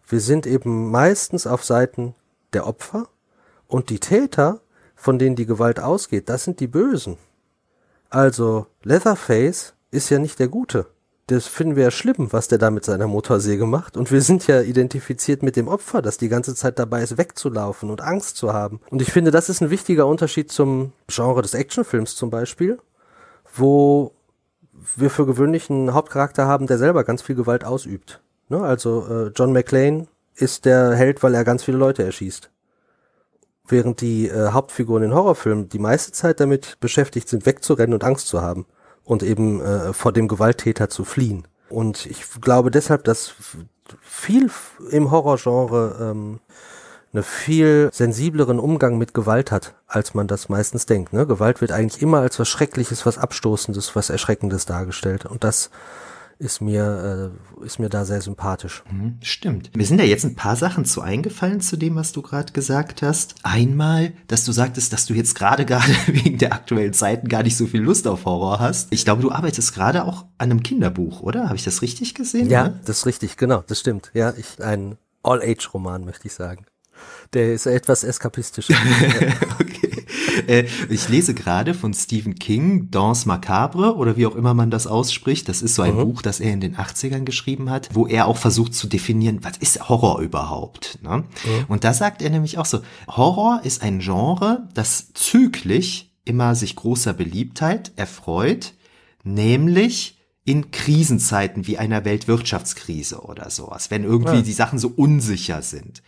S7: Wir sind eben meistens auf Seiten der Opfer und die Täter, von denen die Gewalt ausgeht, das sind die Bösen. Also, Leatherface ist ja nicht der Gute. Das finden wir ja schlimm, was der da mit seiner Motorsäge macht. Und wir sind ja identifiziert mit dem Opfer, das die ganze Zeit dabei ist, wegzulaufen und Angst zu haben. Und ich finde, das ist ein wichtiger Unterschied zum Genre des Actionfilms zum Beispiel, wo wir für gewöhnlich einen Hauptcharakter haben, der selber ganz viel Gewalt ausübt. Ne? Also äh, John McClane ist der Held, weil er ganz viele Leute erschießt während die äh, Hauptfiguren in Horrorfilmen die meiste Zeit damit beschäftigt sind, wegzurennen und Angst zu haben und eben äh, vor dem Gewalttäter zu fliehen. Und ich glaube deshalb, dass viel im Horrorgenre ähm, einen viel sensibleren Umgang mit Gewalt hat, als man das meistens denkt. Ne? Gewalt wird eigentlich immer als was Schreckliches, was Abstoßendes, was Erschreckendes dargestellt. Und das ist mir, äh, ist mir da sehr sympathisch.
S1: Mhm, stimmt. Mir sind ja jetzt ein paar Sachen zu eingefallen zu dem, was du gerade gesagt hast. Einmal, dass du sagtest, dass du jetzt gerade gerade wegen der aktuellen Zeiten gar nicht so viel Lust auf Horror hast. Ich
S7: glaube, du arbeitest gerade auch an einem Kinderbuch, oder? Habe ich das richtig gesehen? Ja, ne? das ist richtig, genau, das stimmt. Ja, ich, ein All-Age-Roman, möchte ich sagen. Der ist etwas eskapistisch. okay.
S1: Äh, ich lese gerade von Stephen King Danse Macabre oder wie auch immer man das ausspricht. Das ist so ein mhm. Buch, das er in den 80ern geschrieben hat, wo er auch versucht zu definieren, was ist Horror überhaupt. Ne? Mhm. Und da sagt er nämlich auch so, Horror ist ein Genre, das züglich immer sich großer Beliebtheit erfreut, nämlich in Krisenzeiten wie einer Weltwirtschaftskrise oder sowas, wenn irgendwie ja. die Sachen so unsicher sind.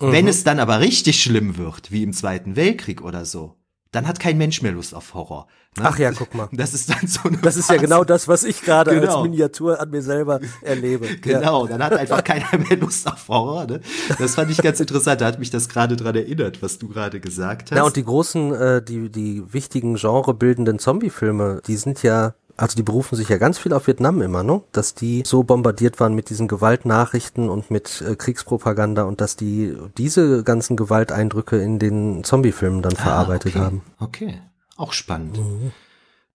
S1: Mhm. Wenn es dann aber richtig schlimm wird, wie im Zweiten Weltkrieg oder so, dann hat kein Mensch mehr Lust auf Horror. Ne? Ach ja, guck mal. Das ist dann so
S7: eine Das ist Phase. ja genau das, was ich gerade genau. als Miniatur an mir selber erlebe. Genau, ja. dann hat einfach keiner mehr
S1: Lust auf Horror. Ne? Das fand ich ganz interessant. Da hat mich das gerade dran erinnert, was du gerade gesagt hast. Ja, und
S7: die großen, äh, die, die wichtigen genrebildenden Zombiefilme, die sind ja also die berufen sich ja ganz viel auf Vietnam immer, ne? Dass die so bombardiert waren mit diesen Gewaltnachrichten und mit äh, Kriegspropaganda und dass die diese ganzen Gewalteindrücke in den Zombiefilmen dann ah, verarbeitet okay. haben. Okay, auch spannend. Mhm.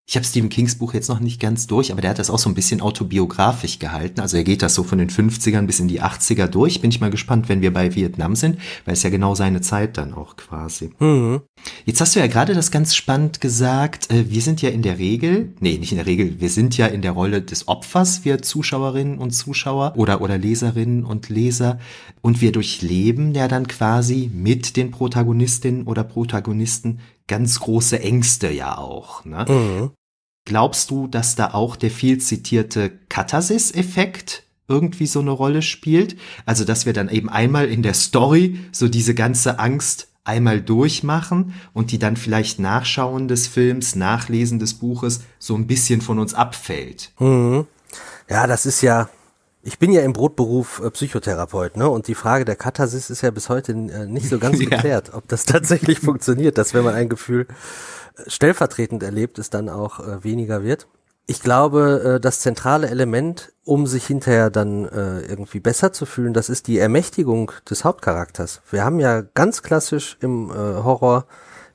S7: Ich habe Stephen Kings
S1: Buch jetzt noch nicht ganz durch, aber der hat das auch so ein bisschen autobiografisch gehalten. Also er geht das so von den 50ern bis in die 80er durch. Bin ich mal gespannt, wenn wir bei Vietnam sind, weil es ja genau seine Zeit dann auch quasi. Mhm. Jetzt hast du ja gerade das ganz spannend gesagt. Äh, wir sind ja in der Regel, nee, nicht in der Regel, wir sind ja in der Rolle des Opfers, wir Zuschauerinnen und Zuschauer oder, oder Leserinnen und Leser. Und wir durchleben ja dann quasi mit den Protagonistinnen oder Protagonisten ganz große Ängste ja auch. Ne? Mhm. Glaubst du, dass da auch der viel zitierte Katharsis-Effekt irgendwie so eine Rolle spielt? Also, dass wir dann eben einmal in der Story so diese ganze Angst einmal durchmachen und die dann vielleicht Nachschauen des Films, Nachlesen des Buches so ein bisschen von uns abfällt.
S7: Mhm. Ja, das ist ja, ich bin ja im Brotberuf äh, Psychotherapeut, ne? Und die Frage der Katharsis ist ja bis heute äh, nicht so ganz geklärt, ja. ob das tatsächlich funktioniert, dass wenn man ein Gefühl äh, stellvertretend erlebt, es dann auch weniger wird. Ich glaube, das zentrale Element, um sich hinterher dann irgendwie besser zu fühlen, das ist die Ermächtigung des Hauptcharakters. Wir haben ja ganz klassisch im Horror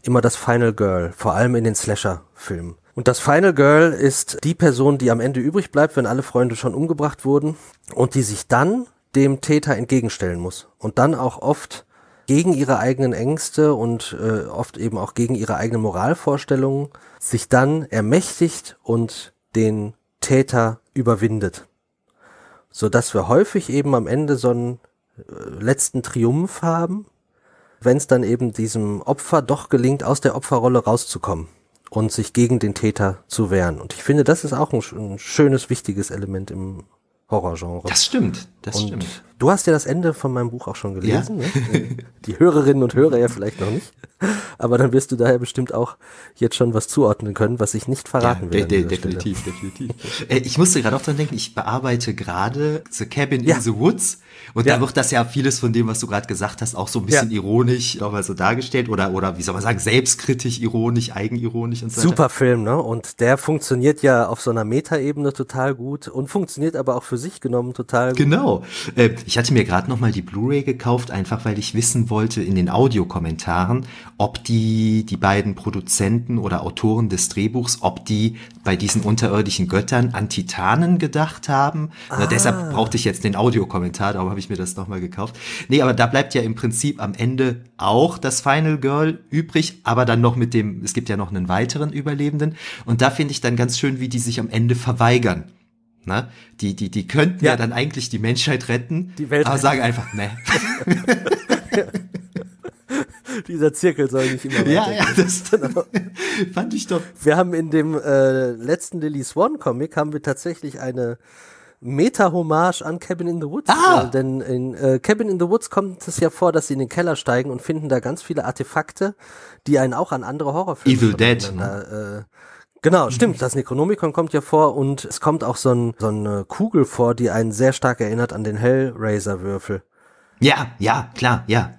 S7: immer das Final Girl, vor allem in den Slasher-Filmen. Und das Final Girl ist die Person, die am Ende übrig bleibt, wenn alle Freunde schon umgebracht wurden und die sich dann dem Täter entgegenstellen muss und dann auch oft gegen ihre eigenen Ängste und äh, oft eben auch gegen ihre eigenen Moralvorstellungen sich dann ermächtigt und den Täter überwindet. So dass wir häufig eben am Ende so einen äh, letzten Triumph haben, wenn es dann eben diesem Opfer doch gelingt, aus der Opferrolle rauszukommen und sich gegen den Täter zu wehren. Und ich finde, das ist auch ein, ein schönes, wichtiges Element im Horrorgenre. Das stimmt, das und stimmt. Du hast ja das Ende von meinem Buch auch schon gelesen. Ja. Ne? Die Hörerinnen und Hörer ja vielleicht noch nicht. Aber dann wirst du daher bestimmt auch jetzt schon was zuordnen können, was ich nicht verraten ja, will. De de definitiv, Stelle. definitiv. Äh, ich musste gerade auch dran denken, ich bearbeite gerade The Cabin ja. in the Woods.
S1: Und ja. da wird das ja vieles von dem, was du gerade gesagt hast, auch so ein bisschen ironisch nochmal so dargestellt oder, oder wie soll man sagen, selbstkritisch, ironisch, eigenironisch und so weiter. Super
S7: Film, ne? Und der funktioniert ja auf so einer Metaebene total gut und funktioniert aber auch für sich genommen total gut. Genau.
S1: Äh, ich hatte mir gerade nochmal die Blu-ray gekauft, einfach weil ich wissen wollte in den Audiokommentaren, ob die, die beiden Produzenten oder Autoren des Drehbuchs, ob die bei diesen unterirdischen Göttern an Titanen gedacht haben. Ah. Na, deshalb brauchte ich jetzt den Audiokommentar, darum habe ich mir das nochmal gekauft. Nee, aber da bleibt ja im Prinzip am Ende auch das Final Girl übrig, aber dann noch mit dem, es gibt ja noch einen weiteren Überlebenden. Und da finde ich dann ganz schön, wie die sich am Ende verweigern. Ne? Die, die, die könnten ja. ja. dann eigentlich die Menschheit retten,
S7: die Welt aber sagen einfach, ne. Dieser Zirkel soll nicht immer Ja, ja, das genau. fand ich doch. Wir haben in dem äh, letzten Lily Swan Comic haben wir tatsächlich eine Meta-Hommage an Cabin in the Woods. Ah. Äh, denn in äh, Cabin in the Woods kommt es ja vor, dass sie in den Keller steigen und finden da ganz viele Artefakte, die einen auch an andere Horrorfilme Evil Dead. Ne? Äh, Genau, mhm. stimmt. Das Necronomicon kommt ja vor und es kommt auch so, ein, so eine Kugel vor, die einen sehr stark erinnert an den Hellraiser-Würfel. Ja, ja, klar, ja.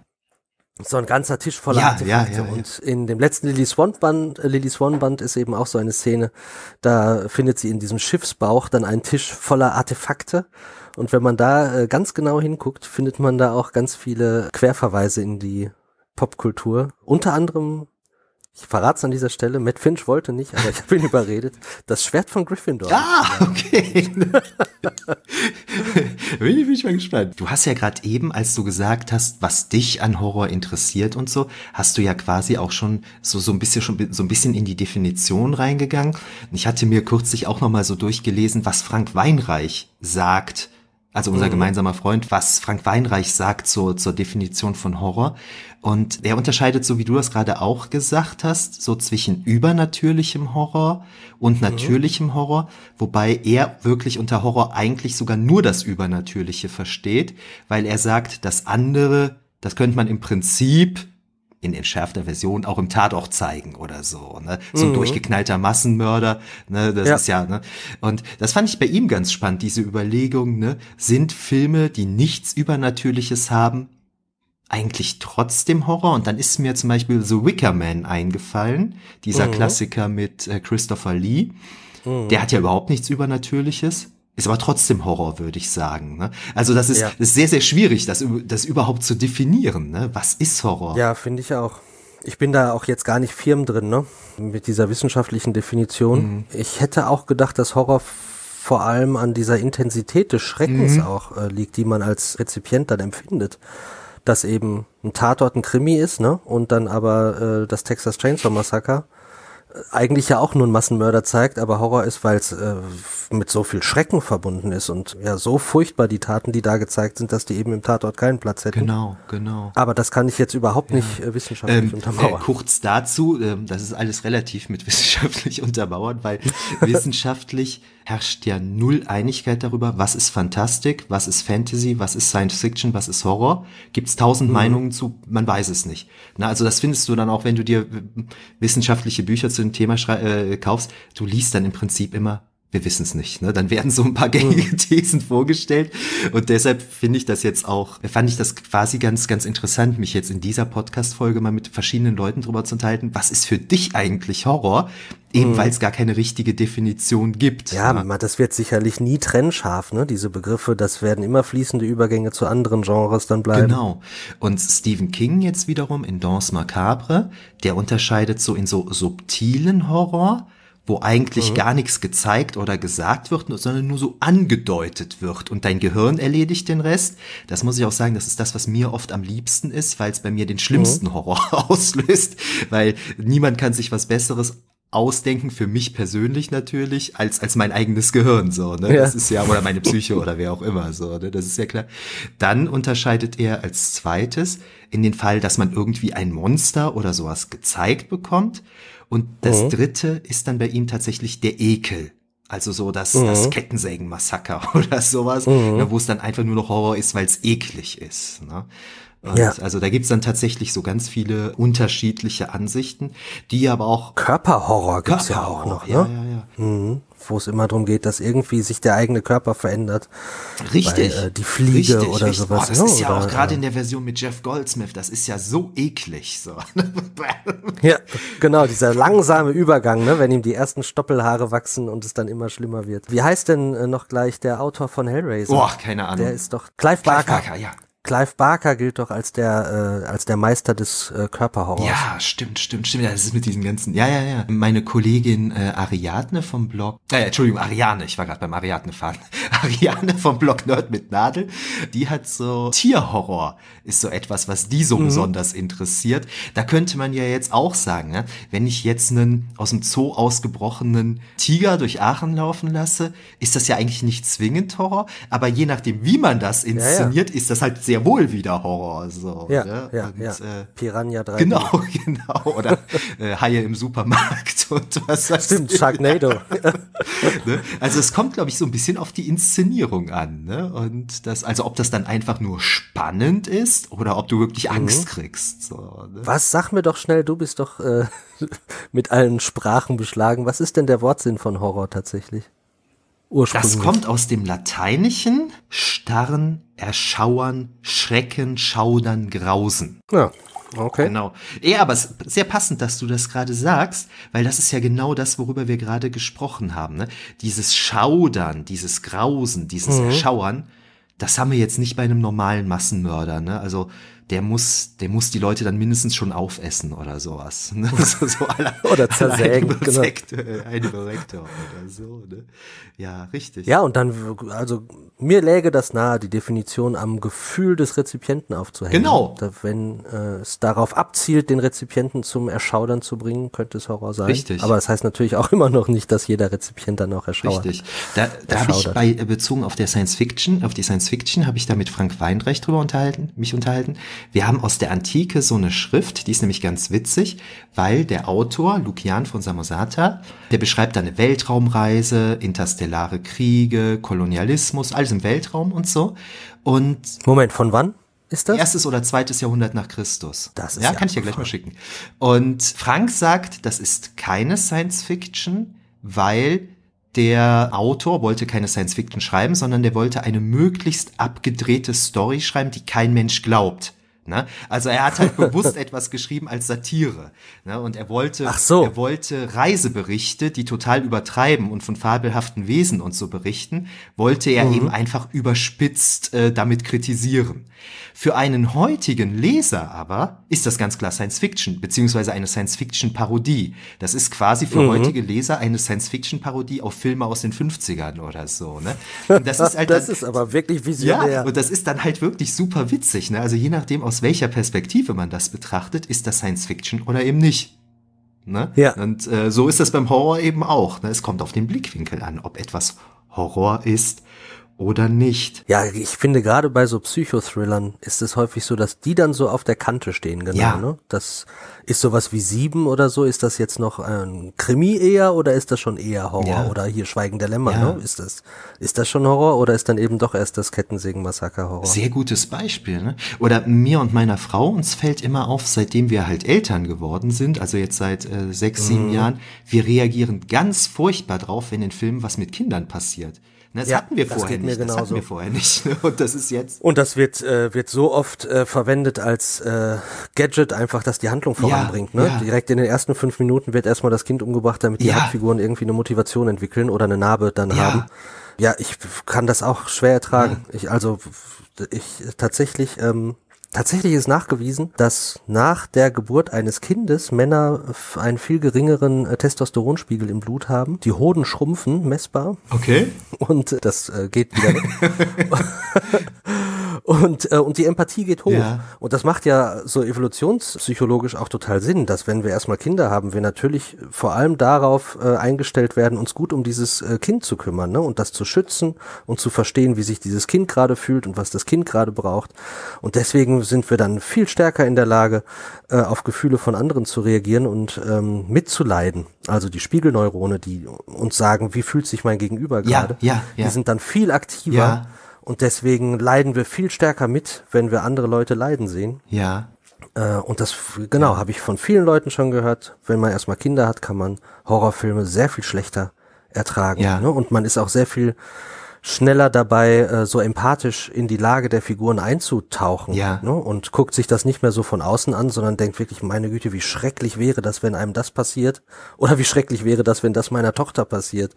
S7: So ein ganzer Tisch voller ja, Artefakte. Ja, ja, und in dem letzten Lily Swan Band, äh, Lily Swan Band ist eben auch so eine Szene, da findet sie in diesem Schiffsbauch dann einen Tisch voller Artefakte. Und wenn man da äh, ganz genau hinguckt, findet man da auch ganz viele Querverweise in die Popkultur. Unter anderem ich verrate es an dieser Stelle, Matt Finch wollte nicht, aber ich habe ihn überredet, das Schwert von Gryffindor. Ah, okay. bin, ich, bin ich mal gespannt.
S1: Du hast ja gerade eben, als du gesagt hast, was dich an Horror interessiert und so, hast du ja quasi auch schon so, so ein bisschen schon so ein bisschen in die Definition reingegangen. Ich hatte mir kürzlich auch nochmal so durchgelesen, was Frank Weinreich sagt also unser mhm. gemeinsamer Freund, was Frank Weinreich sagt zur, zur Definition von Horror. Und er unterscheidet, so wie du das gerade auch gesagt hast, so zwischen übernatürlichem Horror und mhm. natürlichem Horror, wobei er wirklich unter Horror eigentlich sogar nur das Übernatürliche versteht, weil er sagt, das andere, das könnte man im Prinzip in entschärfter Version auch im Tatort zeigen oder so. Ne? So ein mhm. durchgeknallter Massenmörder. Ne? Das ja. ist ja, ne? Und das fand ich bei ihm ganz spannend, diese Überlegung, ne? Sind Filme, die nichts Übernatürliches haben, eigentlich trotzdem Horror? Und dann ist mir zum Beispiel The Wicker Man eingefallen, dieser mhm. Klassiker mit äh, Christopher Lee. Mhm. Der hat ja überhaupt nichts Übernatürliches. Ist aber trotzdem Horror, würde ich sagen. Ne? Also das ist, ja. das ist sehr, sehr schwierig, das, das überhaupt zu definieren. Ne? Was ist Horror?
S7: Ja, finde ich auch. Ich bin da auch jetzt gar nicht firm drin, ne? Mit dieser wissenschaftlichen Definition. Mhm. Ich hätte auch gedacht, dass Horror vor allem an dieser Intensität des Schreckens mhm. auch äh, liegt, die man als Rezipient dann empfindet. Dass eben ein Tatort ein Krimi ist, ne? Und dann aber äh, das Texas Chainsaw Massacre eigentlich ja auch nur ein Massenmörder zeigt, aber Horror ist, weil es äh, mit so viel Schrecken verbunden ist und ja so furchtbar die Taten, die da gezeigt sind, dass die eben im Tatort keinen Platz hätten. Genau, genau. Aber das kann ich jetzt überhaupt ja. nicht äh, wissenschaftlich ähm, untermauern. Äh,
S1: kurz dazu, ähm, das ist alles relativ mit wissenschaftlich untermauert, weil wissenschaftlich herrscht ja null Einigkeit darüber, was ist Fantastik, was ist Fantasy, was ist Science Fiction, was ist Horror. Gibt's tausend mhm. Meinungen zu, man weiß es nicht. Na, also das findest du dann auch, wenn du dir äh, wissenschaftliche Bücher zu zu dem Thema äh, kaufst, du liest dann im Prinzip immer wir wissen es nicht. Ne? Dann werden so ein paar gängige mhm. Thesen vorgestellt. Und deshalb finde ich das jetzt auch, fand ich das quasi ganz, ganz interessant, mich jetzt in dieser Podcast-Folge mal mit verschiedenen Leuten drüber zu unterhalten. Was ist für dich eigentlich Horror? Eben mhm. weil es gar keine richtige Definition
S7: gibt. Ja, ne? das wird sicherlich nie trennscharf, ne? Diese Begriffe, das werden immer fließende Übergänge zu anderen Genres dann bleiben. Genau.
S1: Und Stephen King jetzt wiederum in Danse Macabre, der unterscheidet so in so subtilen Horror wo eigentlich mhm. gar nichts gezeigt oder gesagt wird, sondern nur so angedeutet wird und dein Gehirn erledigt den Rest. Das muss ich auch sagen, das ist das, was mir oft am liebsten ist, weil es bei mir den schlimmsten mhm. Horror auslöst, weil niemand kann sich was Besseres ausdenken für mich persönlich natürlich als als mein eigenes Gehirn so ne ja. das ist ja oder meine Psyche oder wer auch immer so ne das ist ja klar dann unterscheidet er als zweites in den Fall dass man irgendwie ein Monster oder sowas gezeigt bekommt und das mhm. dritte ist dann bei ihm tatsächlich der Ekel. Also so das, mhm. das Kettensägen-Massaker oder sowas, mhm. Ne, wo es dann einfach nur noch Horror ist, weil es eklig ist. Ne? Ja. Also da gibt's dann tatsächlich so ganz viele unterschiedliche Ansichten, die aber auch. Körperhorror gibt's Körperhorror, ja auch noch,
S7: ne? Ja, ja, ja. Mhm. Wo es immer darum geht, dass irgendwie sich der eigene Körper verändert. Richtig. Weil, äh, die Fliege richtig, oder richtig. sowas. Oh, das ne? ist ja oder, auch gerade äh, in
S1: der Version mit Jeff Goldsmith, das ist ja so eklig. So.
S7: ja, genau, dieser langsame Übergang, ne, wenn ihm die ersten Stoppelhaare wachsen und es dann immer schlimmer wird. Wie heißt denn äh, noch gleich der Autor von Hellraiser? Boah, keine Ahnung. Der ist doch Clive Barker. Clive Barker, ja. Clive Barker gilt doch als der, äh, als der Meister des äh, Körperhorrors. Ja, stimmt, stimmt, stimmt. das ist mit diesen ganzen. Ja, ja, ja. Meine Kollegin äh, Ariadne vom Blog.
S1: Äh, Entschuldigung, Ariane, ich war gerade beim ariadne fahren. Ariane vom Blog Nerd mit Nadel, die hat so Tierhorror ist so etwas, was die so mhm. besonders interessiert. Da könnte man ja jetzt auch sagen, ne? wenn ich jetzt einen aus dem Zoo ausgebrochenen Tiger durch Aachen laufen lasse, ist das ja eigentlich nicht zwingend Horror, aber je nachdem, wie man das inszeniert, ja, ja. ist das halt sehr wohl wieder Horror. So, ja, ne? ja, und, ja. Äh,
S7: Piranha 3. Genau, genau. Oder äh, Haie im Supermarkt und was das Stimmt, Sharknado.
S1: ne? Also es kommt, glaube ich, so ein bisschen auf die Inszenierung an. Ne? Und das, also ob das dann einfach nur spannend ist oder ob du wirklich mhm. Angst mhm. kriegst. So, ne? Was?
S7: Sag mir doch schnell, du bist doch äh, mit allen Sprachen beschlagen. Was ist denn der Wortsinn von Horror tatsächlich? Das kommt aus dem Lateinischen
S1: starren
S7: Erschauern,
S1: Schrecken, Schaudern, Grausen. Ja, okay. Genau. Ja, aber es ist sehr passend, dass du das gerade sagst, weil das ist ja genau das, worüber wir gerade gesprochen haben. Ne? Dieses Schaudern, dieses Grausen, dieses mhm. Erschauern, das haben wir jetzt nicht bei einem normalen Massenmörder. Ne? Also der muss, der muss die Leute dann mindestens schon aufessen oder
S7: sowas. Ne? So, so aller, oder zersägen. Ein genau. Übersektor,
S1: genau. ein Übersektor oder so.
S7: Ne? Ja, richtig. Ja, und dann, also mir läge das nahe, die Definition am Gefühl des Rezipienten aufzuhängen. Genau. Wenn äh, es darauf abzielt, den Rezipienten zum Erschaudern zu bringen, könnte es Horror sein. Richtig. Aber es das heißt natürlich auch immer noch nicht, dass jeder Rezipient dann auch
S1: erschauert. Richtig. Da, da habe ich bei, äh, bezogen auf der Science Fiction, auf die Science Fiction, habe ich da mit Frank Weinreich drüber unterhalten, mich unterhalten wir haben aus der Antike so eine Schrift, die ist nämlich ganz witzig, weil der Autor, Lukian von Samosata, der beschreibt eine Weltraumreise, interstellare Kriege, Kolonialismus, alles im Weltraum und so. Und Moment, von wann? Ist das? Erstes oder zweites Jahrhundert nach Christus. Das ist ja, ja kann ich ja gleich mal schicken. Und Frank sagt, das ist keine Science Fiction, weil der Autor wollte keine Science Fiction schreiben, sondern der wollte eine möglichst abgedrehte Story schreiben, die kein Mensch glaubt. Ne? Also er hat halt bewusst etwas geschrieben als Satire. Ne? Und er wollte, so. er wollte Reiseberichte, die total übertreiben und von fabelhaften Wesen und so berichten, wollte er mhm. eben einfach überspitzt äh, damit kritisieren. Für einen heutigen Leser aber ist das ganz klar Science Fiction, beziehungsweise eine Science Fiction Parodie. Das ist quasi für mhm. heutige Leser eine Science Fiction Parodie auf Filme aus den 50ern oder so. Ne? Und das ist halt das dann,
S7: ist aber wirklich visionär. Ja,
S1: und das ist dann halt wirklich super witzig. Ne? Also je nachdem, aus welcher Perspektive man das betrachtet, ist das Science Fiction oder eben nicht. Ne? Ja. Und äh, so ist das beim Horror eben auch. Ne? Es kommt auf den Blickwinkel
S7: an, ob etwas Horror ist oder nicht. Ja, ich finde gerade bei so Psychothrillern ist es häufig so, dass die dann so auf der Kante stehen, genau. Ja. Ne? Das ist sowas wie sieben oder so. Ist das jetzt noch ein Krimi eher oder ist das schon eher Horror? Ja. Oder hier Schweigen der Lämmer, ja. ne? Ist das, ist das schon Horror oder ist dann eben doch erst das Kettensägen-Massaker Horror? Sehr
S1: gutes Beispiel, ne? Oder mir und meiner Frau, uns fällt immer auf, seitdem wir halt Eltern geworden sind, also jetzt seit äh, sechs, sieben mhm. Jahren, wir reagieren ganz furchtbar drauf, wenn in Filmen was mit Kindern passiert. Das ja, hatten wir vorher das nicht. Das hatten wir vorher nicht. Und das ist
S7: jetzt. Und das wird, äh, wird so oft äh, verwendet als äh, Gadget, einfach, dass die Handlung voranbringt. Ja, ne? Ja. Direkt in den ersten fünf Minuten wird erstmal das Kind umgebracht, damit die Hauptfiguren irgendwie eine Motivation entwickeln oder eine Narbe dann haben. Ja, ich kann das auch schwer ertragen. Hm. Ich also ich tatsächlich ähm, Tatsächlich ist nachgewiesen, dass nach der Geburt eines Kindes Männer einen viel geringeren äh, Testosteronspiegel im Blut haben. Die Hoden schrumpfen, messbar. Okay. Und äh, das äh, geht wieder weg. und, äh, und die Empathie geht hoch. Ja. Und das macht ja so evolutionspsychologisch auch total Sinn, dass wenn wir erstmal Kinder haben, wir natürlich vor allem darauf äh, eingestellt werden, uns gut um dieses äh, Kind zu kümmern ne? und das zu schützen und zu verstehen, wie sich dieses Kind gerade fühlt und was das Kind gerade braucht. Und deswegen sind wir dann viel stärker in der Lage, äh, auf Gefühle von anderen zu reagieren und ähm, mitzuleiden. Also die Spiegelneurone, die uns sagen, wie fühlt sich mein Gegenüber gerade, ja, ja, die sind dann viel aktiver. Ja. Und deswegen leiden wir viel stärker mit, wenn wir andere Leute leiden sehen. Ja. Äh, und das, genau, habe ich von vielen Leuten schon gehört. Wenn man erstmal Kinder hat, kann man Horrorfilme sehr viel schlechter ertragen. Ja. Ne? Und man ist auch sehr viel schneller dabei, äh, so empathisch in die Lage der Figuren einzutauchen. Ja. Ne? Und guckt sich das nicht mehr so von außen an, sondern denkt wirklich, meine Güte, wie schrecklich wäre das, wenn einem das passiert? Oder wie schrecklich wäre das, wenn das meiner Tochter passiert?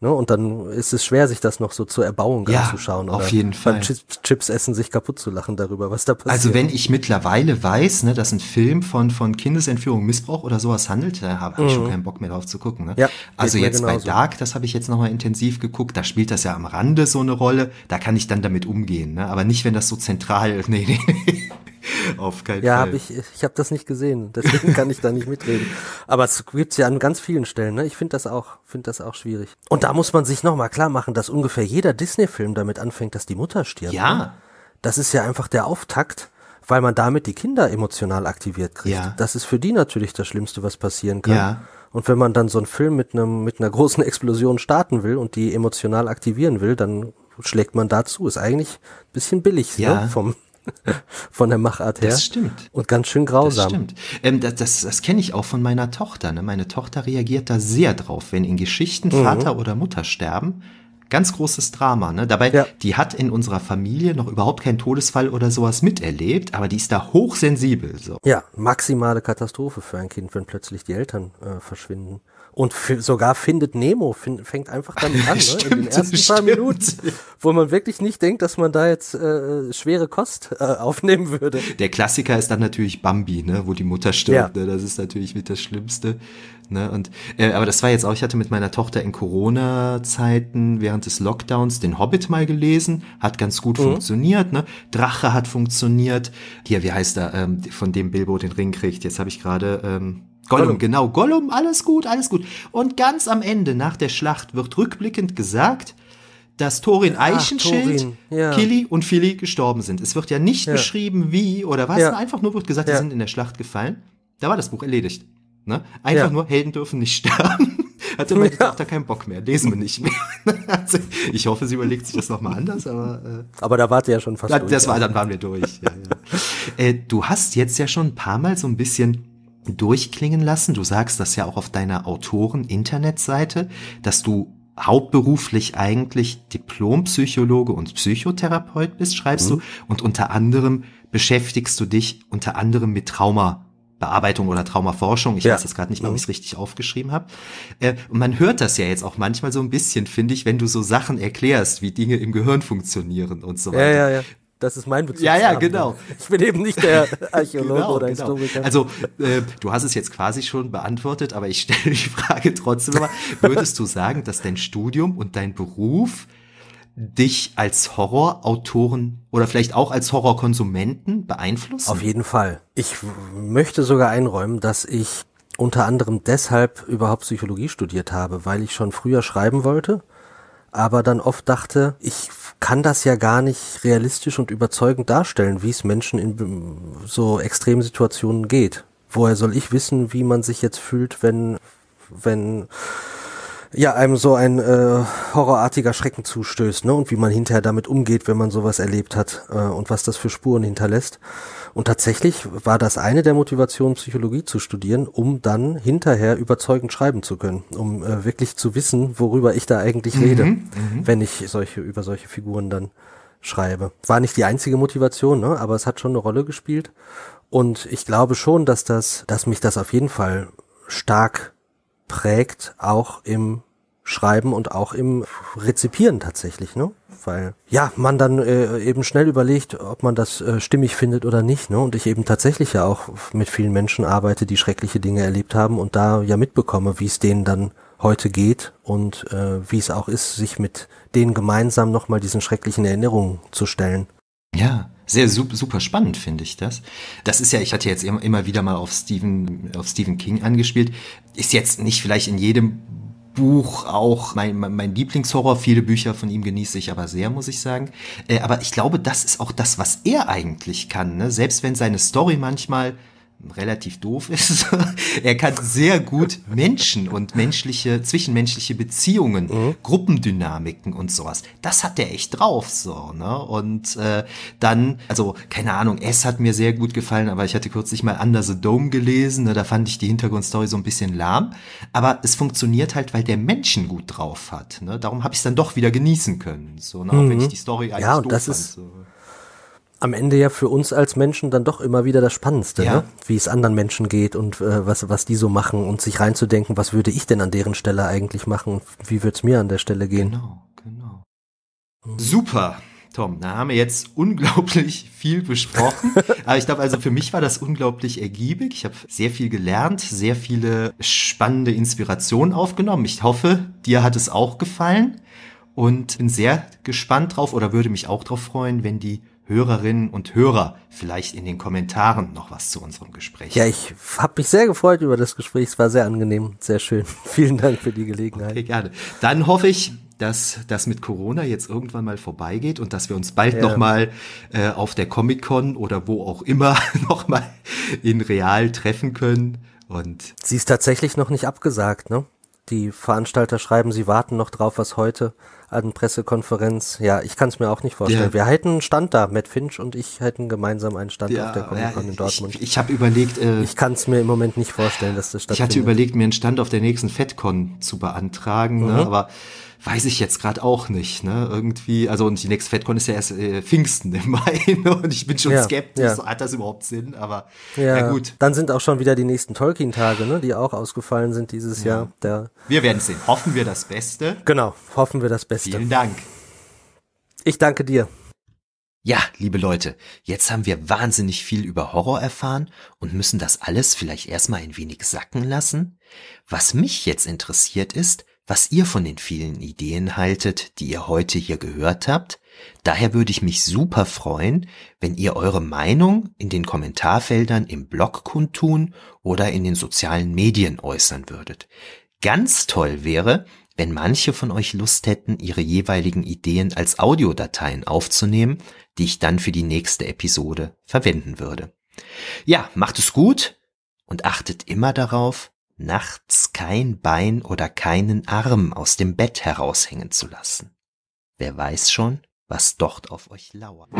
S7: Ne? Und dann ist es schwer, sich das noch so zur Erbauung ja, anzuschauen. Oder auf jeden Fall. Chips, Chips, essen sich kaputt zu
S1: lachen darüber, was da passiert. Also wenn ich mittlerweile weiß, ne, dass ein Film von, von Kindesentführung, Missbrauch oder sowas handelt, da habe ich mhm. schon keinen Bock mehr drauf zu gucken. Ne? Ja, also jetzt bei Dark, das habe ich jetzt nochmal intensiv geguckt, da spielt das ja am Rand Rande so eine Rolle, da kann ich dann damit umgehen, ne? aber nicht, wenn das so
S7: zentral, nee, nee, nee. Auf keinen ja, Fall. Ja, hab ich, ich habe das nicht gesehen, deswegen kann ich da nicht mitreden. Aber es gibt ja an ganz vielen Stellen, ne? Ich finde das auch, das auch schwierig. Und da muss man sich nochmal klar machen, dass ungefähr jeder Disney-Film damit anfängt, dass die Mutter stirbt. Ja. Ne? Das ist ja einfach der Auftakt, weil man damit die Kinder emotional aktiviert kriegt. Ja. Das ist für die natürlich das Schlimmste, was passieren kann. Ja. Und wenn man dann so einen Film mit einem, mit einer großen Explosion starten will und die emotional aktivieren will, dann schlägt man dazu. Ist eigentlich ein bisschen billig ne? ja. ne? vom, von der Machart her. Das stimmt. Und ganz schön grausam. Das stimmt. Ähm, das das, das kenne
S1: ich auch von meiner Tochter. Ne? Meine Tochter reagiert da sehr drauf, wenn in Geschichten mhm. Vater oder Mutter sterben ganz großes Drama. Ne? Dabei, ja. die hat in unserer Familie noch überhaupt keinen Todesfall
S7: oder sowas miterlebt, aber die ist da hochsensibel. So. Ja, maximale Katastrophe für ein Kind, wenn plötzlich die Eltern äh, verschwinden. Und sogar findet Nemo, fängt einfach damit an, stimmt, ne? in den ersten paar Minuten, wo man wirklich nicht denkt, dass man da jetzt äh, schwere Kost äh, aufnehmen würde.
S1: Der Klassiker ist dann natürlich Bambi, ne? wo die Mutter stirbt. Ja. Ne? Das ist natürlich mit das Schlimmste. Ne? Und, äh, aber das war jetzt auch, ich hatte mit meiner Tochter in Corona-Zeiten während des Lockdowns den Hobbit mal gelesen, hat ganz gut mhm. funktioniert. Ne? Drache hat funktioniert. Hier, wie heißt er, ähm, von dem Bilbo den Ring kriegt? Jetzt habe ich gerade... Ähm, Gollum, Gollum, genau. Gollum, alles gut, alles gut. Und ganz am Ende nach der Schlacht wird rückblickend gesagt, dass Thorin ah, Eichenschild, Ach, Thorin. Ja. Kili und Philly gestorben sind. Es wird ja nicht ja. beschrieben, wie oder was. Ja. Einfach nur wird gesagt, die sind in der Schlacht gefallen. Da war das Buch erledigt.
S7: Ne? Einfach nur,
S1: Helden dürfen nicht sterben. Hatte meine gesagt, da keinen Bock mehr. Lesen wir nicht mehr.
S7: also, ich hoffe, sie überlegt sich das nochmal anders, aber. Äh, aber da warte ja schon fast. Da, durch, das war, dann waren
S1: wir durch. äh, du hast jetzt ja schon ein paar Mal so ein bisschen durchklingen lassen. Du sagst das ja auch auf deiner Autoren-Internetseite, dass du hauptberuflich eigentlich Diplompsychologe und Psychotherapeut bist, schreibst mhm. du. Und unter anderem beschäftigst du dich unter anderem mit Traumabearbeitung oder Traumaforschung. Ich ja. weiß das gerade nicht ob ich es mhm. richtig aufgeschrieben habe. Äh, und man hört das ja jetzt auch manchmal so ein bisschen, finde ich, wenn du so Sachen erklärst, wie Dinge im Gehirn funktionieren und so weiter.
S7: Ja, ja, das ist mein Bezug. Ja, ja, genau. Ich bin eben nicht der genau, Archäologe genau, oder genau. Historiker. Also,
S1: äh, du hast es jetzt quasi schon beantwortet, aber ich stelle die Frage trotzdem mal. Würdest du sagen, dass dein Studium und dein Beruf dich als Horrorautoren oder vielleicht auch als
S7: Horrorkonsumenten beeinflussen? Auf jeden Fall. Ich möchte sogar einräumen, dass ich unter anderem deshalb überhaupt Psychologie studiert habe, weil ich schon früher schreiben wollte aber dann oft dachte, ich kann das ja gar nicht realistisch und überzeugend darstellen, wie es Menschen in ähm, so extremen Situationen geht. Woher soll ich wissen, wie man sich jetzt fühlt, wenn, wenn ja, einem so ein äh, horrorartiger Schrecken zustößt, ne? Und wie man hinterher damit umgeht, wenn man sowas erlebt hat äh, und was das für Spuren hinterlässt. Und tatsächlich war das eine der Motivationen, Psychologie zu studieren, um dann hinterher überzeugend schreiben zu können, um äh, wirklich zu wissen, worüber ich da eigentlich rede, mhm, mhm, wenn ich solche, über solche Figuren dann schreibe. War nicht die einzige Motivation, ne? aber es hat schon eine Rolle gespielt. Und ich glaube schon, dass das, dass mich das auf jeden Fall stark prägt, auch im Schreiben und auch im Rezipieren tatsächlich, ne? Weil ja, man dann äh, eben schnell überlegt, ob man das äh, stimmig findet oder nicht, ne? Und ich eben tatsächlich ja auch mit vielen Menschen arbeite, die schreckliche Dinge erlebt haben und da ja mitbekomme, wie es denen dann heute geht und äh, wie es auch ist, sich mit denen gemeinsam nochmal diesen schrecklichen Erinnerungen zu stellen. Ja, sehr
S1: super spannend finde ich das. Das ist ja, ich hatte jetzt immer wieder mal auf Stephen, auf Stephen King angespielt, ist jetzt nicht vielleicht in jedem Buch auch mein, mein mein Lieblingshorror. Viele Bücher von ihm genieße ich aber sehr, muss ich sagen. Äh, aber ich glaube, das ist auch das, was er eigentlich kann. Ne? Selbst wenn seine Story manchmal relativ doof ist. er kann sehr gut Menschen und menschliche, zwischenmenschliche Beziehungen, mhm. Gruppendynamiken und sowas. Das hat er echt drauf, so, ne? Und äh, dann, also, keine Ahnung, S hat mir sehr gut gefallen, aber ich hatte kürzlich mal Under the Dome gelesen, ne? da fand ich die Hintergrundstory so ein bisschen lahm. Aber es funktioniert halt, weil der Menschen gut drauf hat. Ne? Darum
S7: habe ich es dann doch wieder genießen können. So, ne? Auch wenn mhm. ich die Story eigentlich ja, und das fand, Ist so am Ende ja für uns als Menschen dann doch immer wieder das Spannendste, ja. ne? wie es anderen Menschen geht und äh, was, was die so machen und sich reinzudenken, was würde ich denn an deren Stelle eigentlich machen und wie würde es mir an der Stelle gehen. Genau, genau.
S1: Mhm. Super. Tom, da haben wir jetzt unglaublich viel besprochen. Aber ich glaube, also für mich war das unglaublich ergiebig. Ich habe sehr viel gelernt, sehr viele spannende Inspirationen aufgenommen. Ich hoffe, dir hat es auch gefallen und bin sehr gespannt drauf oder würde mich auch drauf freuen, wenn die Hörerinnen und Hörer vielleicht in den Kommentaren noch was zu unserem
S7: Gespräch. Ja, ich habe mich sehr gefreut über das Gespräch. Es war sehr angenehm, sehr schön. Vielen Dank für die Gelegenheit. Okay, gerne. Dann hoffe ich,
S1: dass das mit Corona jetzt irgendwann mal vorbeigeht und dass wir uns bald ja. nochmal äh, auf der
S7: Comic-Con oder wo auch immer nochmal in real treffen können. Und Sie ist tatsächlich noch nicht abgesagt, ne? Die Veranstalter schreiben, sie warten noch drauf, was heute an Pressekonferenz. Ja, ich kann es mir auch nicht vorstellen. Ja. Wir hätten einen Stand da. Matt Finch und ich hätten gemeinsam einen Stand ja, auf der Comic Con ja, in Dortmund. Ich, ich habe überlegt. Äh, ich kann es mir im Moment nicht vorstellen, dass
S1: das stattfindet. Ich hatte überlegt, mir einen Stand auf der nächsten FedCon zu beantragen, ne, mhm. ne, aber weiß ich jetzt gerade auch nicht, ne? Irgendwie, also und die nächste FedCon ist ja erst äh, Pfingsten im Mai ne? und ich bin schon ja, skeptisch, ja. hat das überhaupt Sinn? Aber ja, ja,
S7: gut. Dann sind auch schon wieder die nächsten Tolkien-Tage, ne? Die auch ausgefallen sind dieses Jahr. Der
S1: wir werden sehen. Hoffen wir das Beste.
S7: Genau, hoffen
S1: wir das Beste. Vielen Dank. Ich danke dir. Ja, liebe Leute, jetzt haben wir wahnsinnig viel über Horror erfahren und müssen das alles vielleicht erstmal ein wenig sacken lassen. Was mich jetzt interessiert ist, was ihr von den vielen Ideen haltet, die ihr heute hier gehört habt. Daher würde ich mich super freuen, wenn ihr eure Meinung in den Kommentarfeldern im Blog kundtun oder in den sozialen Medien äußern würdet. Ganz toll wäre, wenn manche von euch Lust hätten, ihre jeweiligen Ideen als Audiodateien aufzunehmen, die ich dann für die nächste Episode verwenden würde. Ja, macht es gut und achtet immer darauf, nachts kein Bein oder keinen Arm aus dem Bett heraushängen zu lassen. Wer weiß schon, was dort auf euch lauert.